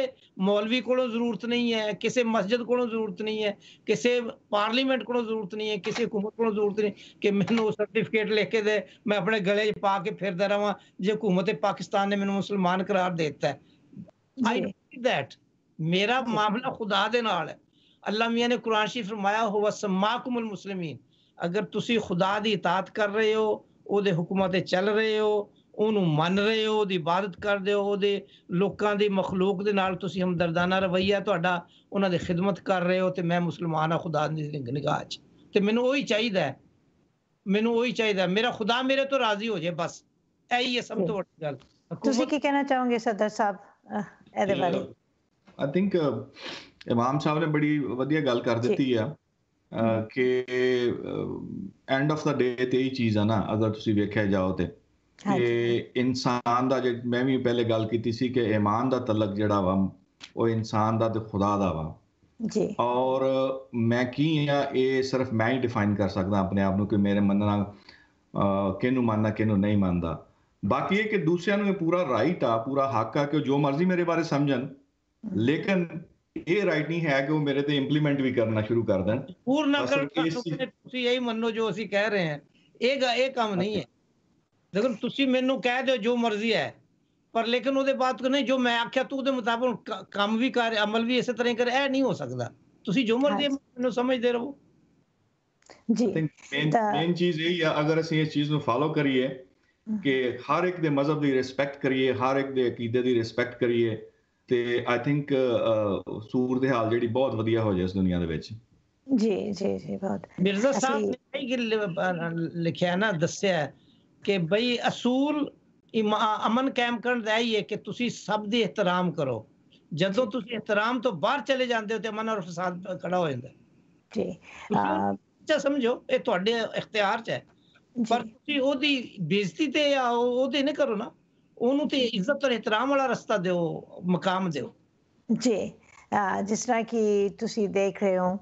मौलवी को जरूरत नहीं है किसी मस्जिद को जरूरत नहीं है किसी पार्लीमेंट को जरूरत नहीं है किसी हुकूमत को जरूरत नहीं कि मैं सर्टिफिकेट लेके दे मैं अपने गले पा के फिर रहा जो हुकूमत पाकिस्तान ने मैं मुसलमान करार देता है आई डोंट दैट मेरा मामला खुदा दे नाल है अल्लाह मियाँ ने कुरान शरीफ फरमाया हुआ समाकुम मुसलमीन अगर तुम खुदा की इतात कर रहे हो वो हुक्मत चल रहे हो उन्होंने मन रहे हो इबादत कर रहे होकों की मखलूक के नीचे हमदर्दाना रवैया थोड़ा उन्होंने खिदमत कर रहे हो तो मैं मुसलमान हाँ खुदा निगाह च तो मैं उ चाहिए मैं उ चाहिए मेरा खुदा मेरे तो राजी हो जाए बस यही है सब तो, तो बड़ी गल कहना चाहोगे सदर साहब आई थिंक इमाम साहब ने बड़ी वाइया गल कर दी है ਕਿ ਐਂਡ ਆਫ ਦਾ ਡੇ ਤੇ ਹੀ ਚੀਜ਼ ਆ ਨਾ ਅਗਰ ਤੁਸੀਂ ਵੇਖਿਆ ਜਾਓ ਤੇ ਕਿ ਇਨਸਾਨ ਦਾ ਜਿਹੜਾ ਮੈਂ ਵੀ ਪਹਿਲੇ ਗੱਲ ਕੀਤੀ ਸੀ ਕਿ ਈਮਾਨ ਦਾ ਤਲਕ ਜਿਹੜਾ ਵਾ ਉਹ ਇਨਸਾਨ ਦਾ ਤੇ ਖੁਦਾ ਦਾ ਵਾ ਜੀ ਔਰ ਮੈਂ ਕੀ ਆ ਇਹ ਸਿਰਫ ਮੈਂ ਹੀ ਡਿਫਾਈਨ ਕਰ ਸਕਦਾ ਆਪਣੇ ਆਪ ਨੂੰ ਕਿ ਮੇਰੇ ਮੰਨਣਾ ਕਿਹਨੂੰ ਮੰਨਣਾ ਕਿਹਨੂੰ ਨਹੀਂ ਮੰਨਦਾ ਬਾਕੀ ਇਹ ਕਿ ਦੂਸਰਿਆਂ ਨੂੰ ਇਹ ਪੂਰਾ ਰਾਈਟ ਆ ਪੂਰਾ ਹੱਕ ਆ ਕਿ ਜੋ ਮਰਜ਼ੀ ਮੇਰੇ ਬਾਰੇ ਸਮਝਣ ਲੇਕਿਨ ਇਹ ਰਾਈਟ ਨਹੀਂ ਹੈ ਕਿ ਉਹ ਮੇਰੇ ਤੇ ਇੰਪਲੀਮੈਂਟ ਵੀ ਕਰਨਾ ਸ਼ੁਰੂ ਕਰ ਦੇਣ ਪੂਰ ਨਾ ਕਰ ਤੁਸੀਂ ਇਹੀ ਮੰਨੋ ਜੋ ਅਸੀਂ ਕਹਿ ਰਹੇ ਹਾਂ ਇਹ ਇਹ ਕੰਮ ਨਹੀਂ ਹੈ ਲੇਕਿਨ ਤੁਸੀਂ ਮੈਨੂੰ ਕਹਿ ਦਿਓ ਜੋ ਮਰਜ਼ੀ ਹੈ ਪਰ ਲੇਕਿਨ ਉਹਦੇ ਬਾਅਦ ਨਹੀਂ ਜੋ ਮੈਂ ਆਖਿਆ ਤੂੰ ਉਹਦੇ ਮੁਤਾਬਕ ਕੰਮ ਵੀ ਕਰ ਅਮਲ ਵੀ ਇਸੇ ਤਰ੍ਹਾਂ ਕਰ ਇਹ ਨਹੀਂ ਹੋ ਸਕਦਾ ਤੁਸੀਂ ਜੋ ਮਰਜ਼ੀ ਮੈਨੂੰ ਸਮਝਦੇ ਰਹੋ ਜੀ ਮੇਨ ਚੀਜ਼ ਇਹ ਹੈ ਅਗਰ ਅਸੀਂ ਇਸ ਚੀਜ਼ ਨੂੰ ਫਾਲੋ ਕਰੀਏ ਕਿ ਹਰ ਇੱਕ ਦੇ ਮਜ਼ਹਬ ਦੀ ਰਿਸਪੈਕਟ ਕਰੀਏ ਹਰ ਇੱਕ ਦੇ ਅਕੀਦੇ ਦੀ ਰਿਸਪੈਕਟ ਕਰੀਏ ਤੇ ਆਈ ਥਿੰਕ ਸੂਰ ਦੇ ਹਾਲ ਜਿਹੜੀ ਬਹੁਤ ਵਧੀਆ ਹੋ ਜਾਏ ਇਸ ਦੁਨੀਆ ਦੇ ਵਿੱਚ ਜੀ ਜੀ ਜੀ ਬਹੁਤ ਮਿਰਜ਼ਾ ਸਾਹਿਬ ਨੇ ਇਹ ਲਿਖਿਆ ਨਾ ਦੱਸਿਆ ਕਿ ਬਈ ਅਸੂਲ ਅਮਨ ਕਾਇਮ ਕਰਨ ਦਾ ਹੀ ਹੈ ਕਿ ਤੁਸੀਂ ਸਭ ਦੀ ਇਤਰਾਮ ਕਰੋ ਜਦੋਂ ਤੁਸੀਂ ਇਤਰਾਮ ਤੋਂ ਬਾਹਰ ਚਲੇ ਜਾਂਦੇ ਹੋ ਤੇ ਅਮਨ ਔਰ ਫਸਾਦ ਖੜਾ ਹੋ ਜਾਂਦਾ ਜੀ ਅੱਛਾ ਸਮਝੋ ਇਹ ਤੁਹਾਡੇ ਇਖਤਿਆਰ 'ਚ ਹੈ ਪਰ ਤੁਸੀਂ ਉਹਦੀ ਬੇਇੱਜ਼ਤੀ ਤੇ ਆਓ ਉਹਦੇ ਨਾ ਕਰੋ ਨਾ ਉਹਨੂੰ ਤੇ ਇੱਜ਼ਤ ਤੇ ਇਤਰਾਮ ਵਾਲਾ ਰਸਤਾ ਦਿਓ ਮਕਾਮ ਦਿਓ ਜੀ ਜਿਸ ਤਰ੍ਹਾਂ ਕਿ ਤੁਸੀਂ ਦੇਖ ਰਹੇ ਹੋ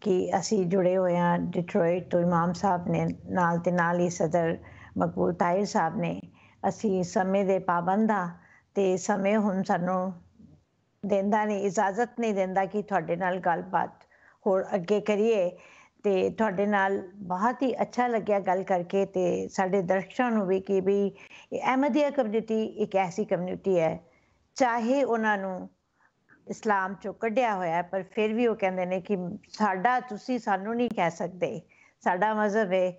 ਕਿ ਅਸੀਂ ਜੁੜੇ ਹੋਏ ਆ ਡਿਟਰੋਇਟ ਤੋਂ ਇਮਾਮ ਸਾਹਿਬ ਨੇ ਨਾਲ ਤੇ ਨਾਲ ਹੀ ਸਦਰ ਮਕਬੂਲ ਤਾਇਰ ਸਾਹਿਬ ਨੇ ਅਸੀਂ ਸਮੇਂ ਦੇ ਪਾਬੰਦਾ ਤੇ ਸਮੇਂ ਹੁਣ ਸਾਨੂੰ ਦਿੰਦਾ ਨਹੀਂ ਇਜਾਜ਼ਤ ਨਹੀਂ ਦਿੰਦਾ ਕਿ ਤੁਹਾਡੇ ਨਾਲ ਗੱਲਬਾਤ ਹੋਰ ਅੱਗੇ ਕਰੀਏ ਤੇ ਤੁਹਾਡੇ ਨਾਲ ਬਹੁਤ ਹੀ ਅੱਛਾ ਲੱਗਿਆ ਗੱਲ ਕਰਕੇ ਤੇ ਸਾਡੇ ਦਰਸ਼ਕਾਂ ਨੂੰ ਵੀ ਕਿ ਵੀ ਅਹਿਮਦੀਆ ਕਮਿਊਨਿਟੀ ਇੱਕ ਐਸੀ ਕਮਿਊਨਿਟੀ ਹੈ ਚਾਹੇ ਉਹਨਾਂ ਨੂੰ ਇਸਲਾਮ ਚੋਂ ਕੱਢਿਆ ਹੋਇਆ ਪਰ ਫਿਰ ਵੀ ਉਹ ਕਹਿੰਦੇ ਨੇ ਕਿ ਸਾਡਾ ਤੁਸੀਂ ਸਾਨੂੰ ਨਹੀਂ ਕਹਿ ਸਕਦੇ ਸਾਡਾ ਮਜ਼ਹਬ ਹੈ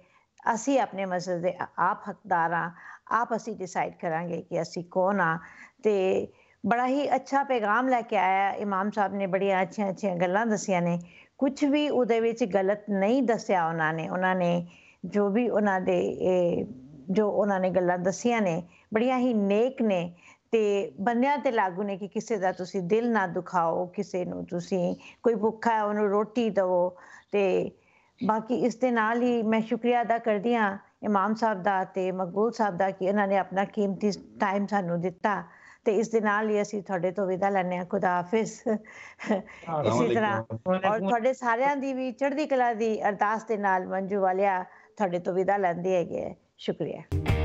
ਅਸੀਂ ਆਪਣੇ ਮਜ਼ਹਬ ਦੇ ਆਪ ਹੱਕਦਾਰਾਂ ਆਪ ਅਸੀਂ ਡਿਸਾਈਡ ਕਰਾਂਗੇ ਕਿ ਅਸੀਂ ਕੌਣ ਆ ਤੇ ਬੜਾ ਹੀ ਅੱਛਾ ਪੈਗਾਮ ਲੈ ਕੇ ਆਇਆ ਇਮਾਮ ਸਾਹਿਬ ਨੇ ਬੜੀਆਂ ਅੱਛੀਆਂ ਅੱਛੀਆਂ ਗੱਲਾਂ ਦਸੀਆਂ ਨੇ ਕੁਝ ਵੀ ਉਹਦੇ ਵਿੱਚ ਗਲਤ ਨਹੀਂ ਦੱਸਿਆ ਉਹਨਾਂ ਨੇ ਉਹਨਾਂ ਨੇ ਜੋ ਵੀ ਉਹਨਾਂ ਦੇ ਜੋ ਉਹਨਾਂ ਨੇ ਗੱਲਾਂ ਦੱਸੀਆਂ ਨੇ ਬੜੀਆਂ ਹੀ ਨੇਕ ਨੇ ਤੇ ਬੰਦਿਆਂ ਤੇ ਲਾਗੂ ਨੇ ਕਿ ਕਿਸੇ ਦਾ ਤੁਸੀਂ ਦਿਲ ਨਾ ਦੁਖਾਓ ਕਿਸੇ ਨੂੰ ਤੁਸੀਂ ਕੋਈ ਭੁੱਖਾ ਹੈ ਉਹਨੂੰ ਰੋਟੀ ਦਿਓ ਤੇ ਬਾਕੀ ਇਸ ਦੇ ਨਾਲ ਹੀ ਮੈਂ ਸ਼ੁਕਰੀਆ ਅਦਾ ਕਰਦੀ ਹਾਂ ਇਮਾਮ ਸਾਹਿਬ ਦਾ ਤੇ ਮਕਬੂਲ ਸਾਹਿਬ ਦਾ ਕਿ ਇਹਨਾਂ ਨੇ ਆਪਣਾ ਕੀਮਤੀ ਟਾਈਮ ਸਾਨੂੰ ਦਿੱਤਾ ਤੇ ਇਸ ਦੇ ਨਾਲ ਹੀ ਅਸੀਂ ਤੁਹਾਡੇ ਤੋਂ ਵਿਦਾ ਲੈਣੇ ਆ ਖੁਦਾ ਹਾਫਿਜ਼ ਇਸੇ ਤਰ੍ਹਾਂ ਔਰ ਤੁਹਾਡੇ ਸਾਰਿਆਂ ਦੀ ਵੀ ਚੜ੍ਹਦੀ ਕਲਾ ਦੀ ਅਰਦਾਸ ਦੇ ਨਾਲ ਮੰਜੂ ਵਾਲਿਆ ਤੁਹਾਡੇ ਤੋਂ ਵਿਦਾ ਲੈਂਦੇ ਹੈਗੇ ਸ਼ੁਕਰੀਆ